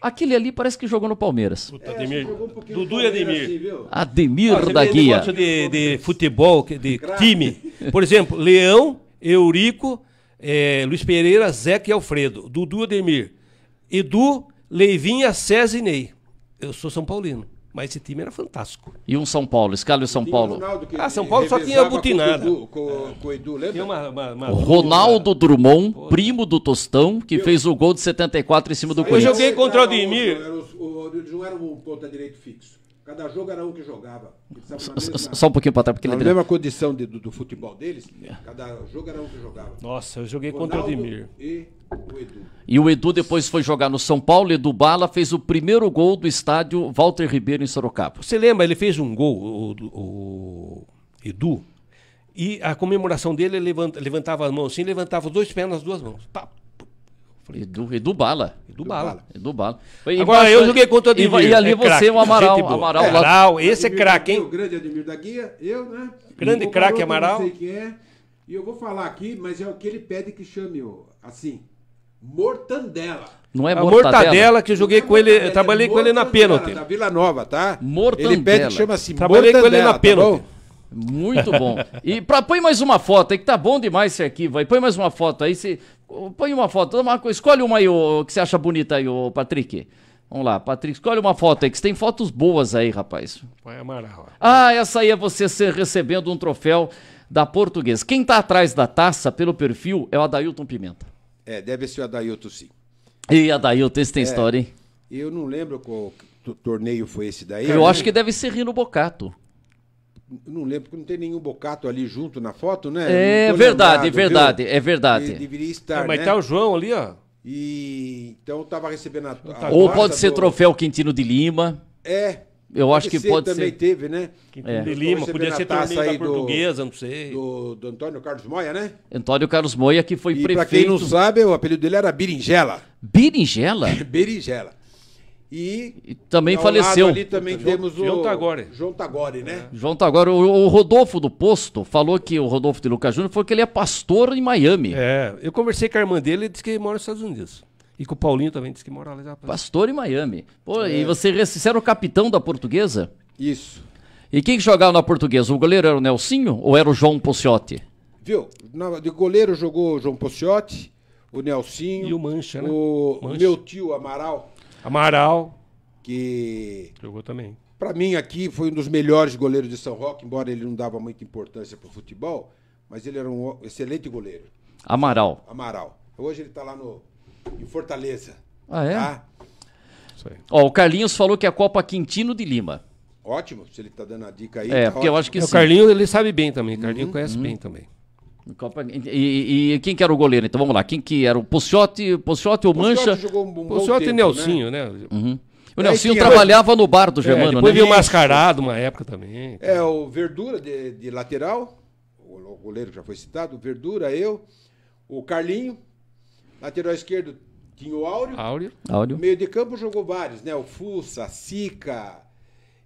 Aquele ali parece que jogou no Palmeiras. Puta, é, Ademir. É, um Dudu e Ademir. Assim, Ademir ah, da Guia. Negócio de, de futebol, de Grave. time. Por exemplo, Leão, Eurico, é, Luiz Pereira, Zeca e Alfredo. Dudu e Ademir. Edu, Leivinha, César e Ney. Eu sou São Paulino. Mas esse time era fantástico. E um São Paulo, escala o São Paulo. ah, São Paulo só tinha butinado. Com, com, o Edu, lembra? Uma, uma, uma Ronaldo Drummond, Pô. primo do Tostão, que eu... fez o gol de 74 em cima do Corinthians. Eu joguei contra o Ademir. O Rodrigo não era um ponta direito fixo. Cada jogo era um que jogava. Mesma, só um pouquinho para trás, porque na ele... mesma condição de, do, do, futebol deles, é. cada jogo era um que jogava. Nossa, eu joguei Ronaldo contra o Ademir. E o Edu. E o Edu depois foi jogar no São Paulo, Edu Bala fez o primeiro gol do estádio Walter Ribeiro em Sorocaba. Você lembra, ele fez um gol, o, o Edu, e a comemoração dele, ele levantava as mãos assim, levantava os dois pés nas duas mãos. Pá, Falei, Edu, Edu Bala. Edu, Edu Bala. Bala. Edu Bala. E Agora eu joguei contra o Ademir. E, e ali é você, craque, o Amaral. Amaral, é, Amaral esse é craque, hein? O grande Ademir da Guia, eu, né? Grande craque, Amaral. Não sei quem é. E eu vou falar aqui, mas é o que ele pede que chame, assim, mortandela. Não é mortadela? mortadela que eu joguei é com ele, eu trabalhei é com ele na pênalti. Da Vila Nova, tá? Mortandela. Ele pede que chama assim, Trabalhei com ele na tá pênalti. Tá muito bom. E para põe mais uma foto aí, que tá bom demais esse arquivo aí. Põe mais uma foto aí. Se, Põe uma foto, uma, escolhe uma aí que você acha bonita aí, o Patrick. Vamos lá, Patrick, escolhe uma foto aí, que você tem fotos boas aí, rapaz. Põe Amaral. Ah, essa aí é você recebendo um troféu da Portuguesa. Quem tá atrás da taça, pelo perfil, é o Adailton Pimenta. É, deve ser o Adailton, sim. E Adailton, esse tem é, história, hein? Eu não lembro qual torneio foi esse daí. Eu acho que deve ser Rino Bocato. Não lembro, porque não tem nenhum bocato ali junto na foto, né? É verdade, lembrado, verdade, é verdade. É e, deveria estar. É, mas né? tá o João ali, ó. E então tava recebendo a, tá a Ou pode ser do... troféu Quintino de Lima. É. Eu acho que ser, pode também ser. Também teve, né? Quintino é. de Lima, podia ser também a da portuguesa, do, não sei. Do, do, Antônio Carlos Moia, né? Antônio Carlos Moia, que foi e prefeito. Pra quem não sabe, o apelido dele era Birinjela. Birinjela? Birinjela. E, e também faleceu. Ali também temos o João Tagore. João Tagore, né? É. João Tagore. O, o, Rodolfo do Posto falou que o Rodolfo de Lucas Júnior falou que ele é pastor em Miami. É, eu conversei com a irmã dele e disse que ele mora nos Estados Unidos. E com o Paulinho também disse que mora lá. Pastor em Miami. Pô, é. e você, você era o capitão da portuguesa? Isso. E quem jogava na portuguesa? O goleiro era o Nelsinho ou era o João Pociotti? Viu? Na, de goleiro jogou o João Pociotti, o Nelsinho. E o Mancha, né? O Mancha. meu tio Amaral Amaral. Que. Jogou também. Para mim, aqui foi um dos melhores goleiros de São Roque, embora ele não dava muita importância para o futebol, mas ele era um excelente goleiro. Amaral. Amaral. Hoje ele está lá no, em Fortaleza. Ah, é? Tá? Ó, o Carlinhos falou que é a Copa Quintino de Lima. Ótimo, se ele está dando a dica aí. É, tá porque ótimo. eu acho que é, O Carlinhos, ele sabe bem também. O Carlinhos uhum, conhece uhum. bem também. Copa... E, e, quem que era o goleiro? Então vamos lá, quem que era o Pocciotti, Pocciotti ou Mancha? O um e tempo, e né? Nelsinho, né? né? Uhum. O é, Nelsinho trabalhava no bar do é, Germano, é, depois né? o Mascarado, uma época também. É, o Verdura de, de lateral, o goleiro já foi citado, o Verdura, eu, o Carlinho, lateral esquerdo tinha o Áureo. Áureo. Áureo. Meio de campo jogou vários, né? O Fussa, Sica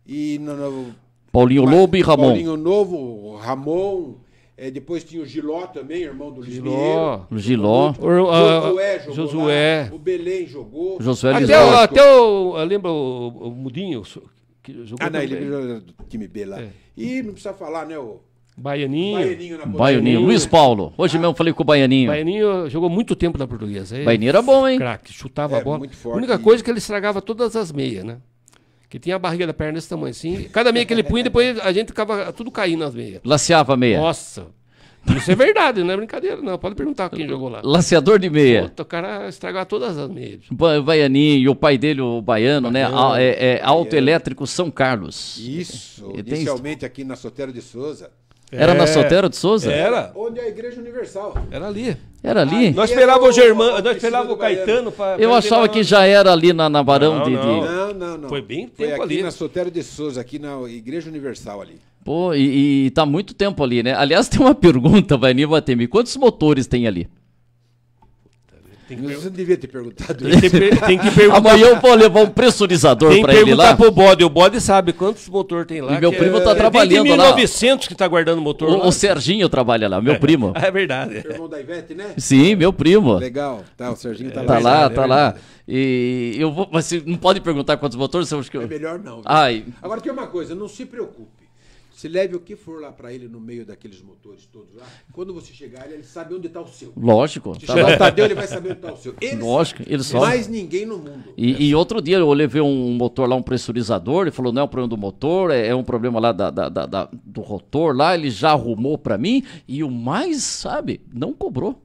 e... No, no... Paulinho Lobo e Ramon. Paulinho Novo, Ramon... É, depois tinha o Giló também, irmão do Giló. o Giló. O, ah, Josué jogou. Josué. Lá, o Belém jogou. Josué até, o, até o. Ah, lembra o, o Mudinho? Que jogou ah, não, ele jogou do time B lá. É. E não precisa falar, né, o. Baianinho. Baianinho, Baianinho. Luiz Paulo. Hoje ah. mesmo falei com o Baianinho. Baianinho jogou muito tempo na portuguesa. Ele Baianinho era bom, hein? Craque, chutava é, a bola. A única coisa é que ele estragava todas as meias, né? Que tinha a barriga da perna desse tamanho assim. Cada meia que ele punha, depois a gente ficava tudo caindo nas meias. Laceava a meia. Nossa. Isso é verdade, não é brincadeira, não. Pode perguntar quem jogou lá. Laceador de meia. Puta, o cara estragava todas as meias. Ba Baianinho, e o pai dele, o baiano, né? baiano né? A, é, é Autoelétrico São Carlos. Isso. É, Inicialmente aqui na Sotero de Souza. É. Era é, na Sotero de Souza? Era. Onde é a Igreja Universal. Era ali. Era ali? Ah, nós é esperávamos o Germano, nós esperávamos o Caetano pra, pra Eu achava que já era ali na, na Barão não, de, não. de. Não, não, não. Foi bem Foi tempo Foi aqui ali. na Sotero de Souza, aqui na Igreja Universal ali. Pô, e, e tá muito tempo ali, né? Aliás, tem uma pergunta, Vainil Batemi. Quantos motores tem ali? Tem que Você não devia ter perguntado isso. Tem que, per tem que perguntar. Amanhã eu vou levar um pressurizador para ele lá. Tem que perguntar pro bode. O bode sabe quantos motor tem lá. E meu primo está é, trabalhando 20, lá. 900 que está guardando motor o, lá. O Serginho trabalha lá, meu é, primo. É verdade. O irmão da Ivete, né? Sim, meu primo. Legal. Tá, o Serginho tá, é, lá. Tá lá, é tá lá. E eu vou... Mas você não pode perguntar quantos motores? são os que eu... É melhor não. Ai. Agora tem uma coisa, não se preocupe. Se leve o que for lá para ele no meio daqueles motores todos lá. Quando você chegar, ele sabe onde está o seu. Lógico. Tipo, Se tá lá. O Tadeu, ele vai saber onde está o seu. Ele Lógico, sabe. ele sabe. Mais ninguém no mundo. E, e, outro dia eu levei um motor lá, um pressurizador, ele falou, não é um problema do motor, é, é um problema lá da, da, da, do rotor lá, ele já arrumou para mim e o mais, sabe, não cobrou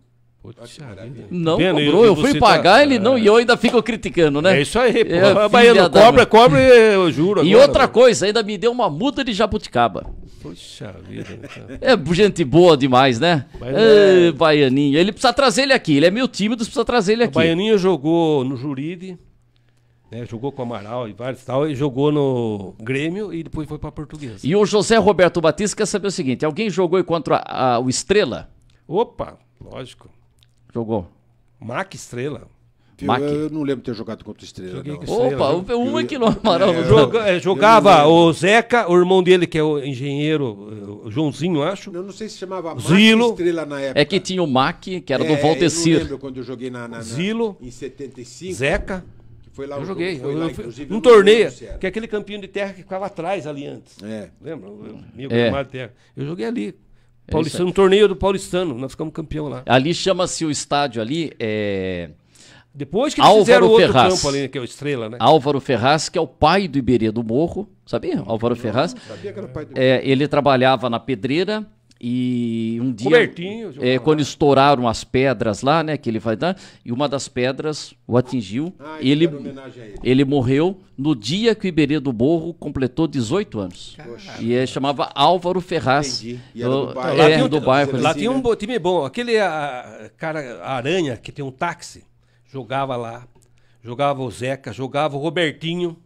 não Pena, cobrou, eu fui pagar, tá... ele não, é. e eu ainda fico criticando, né? É isso aí, pô. É, Baiano, cobra, cobra, eu juro. Agora, e outra coisa, ainda me deu uma muda de jabuticaba. Poxa vida. Então. É gente boa demais, né? Mas, é, é... Baianinho, ele precisa trazer ele aqui, ele é meio tímido, precisa trazer ele aqui. O Baianinho jogou no Juride, né, jogou com o Amaral e vários tal, e jogou no Grêmio e depois foi para Portuguesa. E o José Roberto Batista quer saber o seguinte, alguém jogou contra a, a, o Estrela? Opa, lógico. Jogou. Mac Estrela. Mac. Eu, eu, não lembro de ter jogado contra Estrela. Estrela Opa, um é que não Amaral é, joga, é, jogava o Zeca, o irmão dele, que é o engenheiro, o Joãozinho, acho. Eu não sei se chamava Mac Zilo. Estrela na é época. É que tinha o Mac, que era é, do Valtecir. Eu lembro quando eu joguei na, na, na Zilo, em 75. Zeca. Foi lá eu joguei. Jogo, eu, lá, um torneio, que é aquele campinho de terra que ficava atrás ali antes. É. Lembra? meu é. de terra. Eu joguei ali. É Paulistano, um torneio do Paulistano, nós ficamos campeão lá. Ali chama-se o estádio ali, é... Depois que eles Álvaro fizeram outro Ferraz. campo ali, que é o Estrela, né? Álvaro Ferraz, que é o pai do Iberê do Morro, sabia? Álvaro Ferraz. Não, sabia que era pai do é, Ele trabalhava na pedreira, e um dia. Cobertinho, é, quando estouraram as pedras lá, né? Que ele vai dar. Né, e uma das pedras o atingiu. Ah, ele, ele, ele. morreu no dia que o Iberê do Borro completou 18 anos. Caramba. E é, chamava Álvaro Ferraz. Entendi. E era do bairro. É, lá, é, do bairro, lá tinha um time bom. Aquele a, cara, a aranha, que tem um táxi, jogava lá. Jogava o Zeca, jogava o Robertinho.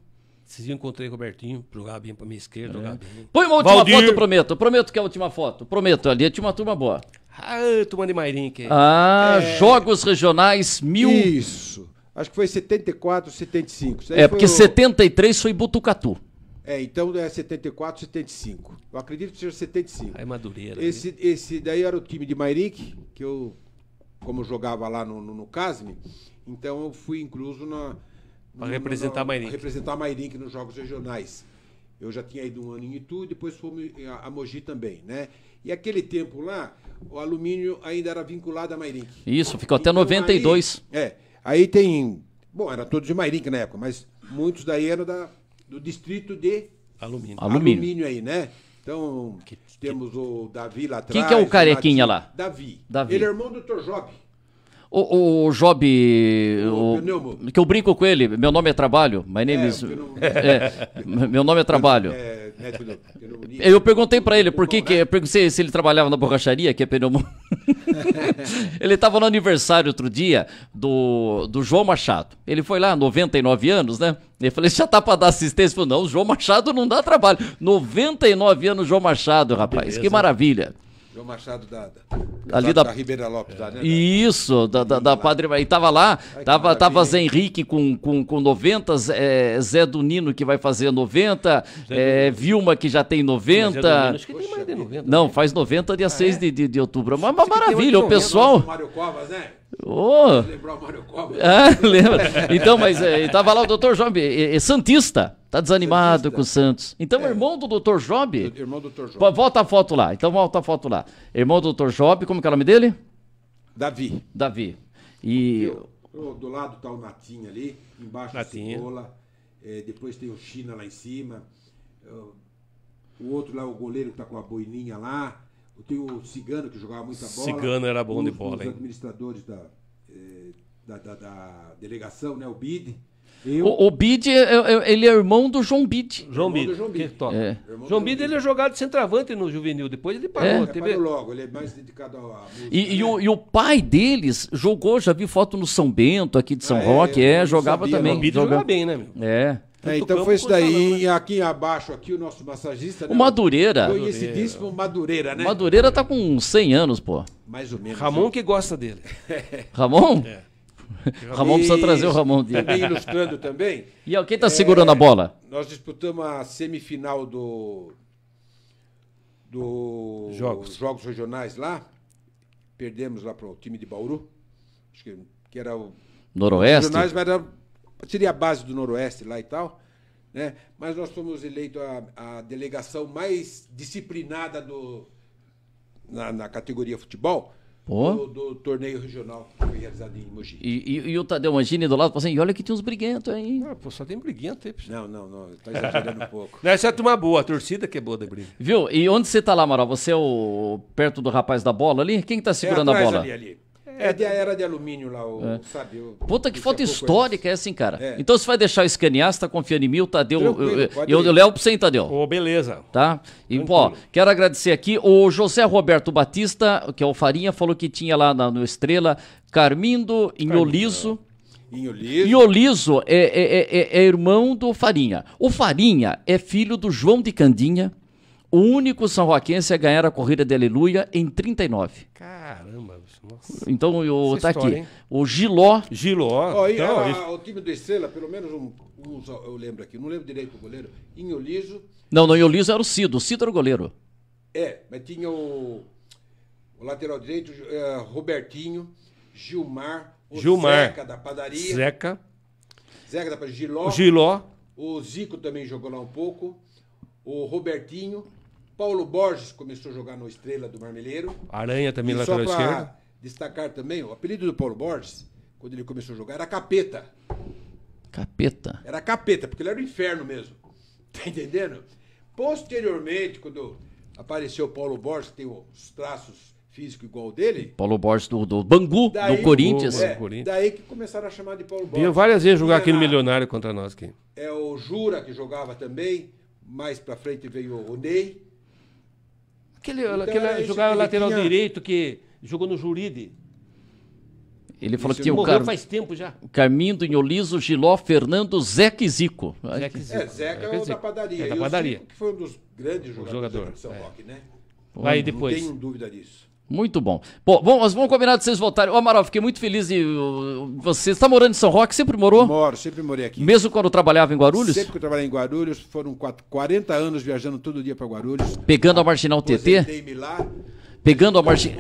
Esses dias eu encontrei o Robertinho, jogava bem pra minha esquerda, é. bem. Põe uma última Valdir. foto, prometo. Eu prometo que é a última foto. Prometo, ali tinha é uma turma boa. Ah, turma de Mairim, que Ah, é... Jogos Regionais mil... Isso. Acho que foi 74, 75. Isso é, porque o... 73 foi Butucatu. É, então é 74, 75. Eu acredito que seja 75. Aí é Madureira. Né? Esse, esse daí era o time de Mairinque que eu, como jogava lá no, no, no Casme, então eu fui incluso na, para representar a Mairink. representar a Mairink nos Jogos Regionais. Eu já tinha ido um ano em Itu, e depois fomos a Mogi também, né? E aquele tempo lá, o alumínio ainda era vinculado à Mairink. Isso, ficou até então, 92. Aí, é, aí tem... Bom, era todo de Mairink na época, mas muitos daí eram da, do distrito de... Alumínio. Alumínio, alumínio aí, né? Então, que, temos o Davi lá atrás. Quem que é o carequinha lá? Davi. Davi. Ele é irmão do Dr. Job. O, o Job. O, o, que eu brinco com ele, meu nome é trabalho. My name é, is, é, meu nome é trabalho. É, né, eu perguntei para ele por que, né? que perguntei se ele trabalhava na borracharia, que é pneumonia. ele estava no aniversário outro dia do, do João Machado. Ele foi lá, 99 anos, né? Eu falei, já tá pra dar assistência? Ele falou, não, o João Machado não dá trabalho. 99 anos, João Machado, rapaz. Beleza. Que maravilha. João Machado da, da, ali da, da Ribeira Lopes, é. da, né? Isso, da, da, da Padre E tava lá, Ai, tava, tava Zé Henrique com, com, com 90, é, Zé do Nino que vai fazer 90, é, Vilma que já tem 90. É acho que tem mais de 90. Né? Não, faz 90 dia ah, 6 é? de, de, de outubro. Mas é uma maravilha, o pessoal. Mário Covas, né? Oh. o Mário Cobra. Ah, lembra. Então, mas é, lá o doutor Job, é, é Santista. Tá desanimado Santista. com o Santos. Então, é. irmão do doutor Job. irmão do doutor Job. Volta a foto lá. Então, volta a foto lá. Irmão do doutor Job, como que é o nome dele? Davi. Davi. E. Eu, do lado tá o Natinha ali, embaixo Natinha. Cebola. É, depois tem o China lá em cima. O outro lá, o goleiro que tá com a boininha lá. Tem o Cigano, que jogava muita bola. Cigano era bom os, de bola, hein? Os administradores da, eh, da, da, da delegação, né? O Bid. Eu... O, o Bid, é, é, é, ele é irmão do João Bid. João Bid, João Bid. É. João Bid, ele é jogado de centroavante no juvenil, depois ele parou. É. é logo, ele é mais dedicado a. música. E, né? e, o, e, o, pai deles jogou, já vi foto no São Bento, aqui de São ah, Roque, é, é jogava sabia, também. O Bid jogava bem, né? Meu? É. É, então foi isso daí. Salão, né? Aqui abaixo, aqui o nosso massagista. Né? O Madureira. Conhecidíssimo Madureira, né? Madureira tá com 100 anos, pô. Mais ou menos. Ramon que gosta dele. É. Ramon? É. Ramon precisa trazer o Ramon tá dele. Também ilustrando também. E ó, quem tá é, segurando a bola? Nós disputamos a semifinal do. do jogos. jogos regionais lá. Perdemos lá pro time de Bauru. Acho que, que era o. Noroeste? Regionais, mas era seria a base do Noroeste lá e tal, né? mas nós fomos eleitos a, a delegação mais disciplinada do, na, na categoria futebol. Do, do, torneio regional que foi realizado em Mogi. E, e, e o Tadeu Mangini do lado, assim, olha que tem uns briguentos aí. Ah, pô, só tem briguento aí. Não, não, não, tá exagerando um pouco. Não, essa é uma boa, a torcida que é boa da briga. Viu? E onde você tá lá, Amaral? Você é o perto do rapaz da bola ali? Quem que tá é segurando é atrás, a bola? Ali, ali. É, é da tá. era de alumínio lá, o, é. sabe? O, Puta que é foto histórica, é assim, cara. É. Então você vai deixar escanear, você tá confiando em mim, o Tadeu. eu, eu, eu, levo pra você, hein, Tadeu? oh, beleza. Tá? E, pô, quero agradecer aqui o José Roberto Batista, que é o Farinha, falou que tinha lá na, no Estrela, Carmindo, em Inholiso. Inholiso é, é, é, é irmão do Farinha. O Farinha é filho do João de Candinha, o único são roquense a ganhar a corrida de Aleluia em 39. Caramba, nossa. Então, o, tá história, aqui. Hein? O Giló. Giló. Oh, então, isso... O time do Estrela, pelo menos um, um, eu lembro aqui, não lembro direito o goleiro. Inholiso. Não, não, Inholiso era o Cido. O Cido era o goleiro. É, mas tinha o, o lateral direito, uh, Robertinho, Gilmar, o Gilmar. Zeca da padaria. Zeca. Zeca da padaria. Giló. O Giló. O Zico também jogou lá um pouco. O Robertinho. Paulo Borges começou a jogar no Estrela do Marmeleiro. Aranha também lateral esquerdo destacar também o apelido do Paulo Borges, quando ele começou a jogar, era Capeta. Capeta? Era Capeta, porque ele era o inferno mesmo. Tá entendendo? Posteriormente, quando apareceu o Paulo Borges, que tem os traços físico igual dele. Paulo Borges do, do Bangu, daí, do Corinthians. É, daí que começaram a chamar de Paulo Borges. Vinha várias vezes jogar aqui no Milionário contra nós. Aqui. É o Jura que jogava também. Mais pra frente veio o Ney. Aquele, então, aquele jogava lateral tinha... direito que jogou no Juride. Ele falou Isso, que tinha o cara. faz tempo já. Carmindo, Inholizo, Giló, Fernando, Zeca e Zico. Zeca, Zico. É, Zeca é, é o da padaria. É da padaria. Zico, que foi um dos grandes jogadores jogador, São é. Roque, né? Aí Não depois. Não tenho dúvida disso. Muito bom. Bom, vamos, vamos combinar de vocês voltarem. Ô, Amaral, fiquei muito feliz de uh, você. está morando em São Roque? Sempre morou? Moro, sempre morei aqui. Mesmo quando trabalhava em Guarulhos? Sempre que eu trabalhei em Guarulhos. Foram 40 anos viajando todo dia para Guarulhos. Pegando a Marginal TT? me lá Pegando a, margin...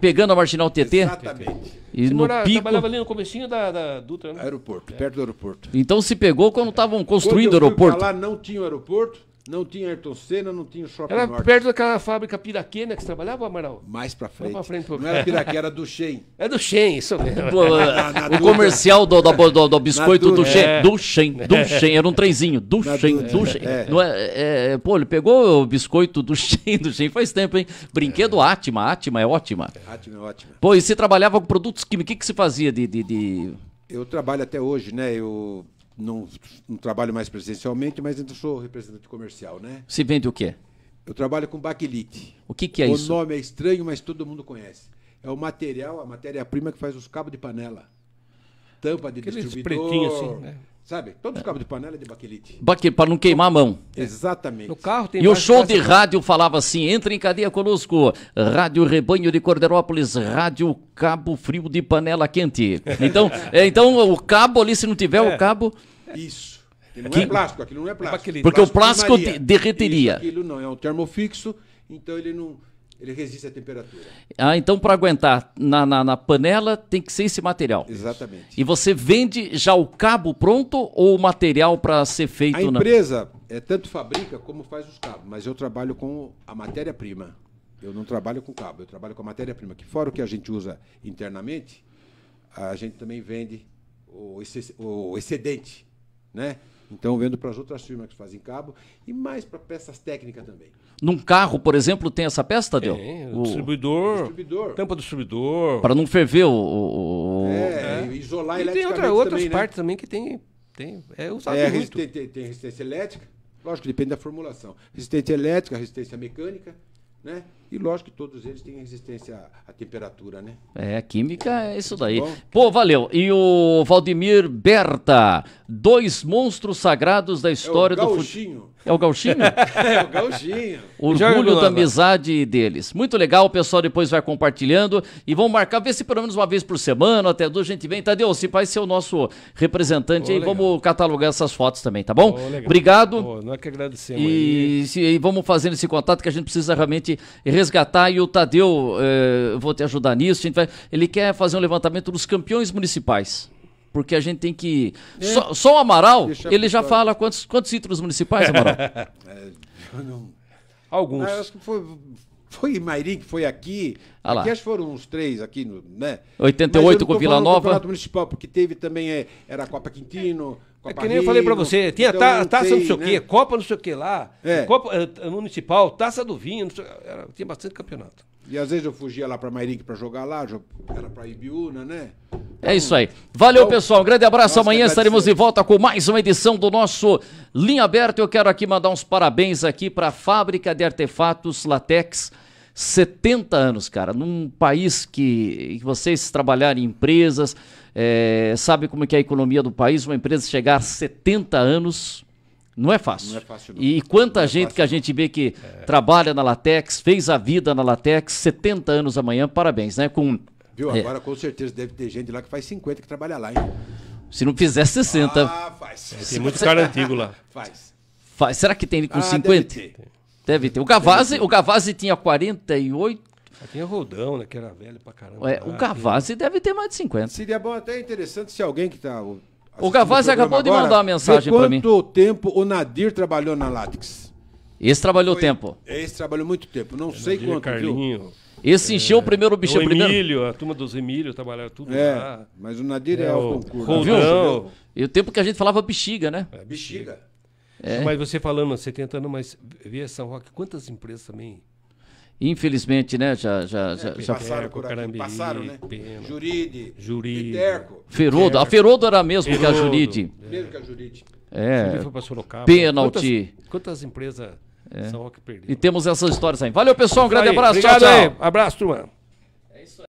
pegando a Marginal TT? Exatamente. E Você no mora, pico... trabalhava ali no comecinho da, da Dutra, né? Aeroporto, é. perto do aeroporto. Então se pegou quando estavam construindo o aeroporto? Lá não tinha o aeroporto, não tinha Ayrton Senna, não tinha Shopping Era Norte. perto daquela fábrica Piraquena que você trabalhava, Amaral? Mais pra frente. Mais pra frente Não era Piraquena, era do Shein. É do Shein, isso mesmo. na, é, na o Duda. comercial do, do, do, do biscoito do Shein, é. do Shein, do Shein, era um trenzinho, do na Shein, Duda. do Shein. É. Não é, é, é, pô, ele pegou o biscoito do Shein, do Shein faz tempo, hein? Brinquedo Átima, Atma é ótima. É, Atma é ótima. Pô, e você trabalhava com produtos químicos, o que, que se fazia de... de, de... Eu trabalho até hoje, né? Eu não, não trabalho mais presencialmente, mas ainda sou representante comercial, né? Se vende o quê? Eu trabalho com baquelite. O que, que é o isso? O nome é estranho, mas todo mundo conhece. É o material, a matéria-prima que faz os cabos de panela. Tampa de Aqueles distribuidor, assim, né? Sabe? Todos os cabos de panela é de baquelite. Para não queimar a mão. Exatamente. No carro tem E o show de rádio falava assim: entra em cadeia conosco. Rádio Rebanho de Corderópolis, Rádio Cabo Frio de Panela Quente. Então, é, então o cabo ali, se não tiver é. o cabo. Isso. Aquilo não é que... é plástico, aquilo não é plástico. Porque plástico o plástico de derreteria. Isso, aquilo não, é um termofixo, então ele não ele resiste à temperatura. Ah, então para aguentar na, na, na, panela tem que ser esse material. Exatamente. E você vende já o cabo pronto ou o material para ser feito? A empresa na... é, tanto fabrica como faz os cabos, mas eu trabalho com a matéria-prima. Eu não trabalho com cabo, eu trabalho com a matéria-prima, que fora o que a gente usa internamente, a gente também vende o, ex o excedente, né? Então, vendo para as outras firmas que fazem cabo e mais para peças técnicas também. Num carro, por exemplo, tem essa peça, Tadeu? Tem, o, o distribuidor, tampa do distribuidor. Para não ferver o... o, o... É, é, isolar e tem outra, outras também, né? partes né? também que tem, tem é usado é, muito. Tem, tem, tem resistência elétrica, lógico, depende da formulação. Resistência elétrica, resistência mecânica, né? E lógico que todos eles têm resistência à, à temperatura, né? É, química é isso tá daí. Pô, valeu. E o Valdemir Berta, dois monstros sagrados da história é o do futebol. É o Gauchinho? é o Gauchinho. É, é Orgulho da amizade deles. Muito legal, o pessoal depois vai compartilhando e vão marcar, ver se pelo menos uma vez por semana, até duas, a gente vem. Tadeu, se vai ser o nosso representante oh, aí, vamos catalogar essas fotos também, tá bom? Oh, Obrigado. Oh, não é que agradecemos. E, e, vamos fazendo esse contato que a gente precisa tá. realmente resgatar e o Tadeu, eh, vou te ajudar nisso. Vai, ele quer fazer um levantamento dos campeões municipais. Porque a gente tem que. É. Só, só, o Amaral, Deixa ele já fala quantos, quantos títulos municipais, Amaral? não... Alguns. Ah, acho que foi, foi em Mairim que foi aqui. Ah aqui acho que foram uns três aqui, no, né? 88 com Vila Nova. Campeonato Municipal, porque teve também, é, era a Copa Quintino, Copa é que nem eu falei para você, tinha então ta, taça sei, não sei o né? quê, Copa não sei o quê lá, é. Copa uh, Municipal, Taça do Vinho, sei, era, tinha bastante campeonato. E às vezes eu fugia lá para Mairique para jogar lá, era para Ibiúna, né? é então, isso aí. Valeu, então, pessoal. Um grande abraço. Amanhã estaremos de volta com mais uma edição do nosso Linha Aberta. Eu quero aqui mandar uns parabéns aqui para a Fábrica de Artefatos Latex. 70 anos, cara, num país que, que vocês trabalharem em empresas, é, sabe como é que é a economia do país, uma empresa chegar a 70 anos, não é fácil. Não é fácil não. E quanta não é gente é que a gente vê que é. trabalha na Latex, fez a vida na Latex, 70 anos amanhã, parabéns, né? Com, Viu, é. agora com certeza deve ter gente lá que faz 50 que trabalha lá, hein? Se não fizer 60. Ah, faz. Tem muito cara antigo lá. faz. faz. Será que tem com ah, 50? Deve ter. O Gavazzi, o Gavazzi tinha 48. Tinha Rodão, né? Que era velho pra caramba. É, né? o Gavazzi deve ter mais de 50. Seria bom até interessante se alguém que tá. O Gavazzi acabou de mandar uma mensagem para mim. Quanto tempo o Nadir trabalhou na Látex? Esse trabalhou Foi, tempo. Esse trabalhou muito tempo. Não é, sei Nadir quanto. Carlinho. Viu? Esse é, encheu o primeiro bicho o Emílio, primeiro. a turma dos Emílio trabalharam tudo é, lá. Mas o Nadir é, é o concurso. Rodão. E o tempo que a gente falava bexiga, né? É, bexiga. É. Mas você falando, você tentando, mas via São Roque, quantas empresas também Infelizmente, né? Já, já, é, já, já passaram por aqui. passaram, né? Pena. Juride, Juride. Piterco. Ferodo. A Ferodo era mesmo Ferodo, que a Juride. Mesmo que a Juride. É. é. Foi para Sorocaba. Pênalti. Quantas, quantas empresas é. são Roque perdeu? E temos essas histórias aí. Valeu, pessoal. Um grande aí, abraço. Tchau, tchau. Aí. Abraço, turma.